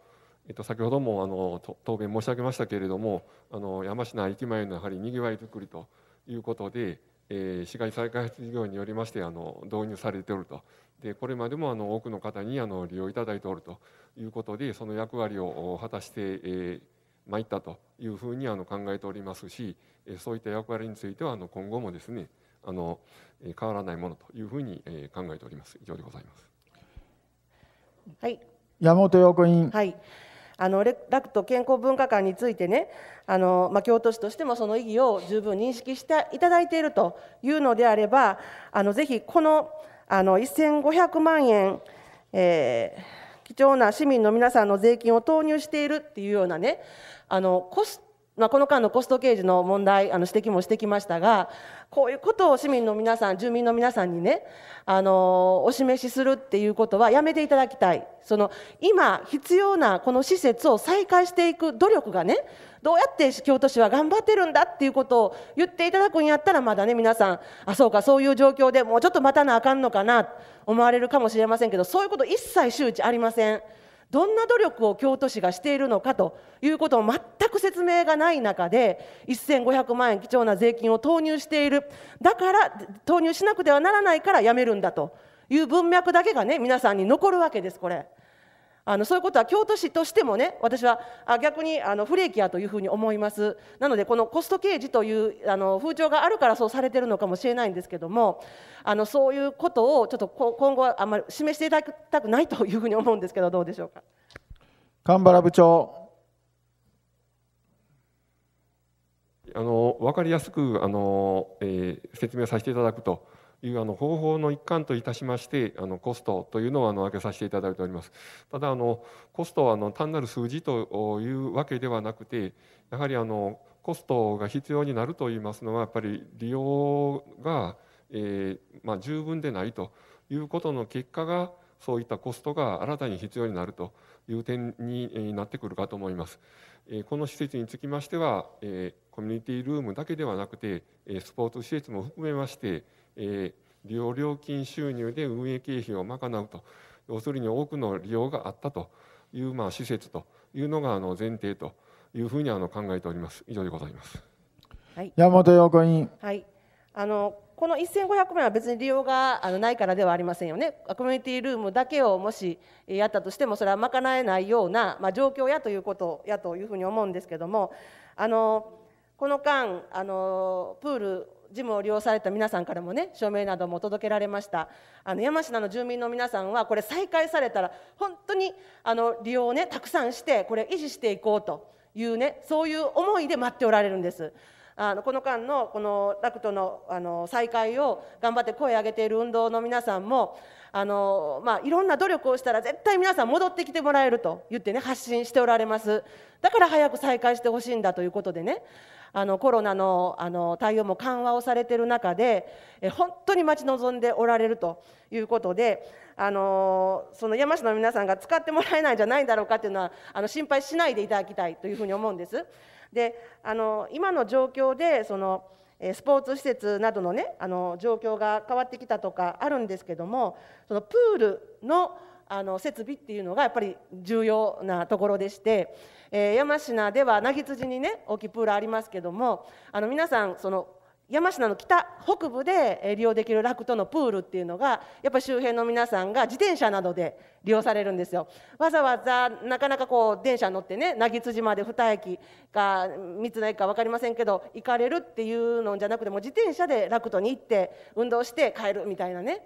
えっと、先ほどもあの答弁申し上げましたけれどもあの山科駅前のやはりにぎわいづくりということで、えー、市街再開発事業によりましてあの導入されておるとでこれまでもあの多くの方にあの利用いただいておるということでその役割を果たして、えー、参ったというふうにあの考えておりますしそういった役割についてはあの今後もですねあの変わらないものというふうに考えております以上でございます。はい、山本陽子委員。はい。あのレラクト健康文化館についてねあの、まあ、京都市としてもその意義を十分認識していただいているというのであればあのぜひこのあの1500万円、えー、貴重な市民の皆さんの税金を投入しているっていうようなねあのコスまあ、この間のコスト刑事の問題あの指摘もしてきましたがこういうことを市民の皆さん住民の皆さんにねあのお示しするっていうことはやめていただきたいその今必要なこの施設を再開していく努力がねどうやって京都市は頑張ってるんだっていうことを言っていただくんやったらまだね皆さんあそうかそういう状況でもうちょっと待たなあかんのかな思われるかもしれませんけどそういうこと一切周知ありません。どんな努力を京都市がしているのかということを全く説明がない中で1500万円貴重な税金を投入しているだから投入しなくてはならないからやめるんだという文脈だけがね皆さんに残るわけですこれ。あのそういうことは京都市としてもね私は逆にあの不利益やというふうに思いますなのでこのコスト掲示というあの風潮があるからそうされてるのかもしれないんですけどもあのそういうことをちょっと今後はあんまり示していただきたくないというふうに思うんですけどどうでしょうか。神原部長あの分かりやすくあの、えー、説明させていただくというあの方法の一環といたしましてあのコストというのをあの挙げさせていただいておりますただあのコストはあの単なる数字というわけではなくてやはりあのコストが必要になるといいますのはやっぱり利用が、えーまあ、十分でないということの結果がそういったコストが新たに必要になるという点になってくるかと思います。この施設につきましては、コミュニティルームだけではなくて、スポーツ施設も含めまして、えー、利用料金収入で運営経費を賄うと要するに多くの利用があったという、まあ、施設というのがあの前提というふうにあの考えております以上でございます、はい、山本陽子委員、はい、あのこの1500名は別に利用があのないからではありませんよね、コミュニティルームだけをもしやったとしても、それは賄えないような、まあ、状況やということやというふうに思うんですけども、あのこの間あの、プール事務を利用された皆さんからもね署名なども届けられましたあの山科の住民の皆さんはこれ再開されたら本当にあの利用をねたくさんしてこれ維持していこうというねそういう思いで待っておられるんです。あのこの間のこのラクトのあの再開を頑張って声を上げている運動の皆さんもあの、まあ、いろんな努力をしたら絶対皆さん戻ってきてもらえると言ってね発信しておられますだから早く再開してほしいんだということでねあのコロナのあの対応も緩和をされている中で、本当に待ち望んでおられるということで、あのその山下の皆さんが使ってもらえないんじゃないだろうかというのはあの心配しないでいただきたいというふうに思うんです。であの今の状況でそのスポーツ施設などの,、ね、あの状況が変わってきたとかあるんですけどもそのプールのあの設備っていうのがやっぱり重要なところでして。えー、山科では凪辻にね大きいプールありますけどもあの皆さんその山科の北北部で利用できるラクトのプールっていうのがやっぱり周辺の皆さんが自転車などで利用されるんですよわざわざなかなかこう電車乗ってね凪辻まで2駅か3つの駅か分かりませんけど行かれるっていうのじゃなくても自転車でラクトに行って運動して帰るみたいなね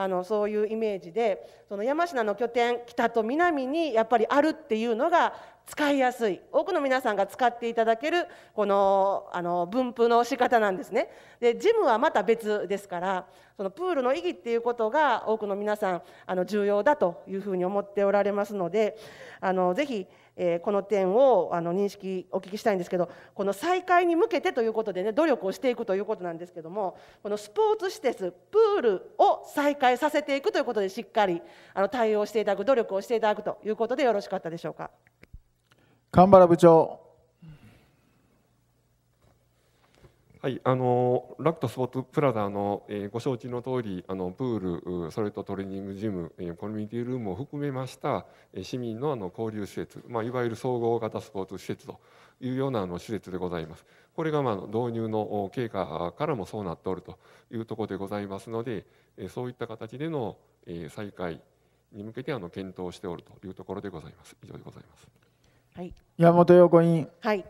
あのそういうイメージでその山科の拠点北と南にやっぱりあるっていうのが使いやすい多くの皆さんが使っていただけるこのあの分布の仕方なんですねでジムはまた別ですからそのプールの意義っていうことが多くの皆さんあの重要だというふうに思っておられますのであのぜひえー、この点をあの認識お聞きしたいんですけどこの再開に向けてということでね努力をしていくということなんですけどもこのスポーツ施設プールを再開させていくということでしっかりあの対応していただく努力をしていただくということでよろしかったでしょうか。神原部長はい、あのラクトスポーツプラザの、えー、ご承知の通りありプールそれとトレーニングジム、えー、コミュニティルームを含めました、えー、市民のあの交流施設、まあ、いわゆる総合型スポーツ施設というようなあの施設でございます。これがまあ導入の経過からもそうなっておるというところでございますので、えそういった形での、え再開に向けてあの検討しておるというところでございます。以上でございます。はい、山本陽子委員。はい。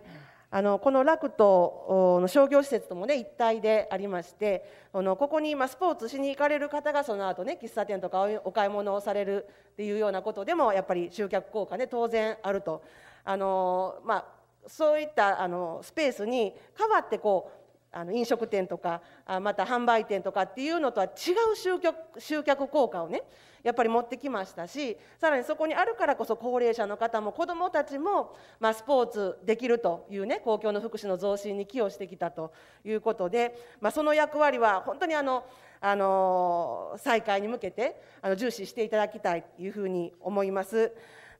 あのこのラクトの商業施設ともね一体でありましてあのここに今スポーツしに行かれる方がその後ね喫茶店とかお買い物をされるっていうようなことでもやっぱり集客効果ね当然あるとあの、まあ、そういったあのスペースに変わってこうあの飲食店とかあまた販売店とかっていうのとは違う集客集客効果をねやっぱり持ってきましたしさらにそこにあるからこそ高齢者の方も子どもたちも、まあ、スポーツできるというね公共の福祉の増進に寄与してきたということで、まあ、その役割は本当にあのあの再開に向けてあの重視していただきたいというふうに思います。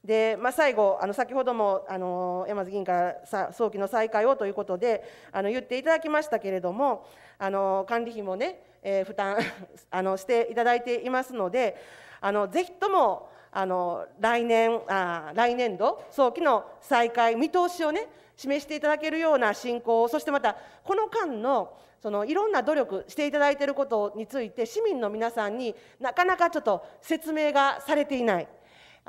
で、まあ、最後あの先ほどもあの山津議員からさ早期の再開をということであの言っていただきましたけれどもあの管理費もね、えー、負担 あのしていただいていますのであのぜひともあの来年あ来年度早期の再開見通しをね示していただけるような進行そしてまたこの間のそのいろんな努力していただいていることについて市民の皆さんになかなかちょっと説明がされていない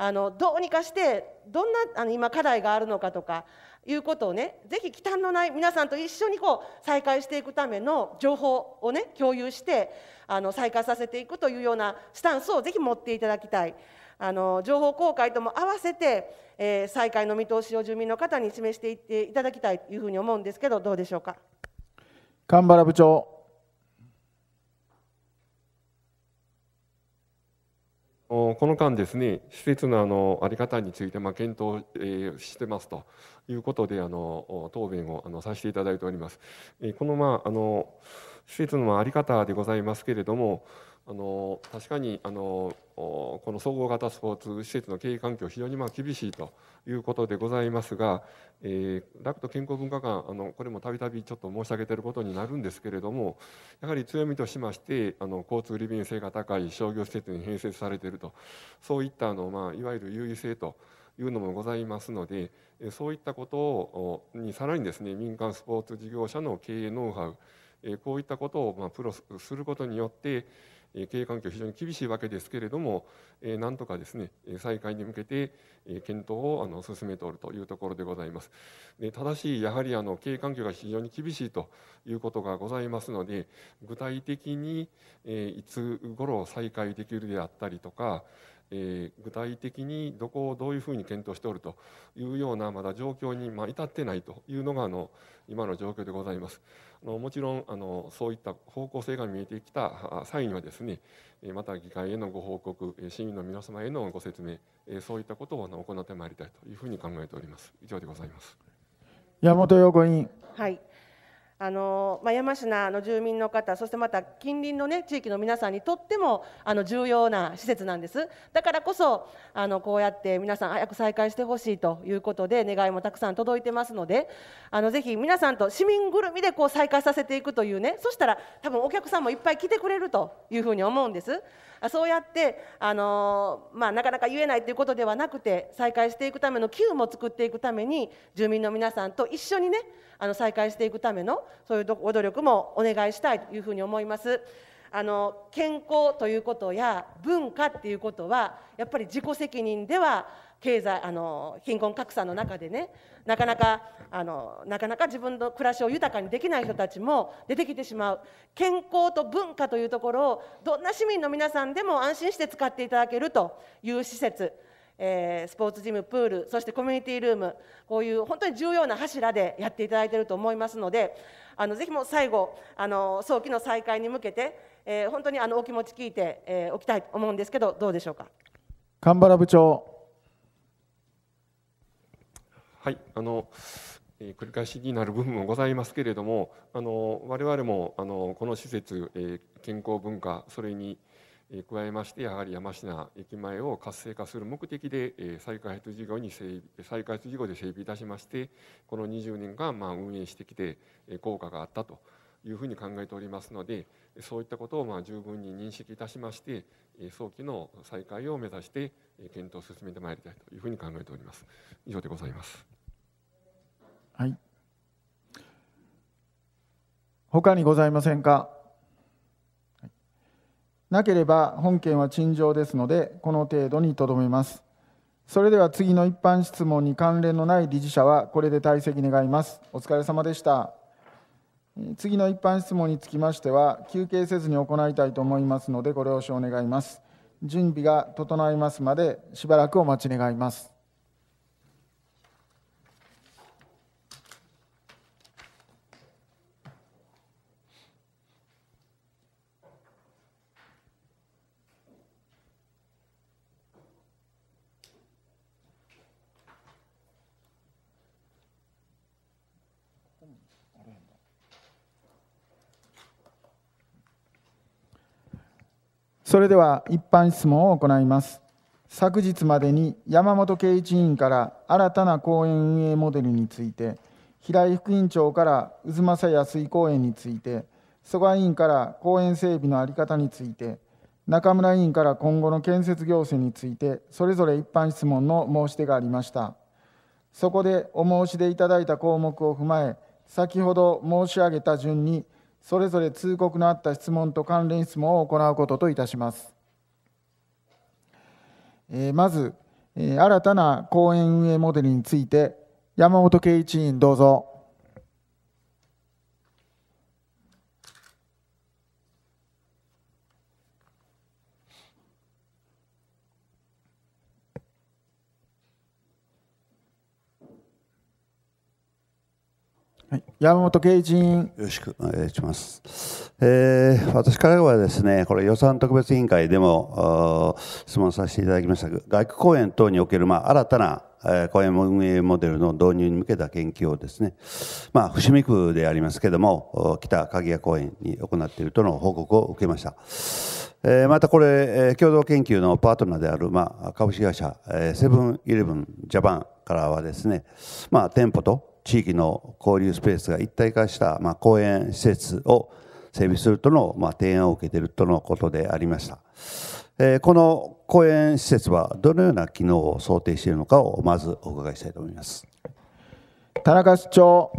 あのどうにかしてどんなあの今課題があるのかとかいうことをねぜひ忌憚のない皆さんと一緒にこう再開していくための情報をね共有してあの再開させていくというようなスタンスをぜひ持っていただきたい。あの情報公開とも合わせて、えー、再開の見通しを住民の方に示していっていただきたいというふうに思うんですけどどうでしょうか。神原部長この間ですね、施設のあのあり方についてまあ検討、してますということであの答弁をあのさせていただいております。えこのまああの施設のあり方でございますけれども、あの確かにあのこの総合型スポーツ施設の経営環境非常にまあ厳しいということでございますが、えー、ラクト健康文化館あのこれもたびたびちょっと申し上げていることになるんですけれどもやはり強みとしましてあの交通利便性が高い商業施設に併設されているとそういったあの、まあ、いわゆる優位性というのもございますのでそういったことをにさらにですね民間スポーツ事業者の経営ノウハウこういったことをまあプロすることによって経営環境非常に厳しいわけですけれども、えなんとかですね再開に向けて検討をあの進めておるというところでございます。でただしやはりあの経営環境が非常に厳しいということがございますので具体的に、えいつ頃再開できるであったりとかえー、具体的にどこをどういうふうに検討しておるというようなまだ状況に、まあ、至ってないというのがあの今の状況でございます。あのもちろんあのそういった方向性が見えてきた際にはですねまた議会へのご報告市民の皆様へのご説明そういったことを行ってまいりたいというふうに考えております。以上でございます山本陽子委員、はいあのまあ、山科の住民の方そしてまた近隣の、ね、地域の皆さんにとってもあの重要な施設なんですだからこそあのこうやって皆さん早く再開してほしいということで願いもたくさん届いてますのであのぜひ皆さんと市民ぐるみでこう再開させていくというねそしたら多分お客さんもいっぱい来てくれるというふうに思うんです。そうやってあの、まあ、なかなか言えないということではなくて再開していくための運も作っていくために住民の皆さんと一緒にねあの再開していくためのそういうご努力もお願いしたいというふうに思います。あの健康ということや文化っていうことはやっぱり自己責任では経済あの貧困格差の中でねなかなかあのなかなか自分の暮らしを豊かにできない人たちも出てきてしまう健康と文化というところをどんな市民の皆さんでも安心して使っていただけるという施設えー、スポーツジム、プール、そしてコミュニティルーム、こういう本当に重要な柱でやっていただいていると思いますので、あのぜひも最後あの、早期の再開に向けて、えー、本当にあのお気持ち聞いて、えー、おきたいと思うんですけど、どうでしょうか。神原部長はいあのえ繰り返しになる部分もございますけれどもあの我々もあのこの施設、え健康文化それに加えまして、やはり山科駅前を活性化する目的で、再開発事業に整備、再開発事業で整備いたしまして、この20年間、まあ、運営してきて、効果があったというふうに考えておりますので、そういったことをまあ十分に認識いたしまして、早期の再開を目指して、検討を進めてまいりたいというふうに考えております。以上でございます。はい。他にございませんか。なければ本件は陳情ですのでこの程度にとどめますそれでは次の一般質問に関連のない理事者はこれで退席願いますお疲れ様でした次の一般質問につきましては休憩せずに行いたいと思いますのでご了承願います準備が整いますまでしばらくお待ち願いますそれでは一般質問を行います昨日までに山本圭一委員から新たな公園運営モデルについて平井副委員長から渦政安井公園について曽我委員から公園整備の在り方について中村委員から今後の建設行政についてそれぞれ一般質問の申し出がありましたそこでお申し出いただいた項目を踏まえ先ほど申し上げた順にそれぞれ通告のあった質問と関連質問を行うことといたします。えー、まず、えー、新たな公園運営モデルについて、山本圭一委員どうぞ。はい、山本圭人よろしくお願いします、えー、私からはですねこれ予算特別委員会でも質問させていただきましたが外区公演等における、まあ、新たな公園運営モデルの導入に向けた研究をですね、まあ、伏見区でありますけれども、北鍵谷公園に行っているとの報告を受けました。えー、またこれ、共同研究のパートナーである、まあ、株式会社セブンイレブンジャパンからはですね、まあ、店舗と地域の交流スペースが一体化した、まあ、公園施設を整備するとの、まあ、提案を受けているとのことでありました、えー、この公園施設はどのような機能を想定しているのかをまずお伺いしたいと思います田中市長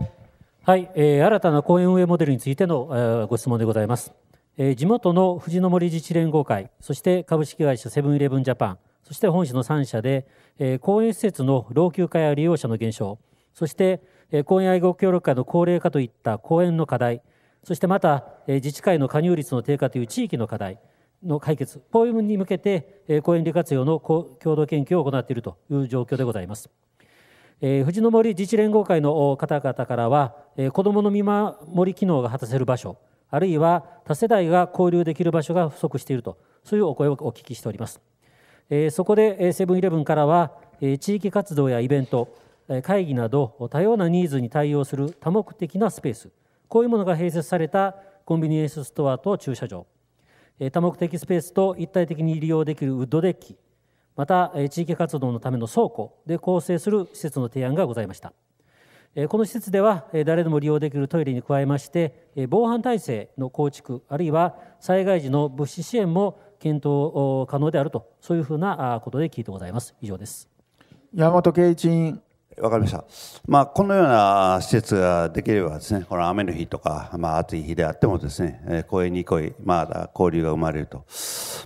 はい、えー、新たな公園運営モデルについての、えー、ご質問でございます、えー、地元の富士の森自治連合会そして株式会社セブンイレブンジャパンそして本市の3社で、えー、公園施設の老朽化や利用者の減少そして公園愛護協力会の高齢化といった公園の課題そしてまた自治会の加入率の低下という地域の課題の解決こういうに向けて公園利活用の共同研究を行っているという状況でございます。えー、富士の森自治連合会の方々からは、えー、子どもの見守り機能が果たせる場所あるいは多世代が交流できる場所が不足しているとそういうお声をお聞きしております、えー、そこでセブンイレブンからは、えー、地域活動やイベント会議など多様なニーズに対応する多目的なスペースこういうものが併設されたコンビニエンスストアと駐車場多目的スペースと一体的に利用できるウッドデッキまた地域活動のための倉庫で構成する施設の提案がございましたこの施設では誰でも利用できるトイレに加えまして防犯体制の構築あるいは災害時の物資支援も検討可能であるとそういうふうなことで聞いてございます以上です山本圭一わかりました。まあ、このような施設ができればですね、この雨の日とか、まあ、暑い日であってもですね、公園に来い、まあ、交流が生まれると。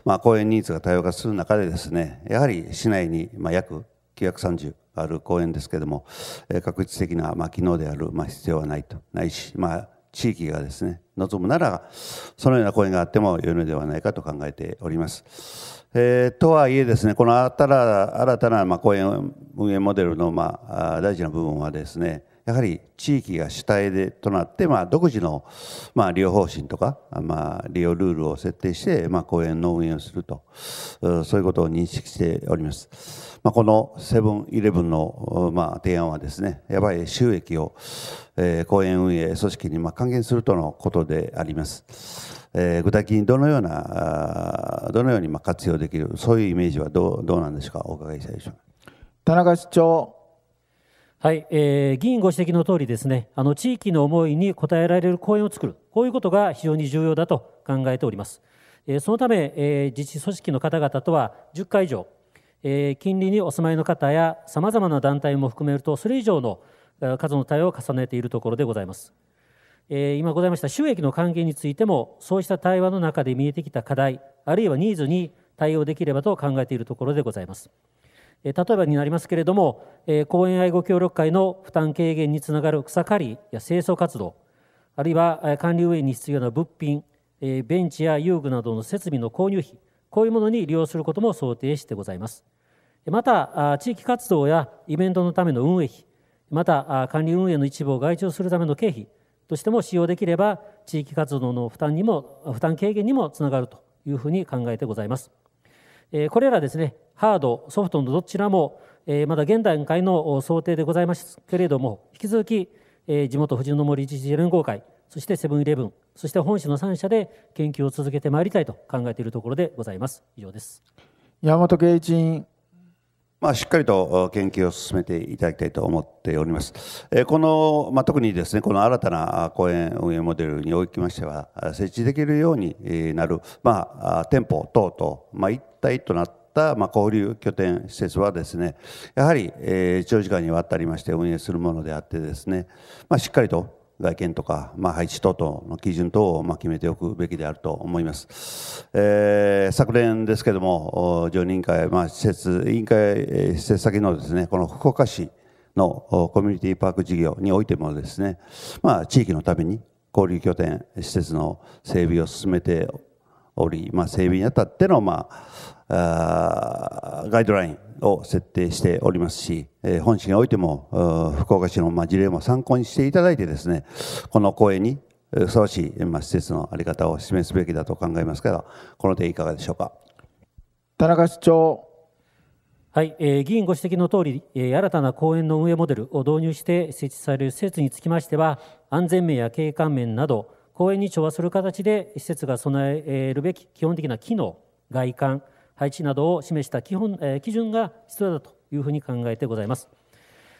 まあ、公園ニーズが多様化する中でですね、やはり市内に、まあ、約930ある公園ですけども、確実的な、まあ、機能である、まあ、必要はないと。ないし、まあ、地域がですね、望むなら、そのような公園があっても良いのではないかと考えております。えー、とはいえですね、この新たなまあ公園運営モデルのまあ大事な部分はですね、やはり地域が主体でとなって、まあ、独自の、まあ、利用方針とか、まあ、利用ルールを設定して、まあ、公園の運営をするとそういうことを認識しております、まあ、このセブンイレブンの、まあ、提案はですねやばい収益を、えー、公園運営組織に、まあ、還元するとのことでありますえー、具体的にどのようなどのようにまあ活用できるそういうイメージはどうどうなんですかお伺いしたいでしょう田中市長はい、えー、議員ご指摘の通りですねあの地域の思いに応えられる公園を作るこういうことが非常に重要だと考えております、えー、そのため、えー、自治組織の方々とは10回以上、えー、近隣にお住まいの方やさまざまな団体も含めるとそれ以上の数の対応を重ねているところでございますえ今ございました収益の還元についてもそうした対話の中で見えてきた課題あるいはニーズに対応できればと考えているところでございます。例えばになりますけれども公園愛護協力会の負担軽減につながる草刈りや清掃活動あるいは管理運営に必要な物品ベンチや遊具などの設備の購入費こういうものに利用することも想定してございますまた地域活動やイベントのための運営費また管理運営の一部を外注するための経費としても使用できれば地域活動の負担にも負担軽減にもつながるというふうに考えてございます。これらですねハードソフトのどちらもまだ現段階の想定でございますけれども引き続き地元富士の森自治連合会そしてセブンイレブンそして本市の3社で研究を続けてまいりたいと考えているところでございます以上です山本圭一まあ、しっかりと研究を進めていただきたいと思っております。えこの、まあ、特にですね、この新たな公園運営モデルにおきましては、設置できるようになる、まあ、店舗等々、まあ、一体となってた、ま交流拠点施設はですねやはり、え長時間にわたりまして運営するものであってですね、ましっかりと外見とか、まあ、配置等々の基準等をまあ決めておくべきであると思います。えー、昨年ですけども、常任委員会、まあ、施設、委員会、施設先のですね、この福岡市のコミュニティパーク事業においてもですね、まあ、地域のために交流拠点、施設の整備を進めており、まあ、整備にあたっての、まあ、ガイドラインを設定しておりますし、本市においても福岡市の事例も参考にしていただいてですね、この公園にふさわしい施設の在り方を示すべきだと考えますけど、この点いかがでしょうか。田中市長。はい、えー、議員ご指摘のとおり、えー、新たな公園の運営モデルを導入して設置される施設につきましては、安全面や景観面など、公園に調和する形で施設が備えるべき基本的な機能、外観、配置などを示した基本、えー、基準が必要だというふうに考えてございます。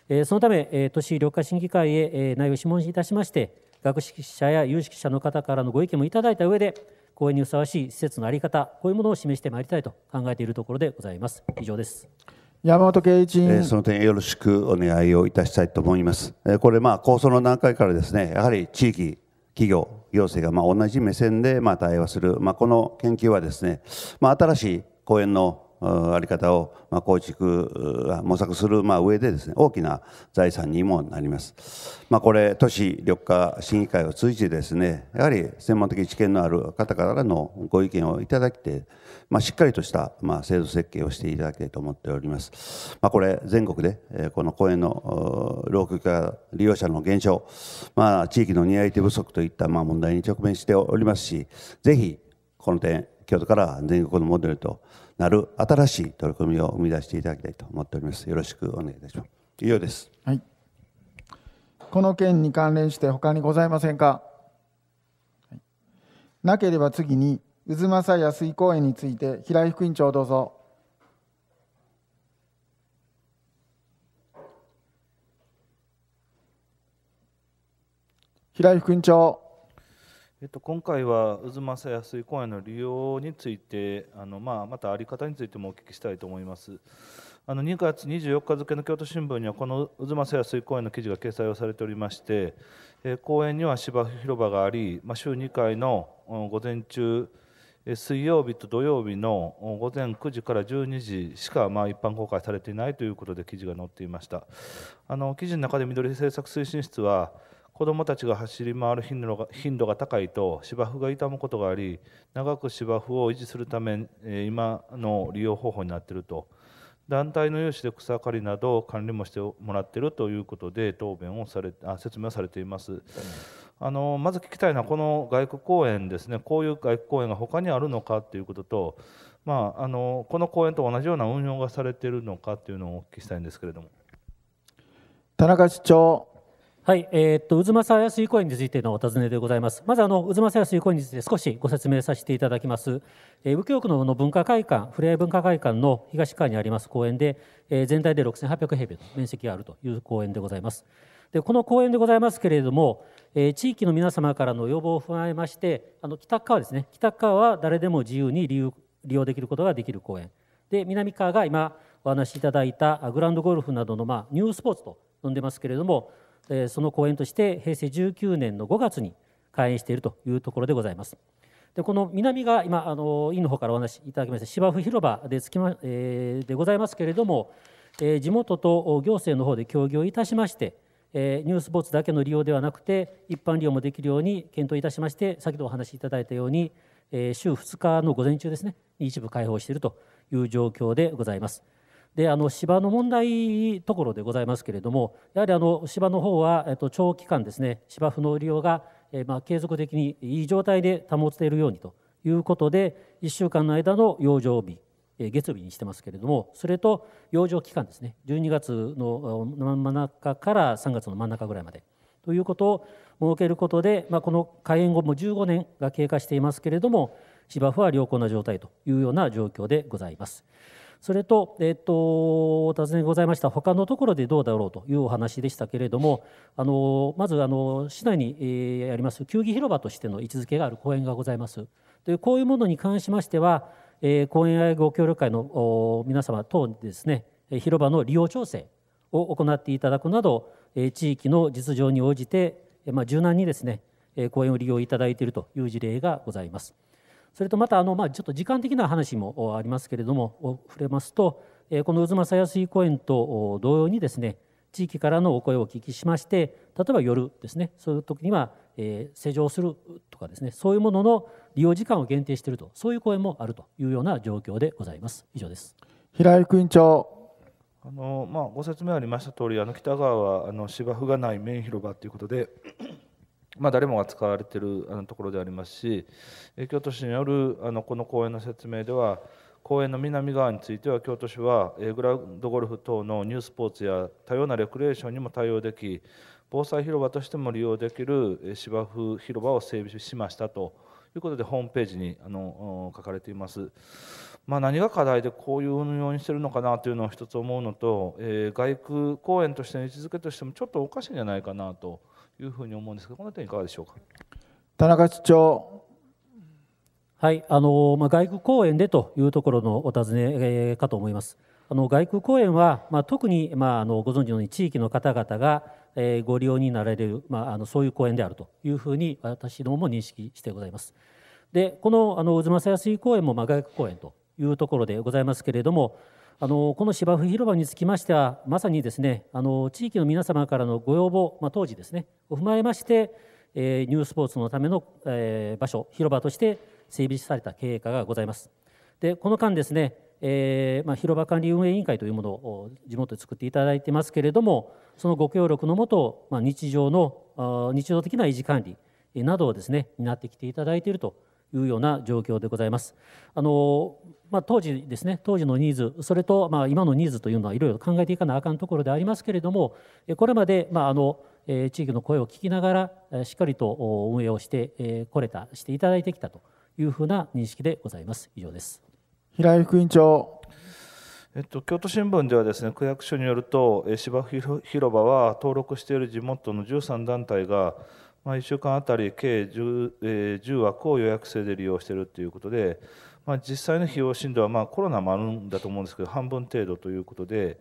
えー、そのため、えー、都市緑化審議会へ、えー、内容を諮問いたしまして、学識者や有識者の方からのご意見もいただいた上で、公園にふさわしい施設のあり方、こういうものを示してまいりたいと考えているところでございます。以上です。山本圭一、えその点よろしくお願いをいたしたいと思います。えこれまあ構想の段階からですね、やはり地域企業行政がまあ同じ目線でまあ対話する、まあ、この研究はですね、まあ、新しい公園の在り方を構築模索する上でですね大きな財産にもなります、まあ、これ都市緑化審議会を通じてですねやはり専門的知見のある方からのご意見をいただきて、まあ、しっかりとしたまあ制度設計をしていただきたいと思っております、まあ、これ全国でこの公園の老朽化利用者の減少、まあ、地域の担い手不足といったまあ問題に直面しておりますしぜひこの点京都から全国のモデルとなる新しい取り組みを生み出していただきたいと思っております。よろしくお願いいたします。以上です。はい。この件に関連して他にございませんか。はい、なければ次に渦政安井公園について平井副委員長どうぞ。平井副院長。えっと、今回は渦政安井公園の利用についてあの、まあ、またあり方についてもお聞きしたいと思います。あの2月24日付の京都新聞にはこの渦政安い公園の記事が掲載をされておりまして、え公園には芝生広場があり、まあ、週2回の午前中水曜日と土曜日の午前9時から12時しかまあ一般公開されていないということで記事が載っていましたあの記事の中で緑政策推進室は子どもたちが走り回る頻度が頻度が高いと芝生が傷むことがあり長く芝生を維持するため今の利用方法になっていると団体の有志で草刈りなど管理もしてもらっているということで答弁をされあ説明をされています。あのまず聞きたいのはこの外国公園ですねこういう外国公園が他にあるのかということと、まあ、あのこの公園と同じような運用がされているのかというのをお聞きしたいんですけれども。田中市長はい、えー、っと、渦政安井公園についてのお尋ねでございます。まず、あの、渦政安井公園について少しご説明させていただきます。えー、右京区の文化会館、ふれあい文化会館の東側にあります公園で、えー、全体で6800平米の面積があるという公園でございます。で、この公園でございますけれども、えー、地域の皆様からの要望を踏まえまして、あの、北側ですね、北側は誰でも自由に利用利用できることができる公園。で、南側が今お話しいただいたグランドゴルフなどの、まあ、ニュースポーツと呼んでますけれども、えその公園として平成19年の5月に開園しているというところでございます。でこの南が今あの委員の方からお話しいただきました芝生広場でつきま、えー、でございますけれども、えー、地元と行政の方で協議をいたしまして、えー、ニュースポーツだけの利用ではなくて一般利用もできるように検討いたしまして先ほどお話しいただいたように、え週2日の午前中ですね一部開放しているという状況でございます。であの芝の問題ところでございますけれどもやはりあの芝の方は、えっと、長期間ですね芝生の利用が、えまあ、継続的にいい状態で保っているようにということで1週間の間の養生日月日にしてますけれどもそれと養生期間ですね12月の真ん中から3月の真ん中ぐらいまでということを設けることで、まあ、この開園後も15年が経過していますけれども芝生は良好な状態というような状況でございます。それと、えっ、と、お尋ねございました、他のところでどうだろうというお話でしたけれども、あのまずあの市内に、えあります球技広場としての位置づけがある公園がございます。でこういうものに関しましては、えー、公園愛護協力会の皆様等にですね、広場の利用調整を行っていただくなど、え地域の実情に応じて、まあ、柔軟にですね、公園を利用いただいているという事例がございます。それとまたあの、まあ、ちょっと時間的な話もありますけれども触れますとこの渦政安井公園と同様にですね地域からのお声をお聞きしまして例えば夜ですねそういう時には、えー、施錠するとかですねそういうものの利用時間を限定しているとそういう声もあるというような状況でございます以上です平井副員長あの、まあ、ご説明ありました通りあの北川はあの芝生がないメイン広場ということでまあ、誰もが使われているあのところでありますし京都市によるあのこの公園の説明では公園の南側については京都市はグラウンドゴルフ等のニュースポーツや多様なレクリエーションにも対応でき防災広場としても利用できる芝生広場を整備しましたということでホームページにあの書かれています。まあ、何が課題でこういう運用にしてるのかなというのを一つ思うのと、えー、外区公園としての位置づけとしてもちょっとおかしいんじゃないかなと。いうふうに思うんですけど、この点いかがでしょうか田中市長はいあのまあ、外国公演でというところのお尋ねかと思います。あの外国公演は、まあ、特に、まあ、あのご存知のように地域の方々が、えー、ご利用になられる、まあ、あのそういう公演であるというふうに私どもも認識してございます。でこのあの渦政安公園も、まあ、外国公演というところでございますけれども、あのこの芝生広場につきましてはまさにですねあの地域の皆様からのご要望、まあ、当時ですねを踏まえまして、えー、ニュースポーツのための、えー、場所広場として整備された経営課がございます。でこの間ですね、えーまあ、広場管理運営委員会というものを地元で作っていただいてますけれどもそのご協力のもと、まあ、日常の日常的な維持管理などをですね担ってきていただいているというような状況でございます。あのまあ、当時ですね当時のニーズそれとまあ今のニーズというのはいろいろ考えていかなあかんところでありますけれどもこれまでまああの地域の声を聞きながらしっかりと運営をしてこれたしていただいてきたというふうな認識でございます以上です平井副委員長えっと、京都新聞ではですね区役所によると芝生広場は登録している地元の13団体がまあ、1週間あたり計 10,、えー、10枠を予約制で利用しているということで、まあ、実際の費用振動は、まあ、コロナもあるんだと思うんですけど半分程度ということで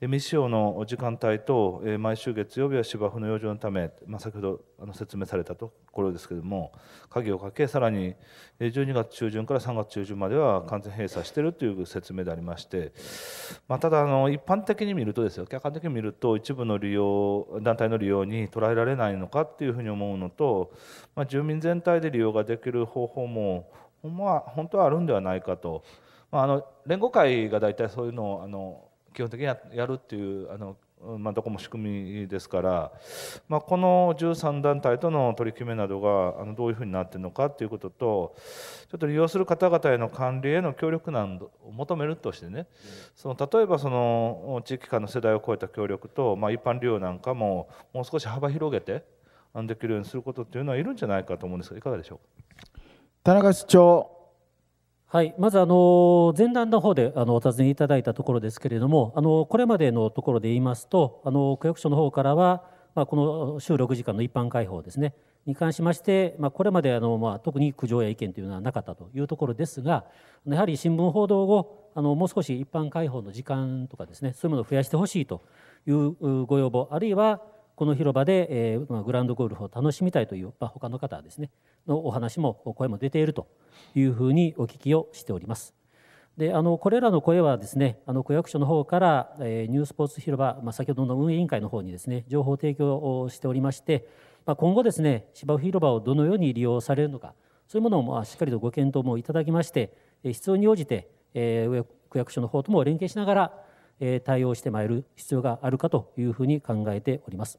未使用の時間帯と毎週月曜日は芝生の養生のため、まあ、先ほどあの説明されたところですけども鍵をかけさらに12月中旬から3月中旬までは完全閉鎖しているという説明でありまして、まあ、ただあの一般的に見るとですよ客観的に見ると一部の利用団体の利用に捉えられないのかっていうふうに思うのと、まあ、住民全体で利用ができる方法もほんま本当はあるんではないかと、まあ、あの連合会が大体そういうのをあの基本的にやるっていうあの、まあ、どこも仕組みですから、まあ、この13団体との取り決めなどがあのどういうふうになっているのかということとちょっと利用する方々への管理への協力どを求めるとしてね、その例えばその地域間の世代を超えた協力と、まあ、一般利用なんかももう少し幅広げてできるようにすることっていうのはいるんじゃないかと思うんですがいかがでしょうか。田中市長。はい、まずあの前段の方であのお尋ねいただいたところですけれどもあのこれまでのところで言いますとあの区役所の方からは、まあ、この週6時間の一般開放ですねに関しまして、まあ、これまであの、まあ、特に苦情や意見というのはなかったというところですがやはり新聞報道後あのもう少し一般開放の時間とかですねそういうものを増やしてほしいというご要望あるいはこの広場で、えー、グランドゴルフを楽しみたいという、まあ、他の方ですねのお話も声も出ているというふうにお聞きをしております。であのこれらの声はですねあの区役所の方から、えー、ニュースポーツ広場、まあ、先ほどの運営委員会の方にですね情報提供をしておりまして、まあ、今後ですね芝生広場をどのように利用されるのかそういうものをまあしっかりとご検討もいただきまして必要に応じて、えー、区役所の方とも連携しながら対応してまいる必要があるかというふうに考えております。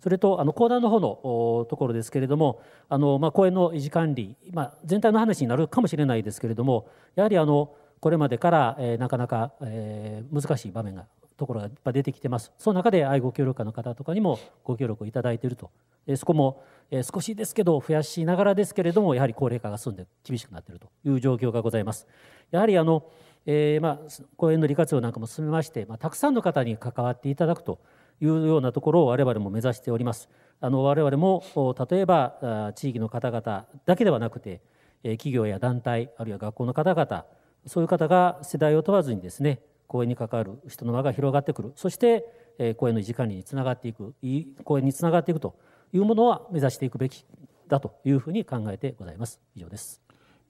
それとあの講談の方のところですけれどもあの、まあ、公園の維持管理、まあ、全体の話になるかもしれないですけれどもやはりあのこれまでから、えなかなか、えー、難しい場面がところが出てきてますその中で愛護協力課の方とかにもご協力をいただいていると、えそこも、え少しですけど増やしながらですけれどもやはり高齢化が進んで厳しくなっているという状況がございます。やはりあのえー、まあ、公園の利活用なんかも進めまして、まあ、たくさんの方に関わっていただくというようなところを我々も目指しております。あの我々も例えば地域の方々だけではなくて企業や団体あるいは学校の方々そういう方が世代を問わずにですね公園に関わる人の輪が広がってくるそして公園の維持管理につながっていくいい公園につながっていくというものは目指していくべきだというふうに考えてございます以上です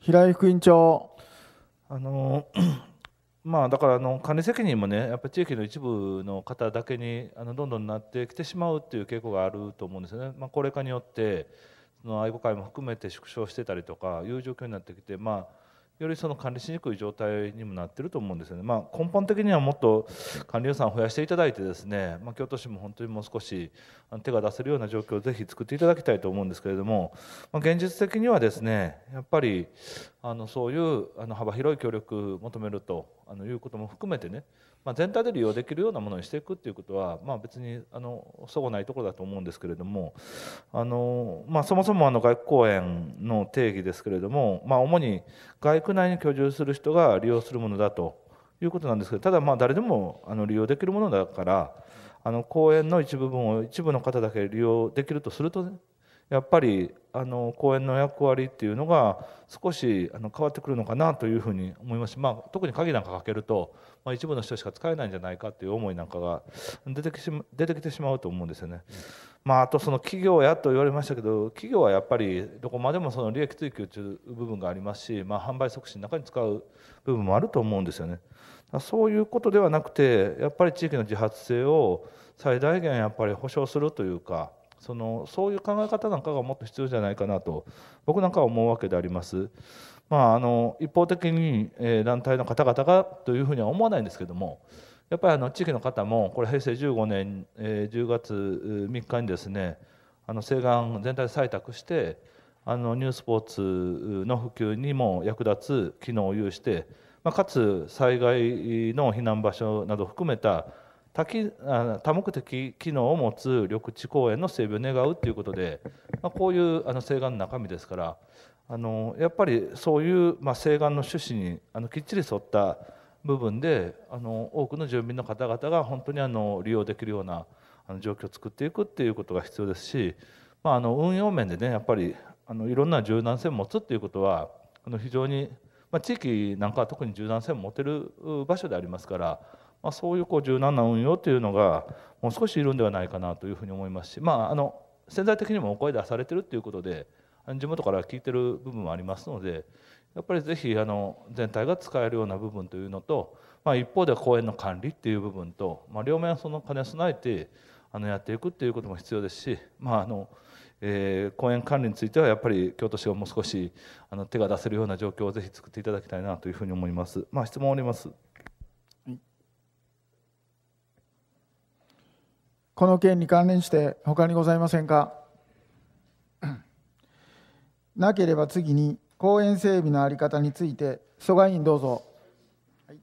平井副委員長あの まあ、だからあの管理責任もねやっぱ地域の一部の方だけにあのどんどんなってきてしまうっていう傾向があると思うんですよね、まあ、高齢化によってその愛護会も含めて縮小してたりとかいう状況になってきて、まあ、よりその管理しにくい状態にもなってると思うんですよね、まあ、根本的にはもっと管理予算を増やしていただいてですね、まあ、京都市も本当にもう少し手が出せるような状況をぜひ作っていただきたいと思うんですけれども、まあ、現実的にはですねやっぱりあのそういうあの幅広い協力を求めるとあのいうことも含めてね、まあ、全体で利用できるようなものにしていくっていうことは、まあ、別にあのそごないところだと思うんですけれどもあの、まあ、そもそもあの外交公演の定義ですけれども、まあ、主に外区内に居住する人が利用するものだということなんですけどただまあ誰でもあの利用できるものだからあの公園の一部分を一部の方だけ利用できるとすると、ね、やっぱりあの公演の役割っていうのが少しあの変わってくるのかなというふうに思いますし、まあ、特に鍵なんかかけると、まあ、一部の人しか使えないんじゃないかっていう思いなんかが出てきし出てきてしまうと思うんですよね。まあ、あとその企業やと言われましたけど企業はやっぱりどこまでもその利益追求という部分がありますし、まあ、販売促進の中に使う部分もあると思うんですよね。そういうことではなくてやっぱり地域の自発性を最大限やっぱり保障するというか。そのそういう考え方なんかがもっと必要じゃないかなと僕なんかは思うわけであります。まあ、あの一方的に団体の方々がというふうには思わないんですけどもやっぱりあの地域の方もこれ平成15年10月3日にですねあの西岸全体で採択してあのニュースポーツの普及にも役立つ機能を有して、まあ、かつ災害の避難場所など含めた多機多目的機能を持つ緑地公園の整備を願うということで、まあ、こういうあの請願の中身ですからあのやっぱりそういう、まあ、請願の趣旨にあのきっちり沿った部分であの多くの住民の方々が本当にあの利用できるようなあの状況を作っていくっていうことが必要ですし、まあ、あの運用面でねやっぱりあのいろんな柔軟性を持つっていうことはあの非常に、まあ、地域なんかは特に柔軟性を持てる場所でありますから。まあ、そういうこう柔軟な運用というのがもう少しいるんではないかなというふうに思いますし、まあ、あの潜在的にもお声出されてるっていうことで地元から聞いてる部分もありますのでやっぱりぜひあの全体が使えるような部分というのと、まあ、一方で公園の管理っていう部分と、まあ、両面その兼ね備えてあのやっていくっていうことも必要ですし、まああのえー、公園管理についてはやっぱり京都市がもう少しあの手が出せるような状況をぜひ作っていただきたいなというふうに思います。まあ、質問ありますこの件に関連して他にございませんか なければ次に公園整備の在り方について蘇我委員どうぞ。はい、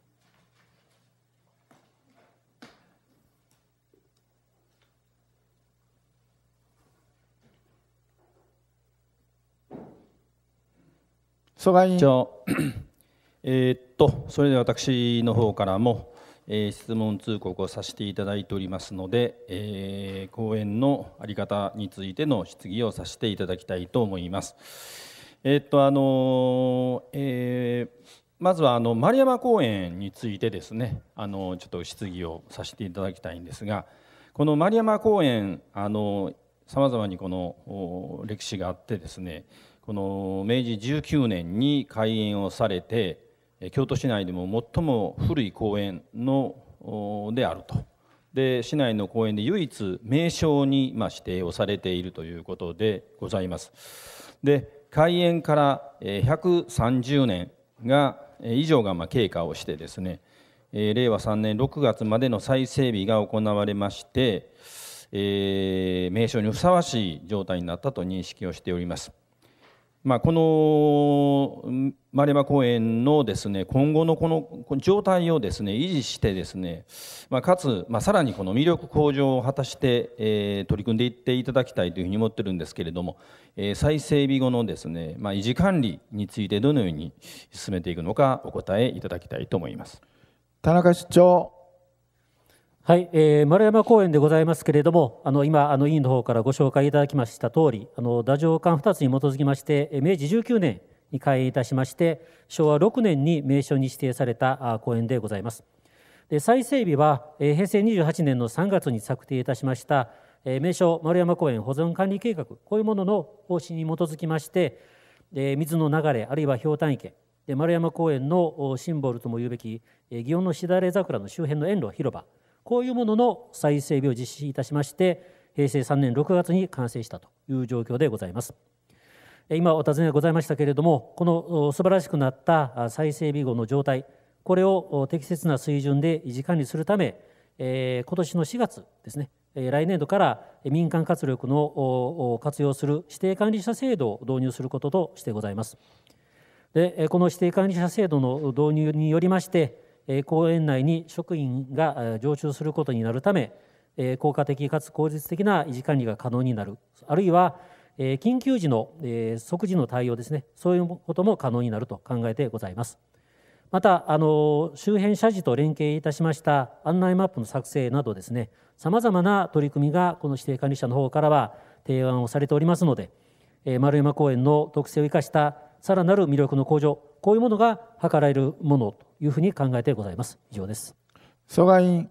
我委員長、えー、っとそれでは私の方からも。え質問通告をさせていただいておりますので、え講演の在り方についての質疑をさせていただきたいと思います。えっとあのえーまずはあの丸山公園についてですねあのちょっと質疑をさせていただきたいんですがこの丸山公園さまざまにこの歴史があってですねこの明治19年に開園をされて京都市内でも最も古い公園のであるとで市内の公園で唯一名称に指定をされているということでございますで開園から130年が以上がま経過をしてですね令和3年6月までの再整備が行われまして、え名称にふさわしい状態になったと認識をしております。まあ、この丸山公園のですね今後のこの状態をですね維持してですね、まあ、かつ、まあ、さらにこの魅力向上を果たして、え取り組んでいっていただきたいというふうに思ってるんですけれども、え再整備後のですね、まあ、維持管理についてどのように進めていくのかお答えいただきたいと思います。田中市長はい、えー、丸山公園でございますけれども、あの今あの委員の方からご紹介いただきました通り、あの太政官2つに基づきまして明治19年に開園いたしまして、昭和6年に名称に指定された公園でございます。で再整備は、えー、平成28年の3月に策定いたしました、えー、名称丸山公園保存管理計画こういうものの方針に基づきまして、えー、水の流れあるいは氷炭池で丸山公園のシンボルともいうべき祇園のしだれ桜の周辺の園路広場こういうものの再整備を実施いたしまして平成3年6月に完成したという状況でございます。今お尋ねがございましたけれどもこの素晴らしくなった再整備後の状態これを適切な水準で維持管理するため今年の4月ですね来年度から民間活力の活用する指定管理者制度を導入することとしてございます。でこの指定管理者制度の導入によりまして公園内に職員が常駐することになるため効果的かつ効率的な維持管理が可能になるあるいは緊急時の即時の対応ですねそういうことも可能になると考えてございますまたあの周辺社事と連携いたしました案内マップの作成などですねさまざまな取り組みがこの指定管理者の方からは提案をされておりますので丸山公園の特性を生かしたさらなる魅力の向上こういうものが図られるものというふうに考えてございます以上です阻害員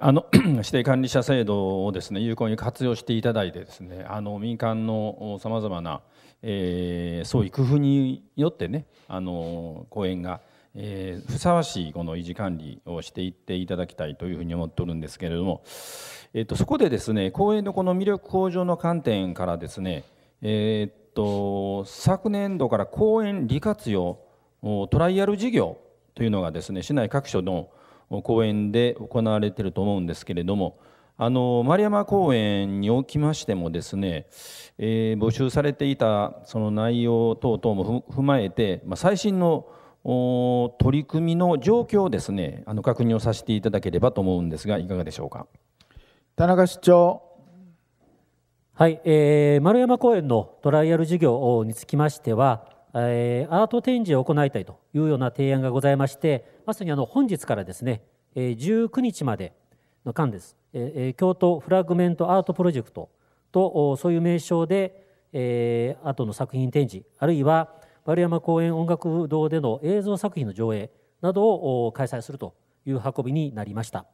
あの 指定管理者制度をですね有効に活用していただいてですねあの民間のさまざまな、えー、創意工夫によってねあの公園が、えー、ふさわしいこの維持管理をしていっていただきたいというふうに思っておるんですけれども、えーと、とそこでですね公園のこの魅力向上の観点からですねえー、と、昨年度から公園利活用トライアル事業というのがですね市内各所の公園で行われていると思うんですけれどもあの丸山公園におきましてもですね、えー、募集されていたその内容等々も踏まえて、まあ、最新の取り組みの状況をですねあの確認をさせていただければと思うんですがいかがでしょうか田中市長はい、えー、丸山公園のトライアル事業につきましては、えー、アート展示を行いたいというような提案がございましてまさにあの本日からですね、えー、19日までの間です、えー、京都フラグメントアートプロジェクトとそういう名称で、えー、アートの作品展示あるいは丸山公園音楽堂での映像作品の上映などを開催するという運びになりました。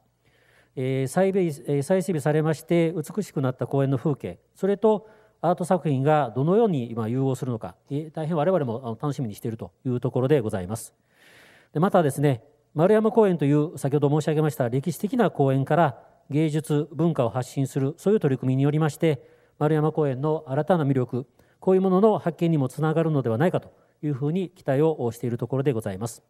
えー、再び再整備されまして美しくなった公園の風景それとアート作品がどのように今融合するのか大変我々も楽しみにしているというところでございますでまたですね丸山公園という先ほど申し上げました歴史的な公園から芸術文化を発信するそういう取り組みによりまして丸山公園の新たな魅力こういうものの発見にもつながるのではないかというふうに期待をしているところでございます。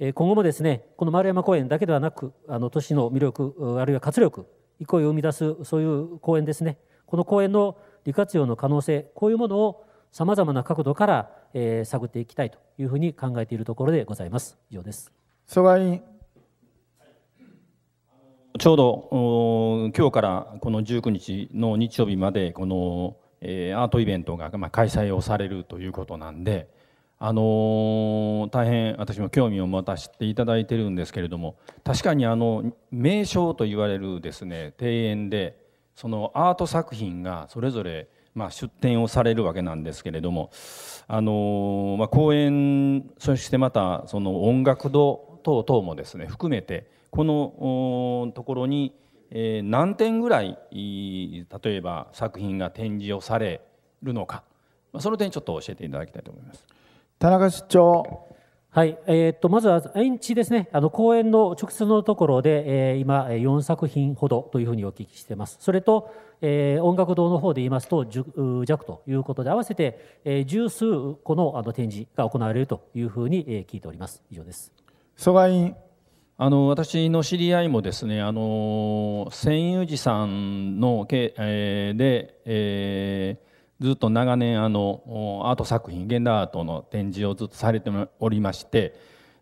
え今後もですねこの丸山公園だけではなくあの都市の魅力あるいは活力憩いを生み出すそういう公園ですねこの公園の利活用の可能性こういうものをさまざまな角度から、えー、探っていきたいというふうに考えているところでございます以上です曽我委員ちょうど今日からこの19日の日曜日までこの、えー、アートイベントが、まあ、開催をされるということなんであのー、大変私も興味を持たせていただいてるんですけれども確かにあの名称と言われるですね庭園でそのアート作品がそれぞれまあ、出展をされるわけなんですけれども、あのまあ、公演そしてまたその音楽堂等々もですね含めてこのところに、えー、何点ぐらい例えば作品が展示をされるのか、まあ、その点ちょっと教えていただきたいと思います。田中市長。はい、えー、っとまずは延期ですね、あの公演の直接のところで、えー、今、4作品ほどというふうにお聞きしてます、それと、えー、音楽堂の方で言いますと、弱ということで、合わせて、えー、十数個のあの展示が行われるというふうに、えー、聞いております、以上です。蘇我委員あの私の知り合いもですね、あの千友寺さんのけ、えー、で、えーずっと長年あのアート作品現代アートの展示をずっとされておりまして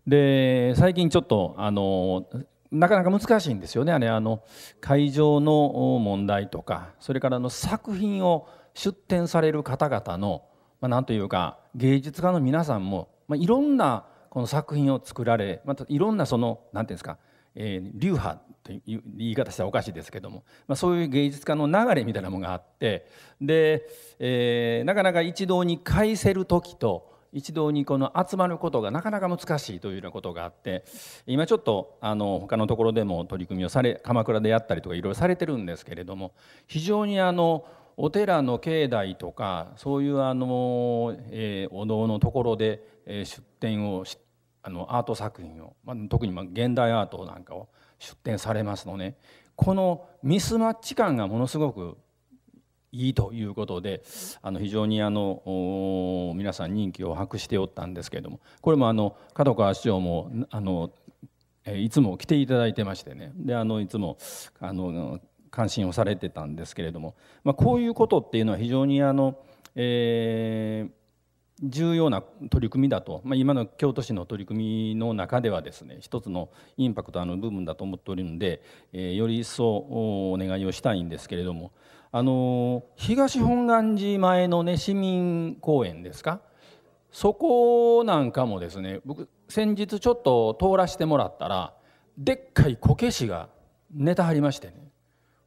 で最近ちょっとあのなかなか難しいんですよねあれあの会場の問題とかそれからの作品を出展される方々の何、まあ、というか芸術家の皆さんも、まあ、いろんなこの作品を作られまたいろんなその何て言うんですかえー、流派という言い方したらおかしいですけども、まあ、そういう芸術家の流れみたいなものがあってで、えー、なかなか一堂に会せる時と一堂にこの集まることがなかなか難しいというようなことがあって今ちょっとあの他のところでも取り組みをされ鎌倉でやったりとかいろいろされてるんですけれども非常にあのお寺の境内とかそういうあの、えー、お堂のところで、え出店をしてあのアート作品を、まあ、特にま現代アートなんかを出展されますのねこのミスマッチ感がものすごくいいということであの非常にあの皆さん人気を博しておったんですけれどもこれもあの角川市長もあのいつも来ていただいてましてねであのいつもあの関心をされてたんですけれども、まあ、こういうことっていうのは非常にあの、えー重要な取り組みだと、まあ、今の京都市の取り組みの中ではですね一つのインパクトの部分だと思っておるので、えー、より一層お願いをしたいんですけれども、あのー、東本願寺前の、ね、市民公園ですかそこなんかもですね僕先日ちょっと通らせてもらったらでっかいこけしが寝たはりましてね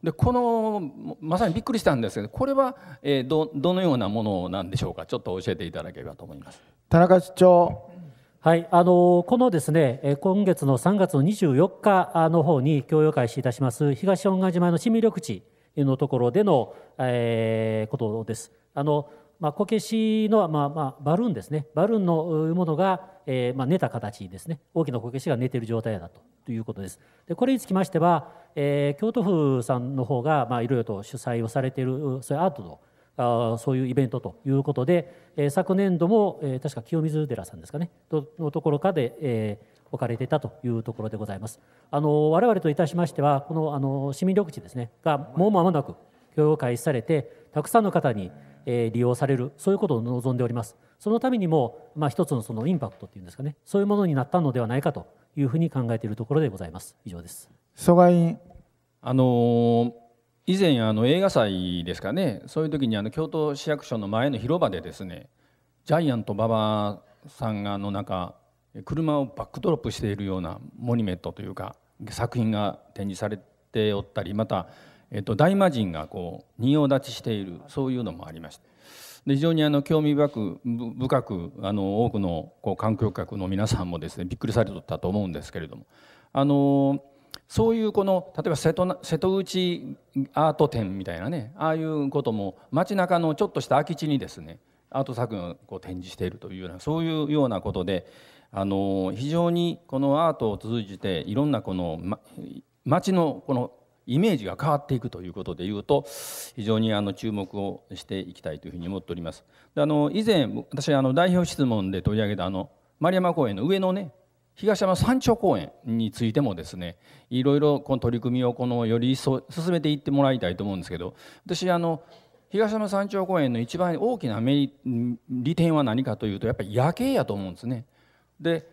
でこのまさにびっくりしたんですけどこれは、えー、どどのようなものなんでしょうかちょっと教えていただければと思います田中市長はい、あのこのですね今月の3月の24日の方に共有開始いたします東恩賀島の市民緑地のところでの、えー、ことです。あのまあ、こけしの、まあまあ、バルーンですねバルーンのものが、えーまあ、寝た形ですね大きなこけしが寝ている状態だとということです。でこれにつきましては、えー、京都府さんの方がいろいろと主催をされているそういうアートのあそういうイベントということで、えー、昨年度も、えー、確か清水寺さんですかねのところかで、えー、置かれていたというところでございます。あの我々といたしましてはこのあの市民緑地ですねがもう間もなく協会されてたくさんの方にえ利用されるそういうことを望んでおりますそのためにも、まあ、一つのそのインパクトっていうんですかねそういうものになったのではないかというふうに考えているところでございます以上です蘇我院あのー、以前あの映画祭ですかねそういう時にあの京都市役所の前の広場でですねジャイアント馬場さんがの中車をバックドロップしているようなモニュメントというか作品が展示されておったりまたえっと、大魔神がこう仁王立ちしているそういうのもありましたで非常にあの興味深く深くあの多くのこう観光客の皆さんもですねびっくりされとったと思うんですけれどもあのそういうこの例えば瀬戸瀬戸内アート展みたいなねああいうことも街中のちょっとした空き地にですねアート作品をこう展示しているというようなそういうようなことであの非常にこのアートを通じていろんなこの、ま、街のこのイメージが変わっていくということでいうと非常にあの注目をしていきたいというふうに思っております。であの以前私あの代表質問で取り上げたあの丸山公園の上のね東山山頂公園についてもですねいろいろこの取り組みをこのより一層進めていってもらいたいと思うんですけど私あの東山山頂公園の一番大きな利点は何かというとやっぱり夜景やと思うんですね。で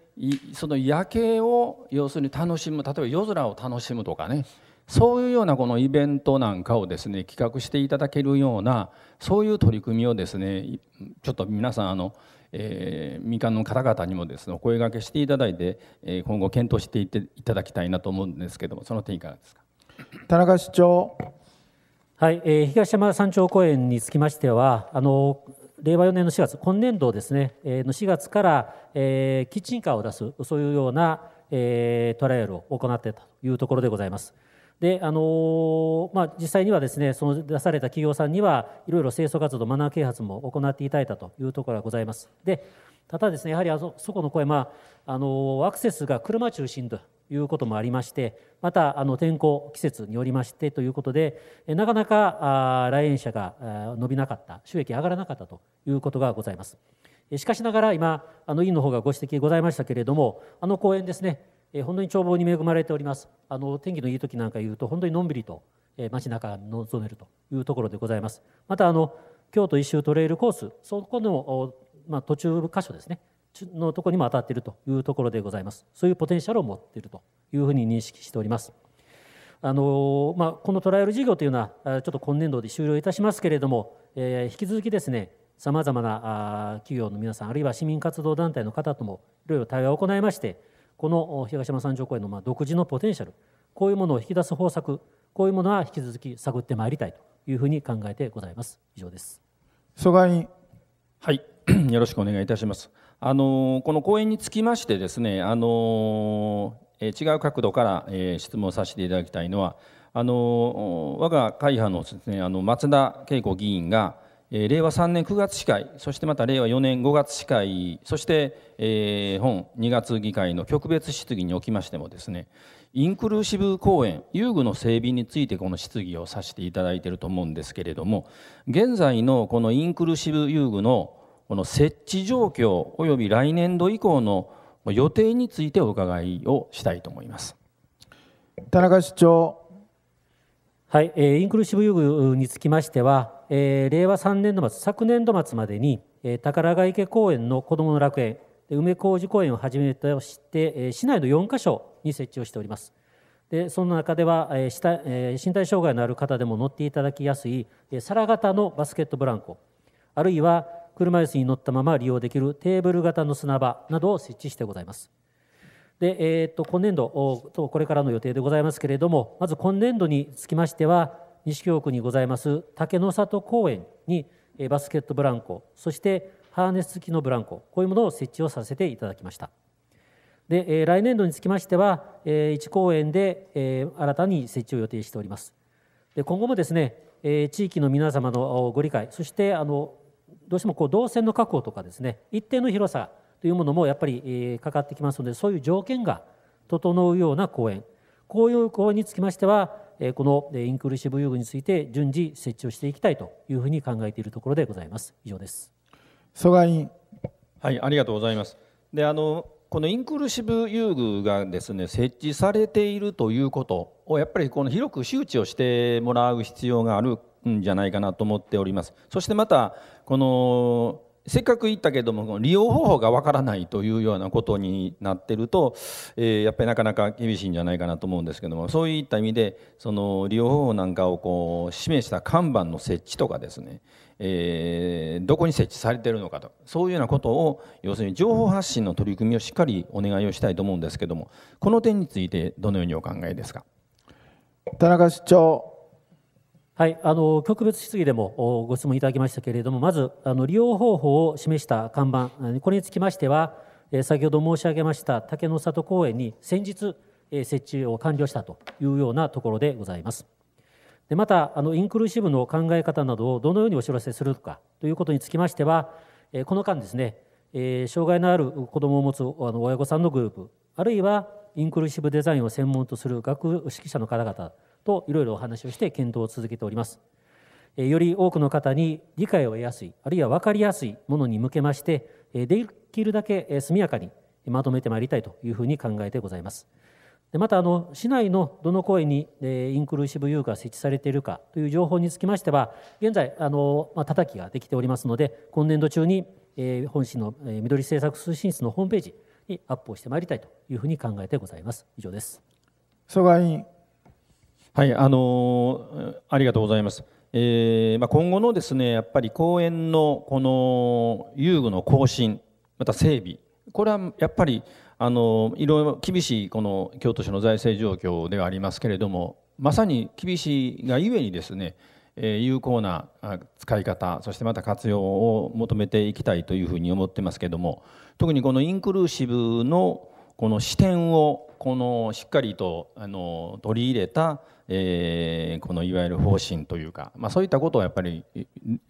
その夜景を要するに楽しむ例えば夜空を楽しむとかねそういうようなこのイベントなんかをですね企画していただけるようなそういう取り組みをですねちょっと皆さんあの、えー、民間の方々にもですねお声がけしていただいて、今後検討していっていただきたいなと思うんですけどもその点いかがですか田中市長はい、えー、東山山頂公園につきましてはあの令和4年の4月今年度ですね、えー、の4月から、えー、キッチンカーを出すそういうような、えー、トライアルを行っていたというところでございます。であのまあ、実際にはですねその出された企業さんにはいろいろ清掃活動マナー啓発も行っていただいたというところがございます。でただですねやはりあそこの声、まあ、あのアクセスが車中心ということもありましてまたあの天候季節によりましてということでなかなか来園者が伸びなかった収益上がらなかったということがございます。しかしながら今あの委員の方がご指摘ございましたけれどもあの公園ですねえ本当に眺望に恵まれておりますあの天気のいい時なんか言うと本当にのんびりと、え街中が望めるというところでございますまたあの京都一周トレイルコースそこの、まあ、途中箇所ですねのとこにも当たっているというところでございますそういうポテンシャルを持っているというふうに認識しておりますあのまあ、このトライアル事業というのはちょっと今年度で終了いたしますけれども、えー、引き続きですねさまざまな企業の皆さんあるいは市民活動団体の方ともいろいろ対話を行いましてこの東山三条公園のま独自のポテンシャルこういうものを引き出す方策こういうものは引き続き探ってまいりたいというふうに考えてございます以上です曽我委員はい よろしくお願いいたしますあのこの講演につきましてですねあのえ違う角度からえ質問させていただきたいのはあの我が会派のです、ね、あの松田恵子議員が令和3年9月司会そしてまた令和4年5月司会そして、え本2月議会の特別質疑におきましてもですねインクルーシブ公園遊具の整備についてこの質疑をさせていただいていると思うんですけれども現在のこのインクルーシブ遊具のこの設置状況および来年度以降の予定についてお伺いをしたいと思います。田中市長はい、インクルーシブ遊具につきましてはえー、令和3年度末昨年度末までに、えー、宝ヶ池公園の子どもの楽園梅小路公園をはじめとして、えー、市内の4か所に設置をしておりますでその中では、えーえー、身体障害のある方でも乗っていただきやすい、えー、皿型のバスケットブランコあるいは車椅子に乗ったまま利用できるテーブル型の砂場などを設置してございますで、えー、と今年度とこれからの予定でございますけれどもまず今年度につきましては西京区にございます竹の里公園にバスケットブランコそしてハーネス付きのブランコこういうものを設置をさせていただきましたで来年度につきましては1公園で新たに設置を予定しておりますで今後もですね地域の皆様のご理解そしてあのどうしてもこう動線の確保とかですね一定の広さというものもやっぱりかかってきますのでそういう条件が整うような公園こういう公園につきましてはこのインクルーシブ遊具について順次設置をしていきたいというふうに考えているところでございます。以上です。曽我委員。はい、ありがとうございます。で、あのこのインクルーシブ遊具がですね設置されているということをやっぱりこの広く周知をしてもらう必要があるんじゃないかなと思っております。そしてまたこのせっかく言ったけども利用方法がわからないというようなことになってると、えー、やっぱりなかなか厳しいんじゃないかなと思うんですけどもそういった意味でその利用方法なんかをこう示した看板の設置とかですね、えー、どこに設置されてるのかとそういうようなことを要するに情報発信の取り組みをしっかりお願いをしたいと思うんですけどもこの点についてどのようにお考えですか田中市長はい、あの局別質疑でもご質問いただきましたけれども、まずあの利用方法を示した看板、これにつきましては、先ほど申し上げました竹の里公園に先日、設置を完了したというようなところでございます。でまたあの、インクルーシブの考え方などをどのようにお知らせするかということにつきましては、この間ですね、障害のある子どもを持つ親御さんのグループ、あるいはインクルーシブデザインを専門とする学識者の方々、といろいろお話をして検討を続けております。より多くの方に理解を得やすい、あるいは分かりやすいものに向けまして、できるだけ速やかにまとめてまいりたいというふうに考えてございます。またあの市内のどの公園にインクルーシブ遊具が設置されているかという情報につきましては現在あのたたきができておりますので今年度中に本市の緑政策推進室のホームページにアップをしてまいりたいというふうに考えてございます以上です。蘇我委員はい、あのー、ありがとうございます。えー、まあ、今後のですね、やっぱり公園のこの遊具の更新、また整備、これはやっぱりあのいろいろ厳しいこの京都市の財政状況ではありますけれども、まさに厳しいがゆえにですね、え有効な使い方、そしてまた活用を求めていきたいというふうに思ってますけども、特にこのインクルーシブのこの視点をこのしっかりとあの取り入れた、えー、このいわゆる方針というか、まあ、そういったことをやっぱり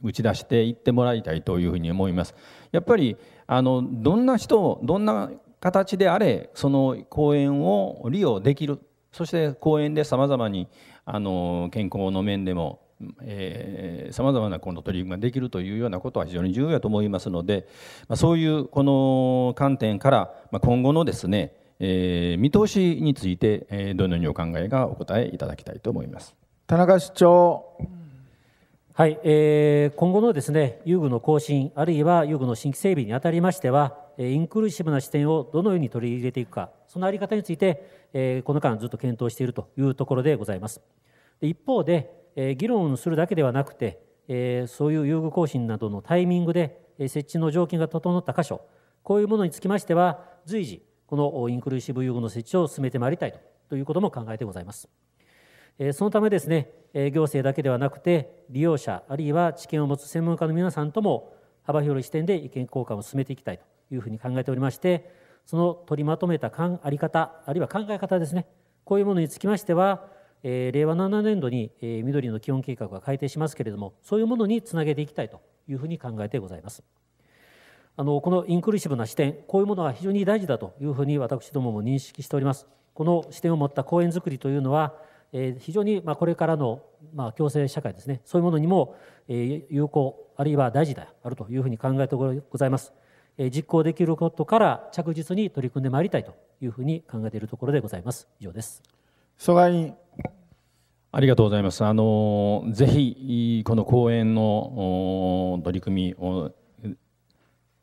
打ち出していってもらいたいというふうに思います。やっぱりあのどんな人どんな形であれその公園を利用できるそして公園でさまざまにあの健康の面でもさまざまなこの取り組みができるというようなことは非常に重要だと思いますので、まあ、そういうこの観点から、まあ、今後のですね、えー、見通しについて、えー、どのようにお考えがお答えいただきたいと思います。田中市長はい、えー、今後のですね遊具の更新あるいは遊具の新規整備にあたりましてはインクルーシブな視点をどのように取り入れていくかその在り方について、えー、この間ずっと検討しているというところでございます。で一方でえ議論するだけではなくて、えそういう優遇更新などのタイミングで設置の条件が整った箇所こういうものにつきましては随時このインクルーシブ優遇の設置を進めてまいりたいということも考えてございます。そのためですね行政だけではなくて利用者あるいは知見を持つ専門家の皆さんとも幅広い視点で意見交換を進めていきたいというふうに考えておりましてその取りまとめたあり方あるいは考え方ですねこういうものにつきましてはえー、令和7年度に、えー、緑の基本計画は改定しますけれどもそういうものにつなげていきたいというふうに考えてございます。あのこのインクルーシブな視点こういうものは非常に大事だというふうに私どもも認識しております。この視点を持った公園づくりというのは、えー、非常にまあこれからのまあ共生社会ですねそういうものにも、えー、有効あるいは大事であるというふうに考えてございます。えー、実行できることから着実に取り組んでまいりたいというふうに考えているところでございます。以上です。我ありがとうございます。あのぜひこの講演の取り組みを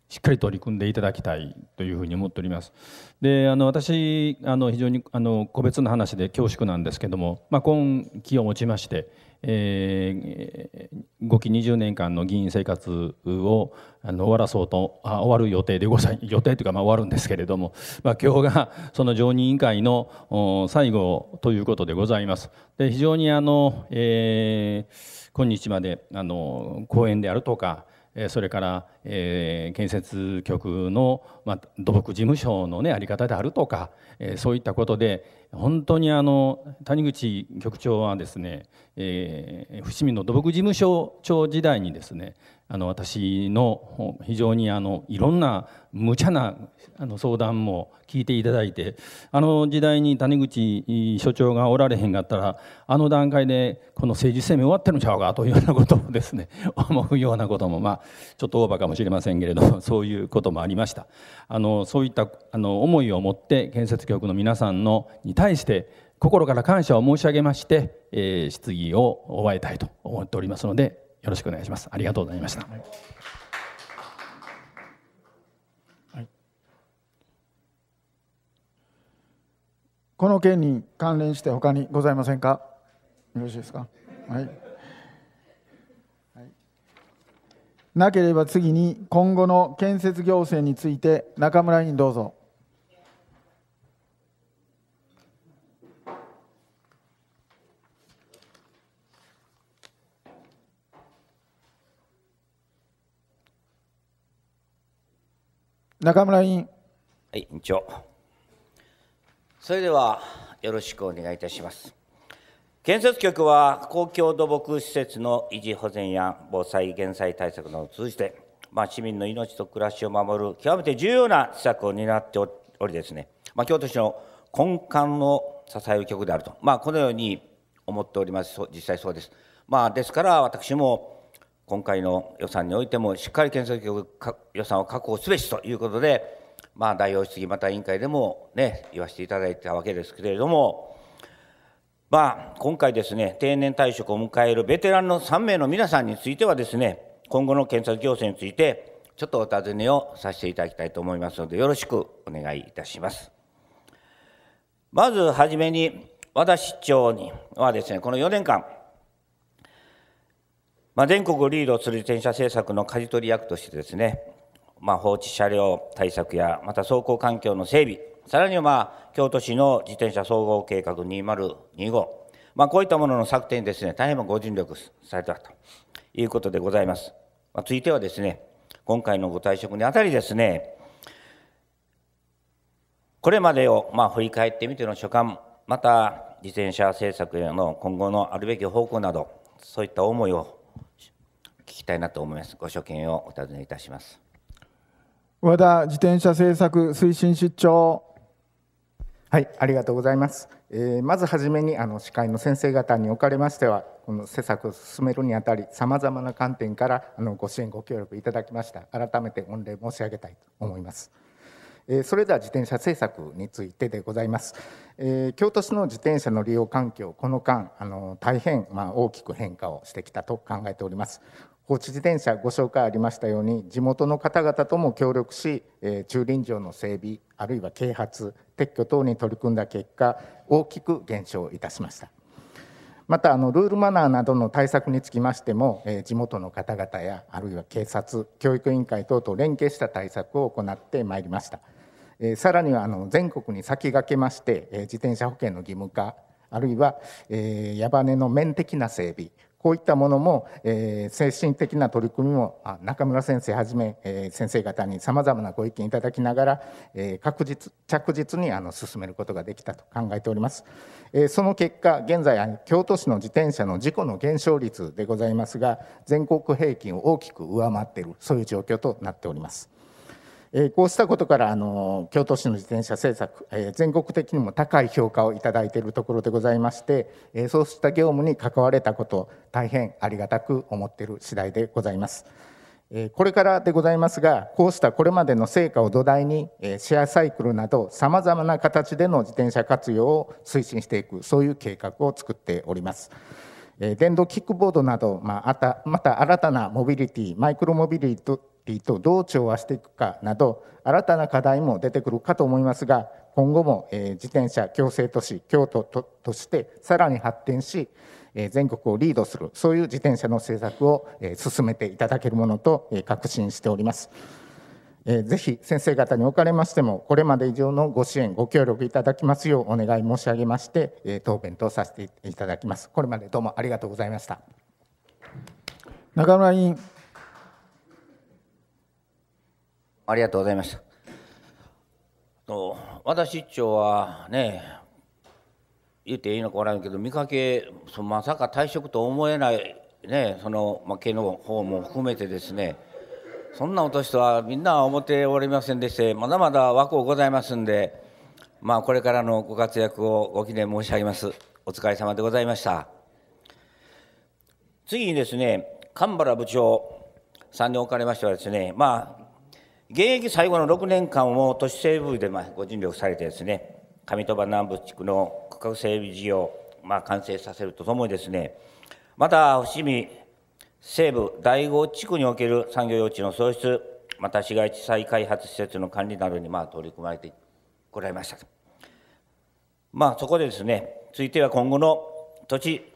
しっかり取り組んでいただきたいというふうに思っております。であの私あの非常にあの個別の話で恐縮なんですけども、まあ、今期をもちまして、えー、5期20年間の議員生活をあの終わらそうとあ終わる予定でござい 予定というかまあ終わるんですけれども、まあ、今日がその常任委員会の最後ということでございます。で非常にあの、えー、今日まであの講演であるとかそれから、えー、建設局の、まあ、土木事務所のねあり方であるとか、えー、そういったことで、本当にあの谷口局長はですね、えー、伏見の土木事務所長時代にですねあの私の非常にあのいろんな無茶なあの相談も聞いていただいてあの時代に谷口所長がおられへんかったらあの段階でこの政治生命終わってるんちゃうかというようなことをですね 思うようなこともまあちょっとオーバーかもしれませんけれど そういうこともありましたあのそういったあの思いを持って建設局の皆さんのに対して心から感謝を申し上げまして、えー、質疑を終えたいと思っておりますのでよろしくお願いします。ありがとうございました。はい、はい、この件に関連して他にございませんか。よろしいですか。はい。い、なければ次に今後の建設行政について中村委員どうぞ。中村委員。はい、委員長。それでは、よろしくお願いいたします。建設局は公共土木施設の維持保全や防災減災対策などを通じて、まあ、市民の命と暮らしを守る極めて重要な施策を担っておりですね、まあ、京都市の根幹を支える局であると、まあ、このように思っております実際そうです、まあ、ですから私も今回の予算においてもしっかり検察局予算を確保すべしということで、まあ、代表質疑また委員会でも、ね、言わせていただいたわけですけれども、まあ、今回ですね定年退職を迎えるベテランの3名の皆さんについてはですね今後の検察行政についてちょっとお尋ねをさせていただきたいと思いますのでよろしくお願いいたします。まずはじめに和田市長にはですねこの4年間まあ、全国をリードする自転車政策の舵取り役としてですね、まあ、放置車両対策やまた走行環境の整備さらにはまあ京都市の自転車総合計画2025、まあ、こういったものの策定にですね大変ご尽力されたということでございます、まあ、ついてはですね今回のご退職にあたりですねこれまでをまあ振り返ってみての所感また自転車政策への今後のあるべき方向などそういった思いを聞きたいなと思います。ご所見をお尋ねいたします。和田自転車政策推進室長。はい、ありがとうございます。えー、まずはじめにあの司会の先生方におかれましては、この施策を進めるにあたり、さまざまな観点からあのご支援、ご協力いただきました。改めて御礼申し上げたいと思います。えー、それでは自転車政策についてでございます。えー、京都市の自転車の利用環境、この間、あの大変まあ、大きく変化をしてきたと考えております。放置自転車ご紹介ありましたように地元の方々とも協力し、え駐輪場の整備あるいは啓発撤去等に取り組んだ結果大きく減少いたしましたまたあのルールマナーなどの対策につきましても、え地元の方々やあるいは警察教育委員会等と連携した対策を行ってまいりました、えさらにはあの全国に先駆けまして、え自転車保険の義務化あるいは、え矢羽の面的な整備こういったものも、えー、精神的な取り組みも中村先生はじめ、えー、先生方にさまざまなご意見いただきながら、えー、確実着実にあの進めることができたと考えております。えその結果現在京都市の自転車の事故の減少率でございますが全国平均を大きく上回っているそういう状況となっております。えこうしたことからあの京都市の自転車政策、え全国的にも高い評価をいただいているところでございまして、えそうした業務に関われたこと大変ありがたく思っている次第でございます。これからでございますが、こうしたこれまでの成果を土台に、シェアサイクルなど、さまざまな形での自転車活用を推進していく、そういう計画を作っております。電動キックボードなど、まあ、また新たなモビリティ、マイクロモビリティリーとどう調和していくかなど新たな課題も出てくるかと思いますが今後も、え自転車共生都市京都としてさらに発展し、え全国をリードするそういう自転車の政策を、え進めていただけるものと、え確信しております。えー、ぜひ先生方におかれましてもこれまで以上のご支援ご協力いただきますようお願い申し上げまして、え答弁とさせていただきますこれまでどうもありがとうございました中村委員ありがとうございました。と私一丁はね言っていいのか分からんけど見かけそまさか退職と思えないねその、まあ、の方も含めてですねそんなお年とはみんな思っておりませんでしてまだまだ枠をございますんで、まあ、これからのご活躍をご記念申し上げますお疲れ様でございました次にですね神原部長さんにおかれましてはですねまあ現役最後の6年間を都市西部でまあご尽力されてですね上鳥羽南部地区の区画整備事業まあ完成させるとともにですねまた伏見西部第5地区における産業用地の創出また市街地再開発施設の管理などにまあ取り組まれてこられましたまあそこでですねついては今後の土地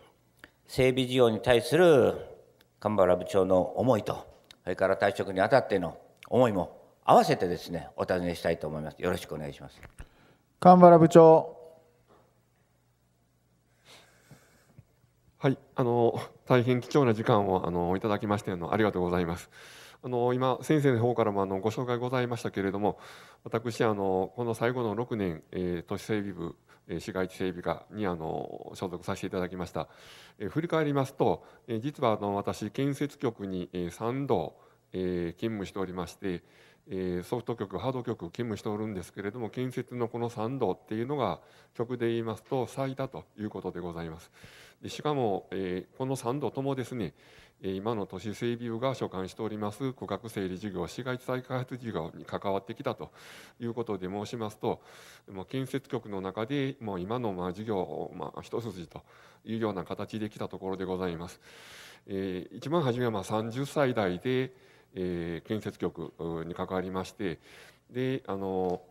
整備事業に対する神原部長の思いとそれから退職にあたっての思いも合わせてですねお尋ねしたいと思いますよろしくお願いします神原部長はいあの大変貴重な時間をあのいただきましてありがとうございますあの今先生の方からもあのご紹介ございましたけれども私あのこの最後の6年、えー、都市整備部市街地整備課にあの所属させていただきました、えー、振り返りますと、えー、実はあの私建設局にえ3度、えー、勤務しておりましてソフト局ハード局勤務しておるんですけれども近接のこの3度っていうのが局で言いますと最多ということでございますしかもこの3度ともですね今の都市整備部が所管しております区画整理事業市街地再開発事業に関わってきたということで申しますともう建設局の中でもう今のまあ事業をまあ一筋というような形できたところでございます。えー、一番初めはまあ30歳代でえー、建設局に関わりましてであの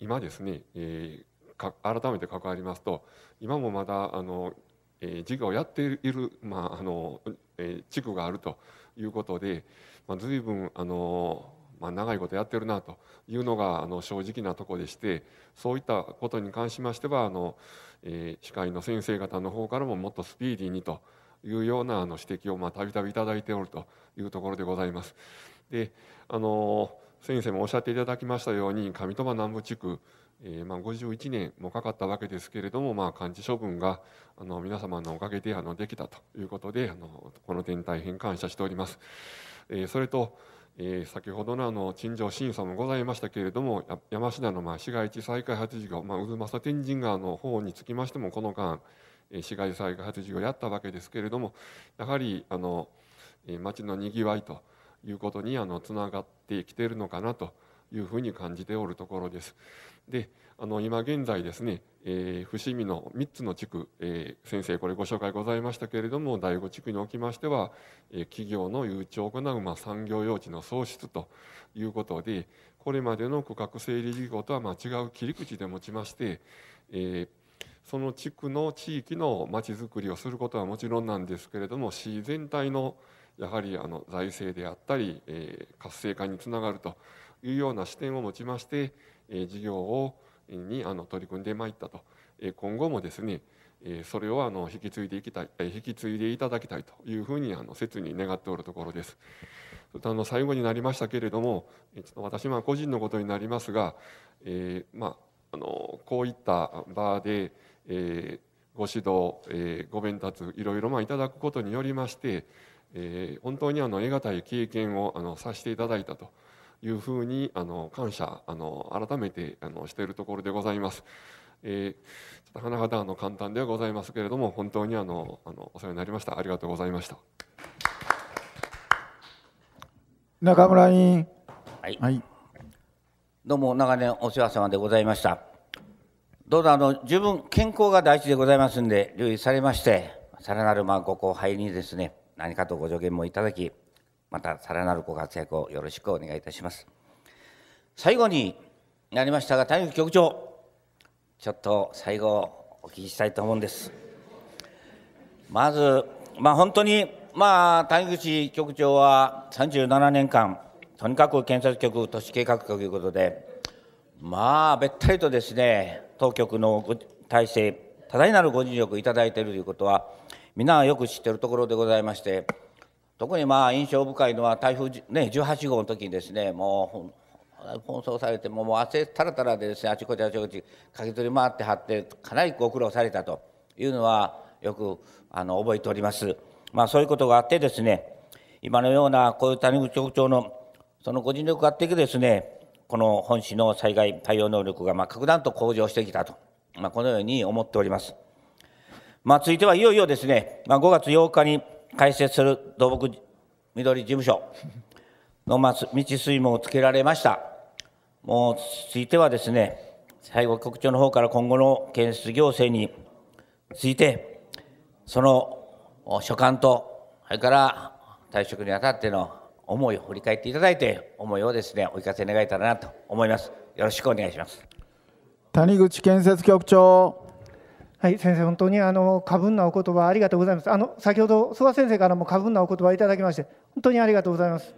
今ですね、えー、改めて関わりますと今もまだあの、えー、事業をやっている、まああのえー、地区があるということで、まあ、随分あの、まあ、長いことやってるなというのがあの正直なとこでしてそういったことに関しましてはあの、えー、歯の先生方の方からももっとスピーディーにと。いうようなあの指摘をたびたびいただいておるというところでございます。であの先生もおっしゃっていただきましたように上鳥羽南部地区、えー、まあ51年もかかったわけですけれども、まあ、処分があの皆様のおかげであのできたということであのこの点大変感謝しております。えー、それとえー、先ほどのあの陳情審査もございましたけれども山科のまあ市街地再開発事業、まあ、渦政天神川の方につきましてもこの間市街災害発事業をやったわけですけれどもやはりあの町のにぎわいということにあのつながってきているのかなというふうに感じておるところです。であの今現在ですね、えー、伏見の3つの地区、えー、先生これご紹介ございましたけれども第5地区におきましては、えー、企業の誘致を行う、まあ、産業用地の創出ということでこれまでの区画整理事業とはま違う切り口で持ちまして、えーその地区の地域のまちづくりをすることはもちろんなんですけれども市全体のやはりあの財政であったり、え活性化につながるというような視点を持ちまして、え事業をにあの取り組んでまいったと、え今後もですね、えそれをあの引き継いでいきたい、え引き継いでいただきたいというふうにあの切に願っておるところです。あの最後になりましたけれども、えちょっと私は個人のことになりますが、えまあ、あのこういった場で、えー、ご指導、えー、ご鞭達いろいろまあいただくことによりまして、えー、本当にあの得難い経験をあのさせていただいたというふうにあの感謝あの改めてあのしているところでございます。えー、ちょっと甚だの簡単ではございますけれども本当にあのあのお世話になりましたありがとうございました中村委員、はい、はい、どうも長年お世話様でございました。どうぞあの十分健康が大事でございますんで留意されましてさらなるまあご後輩にですね何かとご助言もいただきまたさらなるご活躍をよろしくお願いいたします最後になりましたが谷口局長ちょっと最後お聞きしたいと思うんですまずまあ本当にまあ谷口局長は37年間とにかく検察局都市計画局ということでまあべったりとですね当局の体制多大なるご尽力いただいているということは皆よく知っているところでございまして特にまあ印象深いのは台風、ね、18号の時にですねもう奔走されてももう汗たらたらでですねあちこちあちこち駆けずり回ってはってかなりご苦労されたというのはよくあの覚えております。まあ、そういうことがあってですね今のようなこういう谷口局長のそのご尽力があってですねこの本市の災害対応能力がまあ格段と向上してきたと、まあ、このように思っております。まあ、続いてはいよいよですね、まあ、5月8日に開設する土木緑事務所の道水門をつけられました。もうついてはですね、最後局長の方から今後の建設行政について、その所管と、それから退職にあたっての思いを振り返っていただいて思いをですねお聞かせ願えたらなと思いますよろしくお願いします谷口建設局長はい先生本当にあの過分なお言葉ありがとうございますあの先ほど諏訪先生からも過分なお言葉いただきまして本当にありがとうございます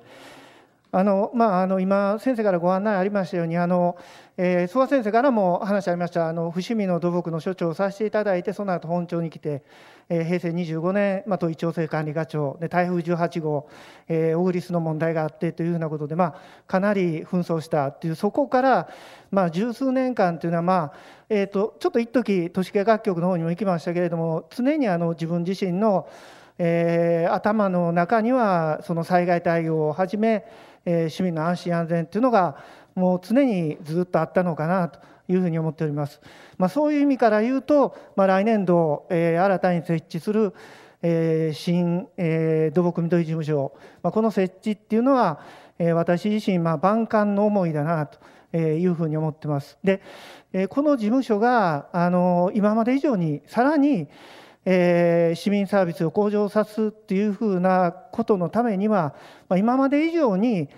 あのまあ、あの今、先生からご案内ありましたように、あのえー、諏訪先生からも話ありましたあの、伏見の土木の所長をさせていただいて、その後本庁に来て、えー、平成25年、まあ、都市調整管理課長、で台風18号、えー、オグリスの問題があってというふうなことで、まあ、かなり紛争したという、そこから、まあ、十数年間というのは、まあえーと、とちょっと一時都市計画局の方にも行きましたけれども、常にあの自分自身の、えー、頭の中には、その災害対応をはじめ、え市民の安心安全というのがもう常にずっとあったのかなというふうに思っております。まあ、そういう意味から言うと、まあ、来年度、えー、新たに設置する、えー、新、えー、土木緑事務所、まあ、この設置っていうのは、え私自身、ま万感の思いだなと。いうふうに思ってますでえこの事務所があの今まで以上にさらにえー、市民サービスを向上さすっていうふうなことのためには、まあ、今まで以上に、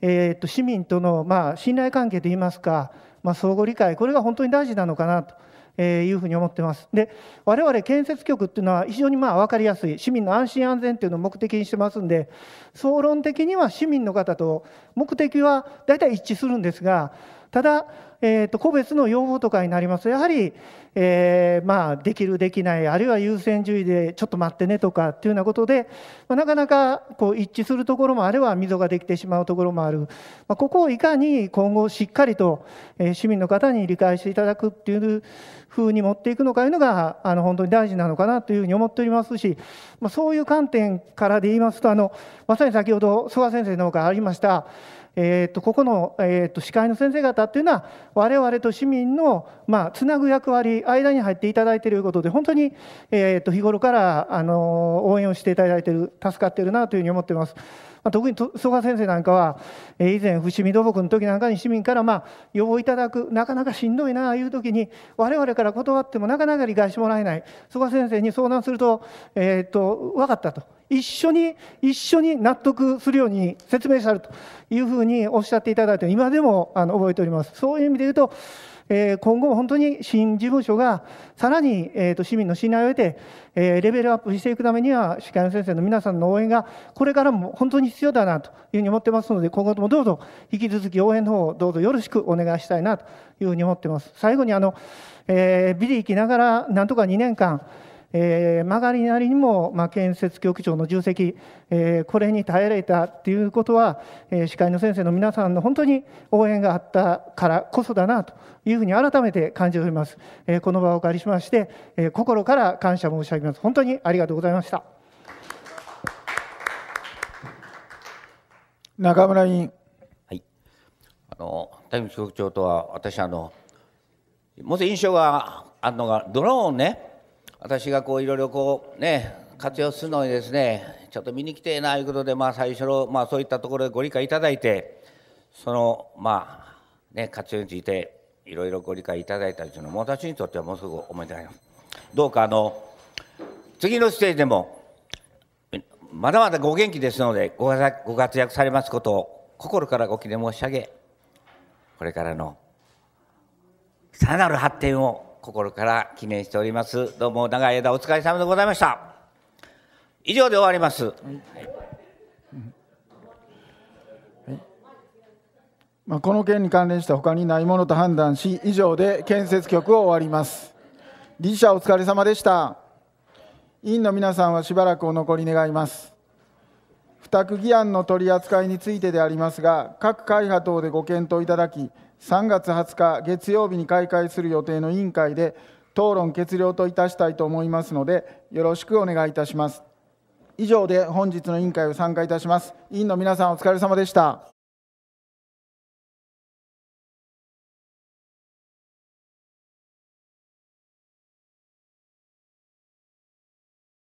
えー、と市民との、まあ、信頼関係といいますか、まあ、相互理解これが本当に大事なのかなと。えー、いうふうに思ってますで我々建設局っていうのは非常にまあ分かりやすい市民の安心安全っていうのを目的にしてますんで総論的には市民の方と目的は大体一致するんですがただ、えーと、個別の要望とかになりますとやはり、えー、まあ、できるできないあるいは優先順位でちょっと待ってねとかっていうようなことで、まあ、なかなかこう一致するところもあれば溝ができてしまうところもある、まあ、ここをいかに今後しっかりと、えー、市民の方に理解していただくっていうふうに持っていくのかいうのがあの本当に大事なのかなというふうに思っておりますし、まそういう観点からで言いますとあのまさに先ほど曽我先生の方からありましたえーと、ここの、えーと、司会の先生方っていうのは我々と市民の、まあ、つなぐ役割間に入っていただいていることで本当に、えーと、日頃から、あの応援をしていただいている助かっているなというふうに思っています。まあ、特に曽我先生なんかは、えー、以前伏見土木の時なんかに市民から、まあ、要望いただくなかなかしんどいなあいう時に我々から断ってもなかなか理解してもらえない曽我先生に相談すると,、えー、と分かったと一緒に一緒に納得するように説明したるというふうにおっしゃっていただいて今でもあの覚えておりますそういう意味で言うと、えー、今後も本当に新事務所がさらに、えー、と市民の信頼を得て、えー、レベルアップしていくためには歯科医の先生の皆さんの応援がこれからも本当に必要だなというふうに思ってますので今後ともどうぞ引き続き応援の方をどうぞよろしくお願いしたいなというふうに思ってます最後にあの、えー、ビリ行きながらなんとか2年間えー、曲がりなりにも、まあ、建設局長の重責、えー、これに耐えられたっていうことは、えー、司会の先生の皆さんの本当に応援があったからこそだなというふうに改めて感じております、えー、この場をお借りしまして、えー、心から感謝申し上げます本当にありがとうございました中村委員はいあの谷口局長とは私あのもし印象があるのがドローンね私がこういろいろこうね活用するのにですねちょっと見に来てえないうことで、まあ、最初の、まあ、そういったところでご理解いただいてそのまあね活用についていろいろご理解いただいたというのも私にとってはもうすぐ思い出ますどうかあの次のステージでもまだまだご元気ですのでごご活躍されますことを心からご記念申し上げこれからのさらなる発展を心から記念しておりますどうも長い間お疲れ様でございました以上で終わります、はいはい、この件に関連した他にないものと判断し以上で建設局を終わります理事者お疲れ様でした委員の皆さんはしばらくお残り願います付託議案の取り扱いについてでありますが各会派等でご検討いただき3月20日月曜日に開会する予定の委員会で討論決了といたしたいと思いますのでよろしくお願いいたします以上で本日の委員会を参加いたします委員の皆さんお疲れ様でした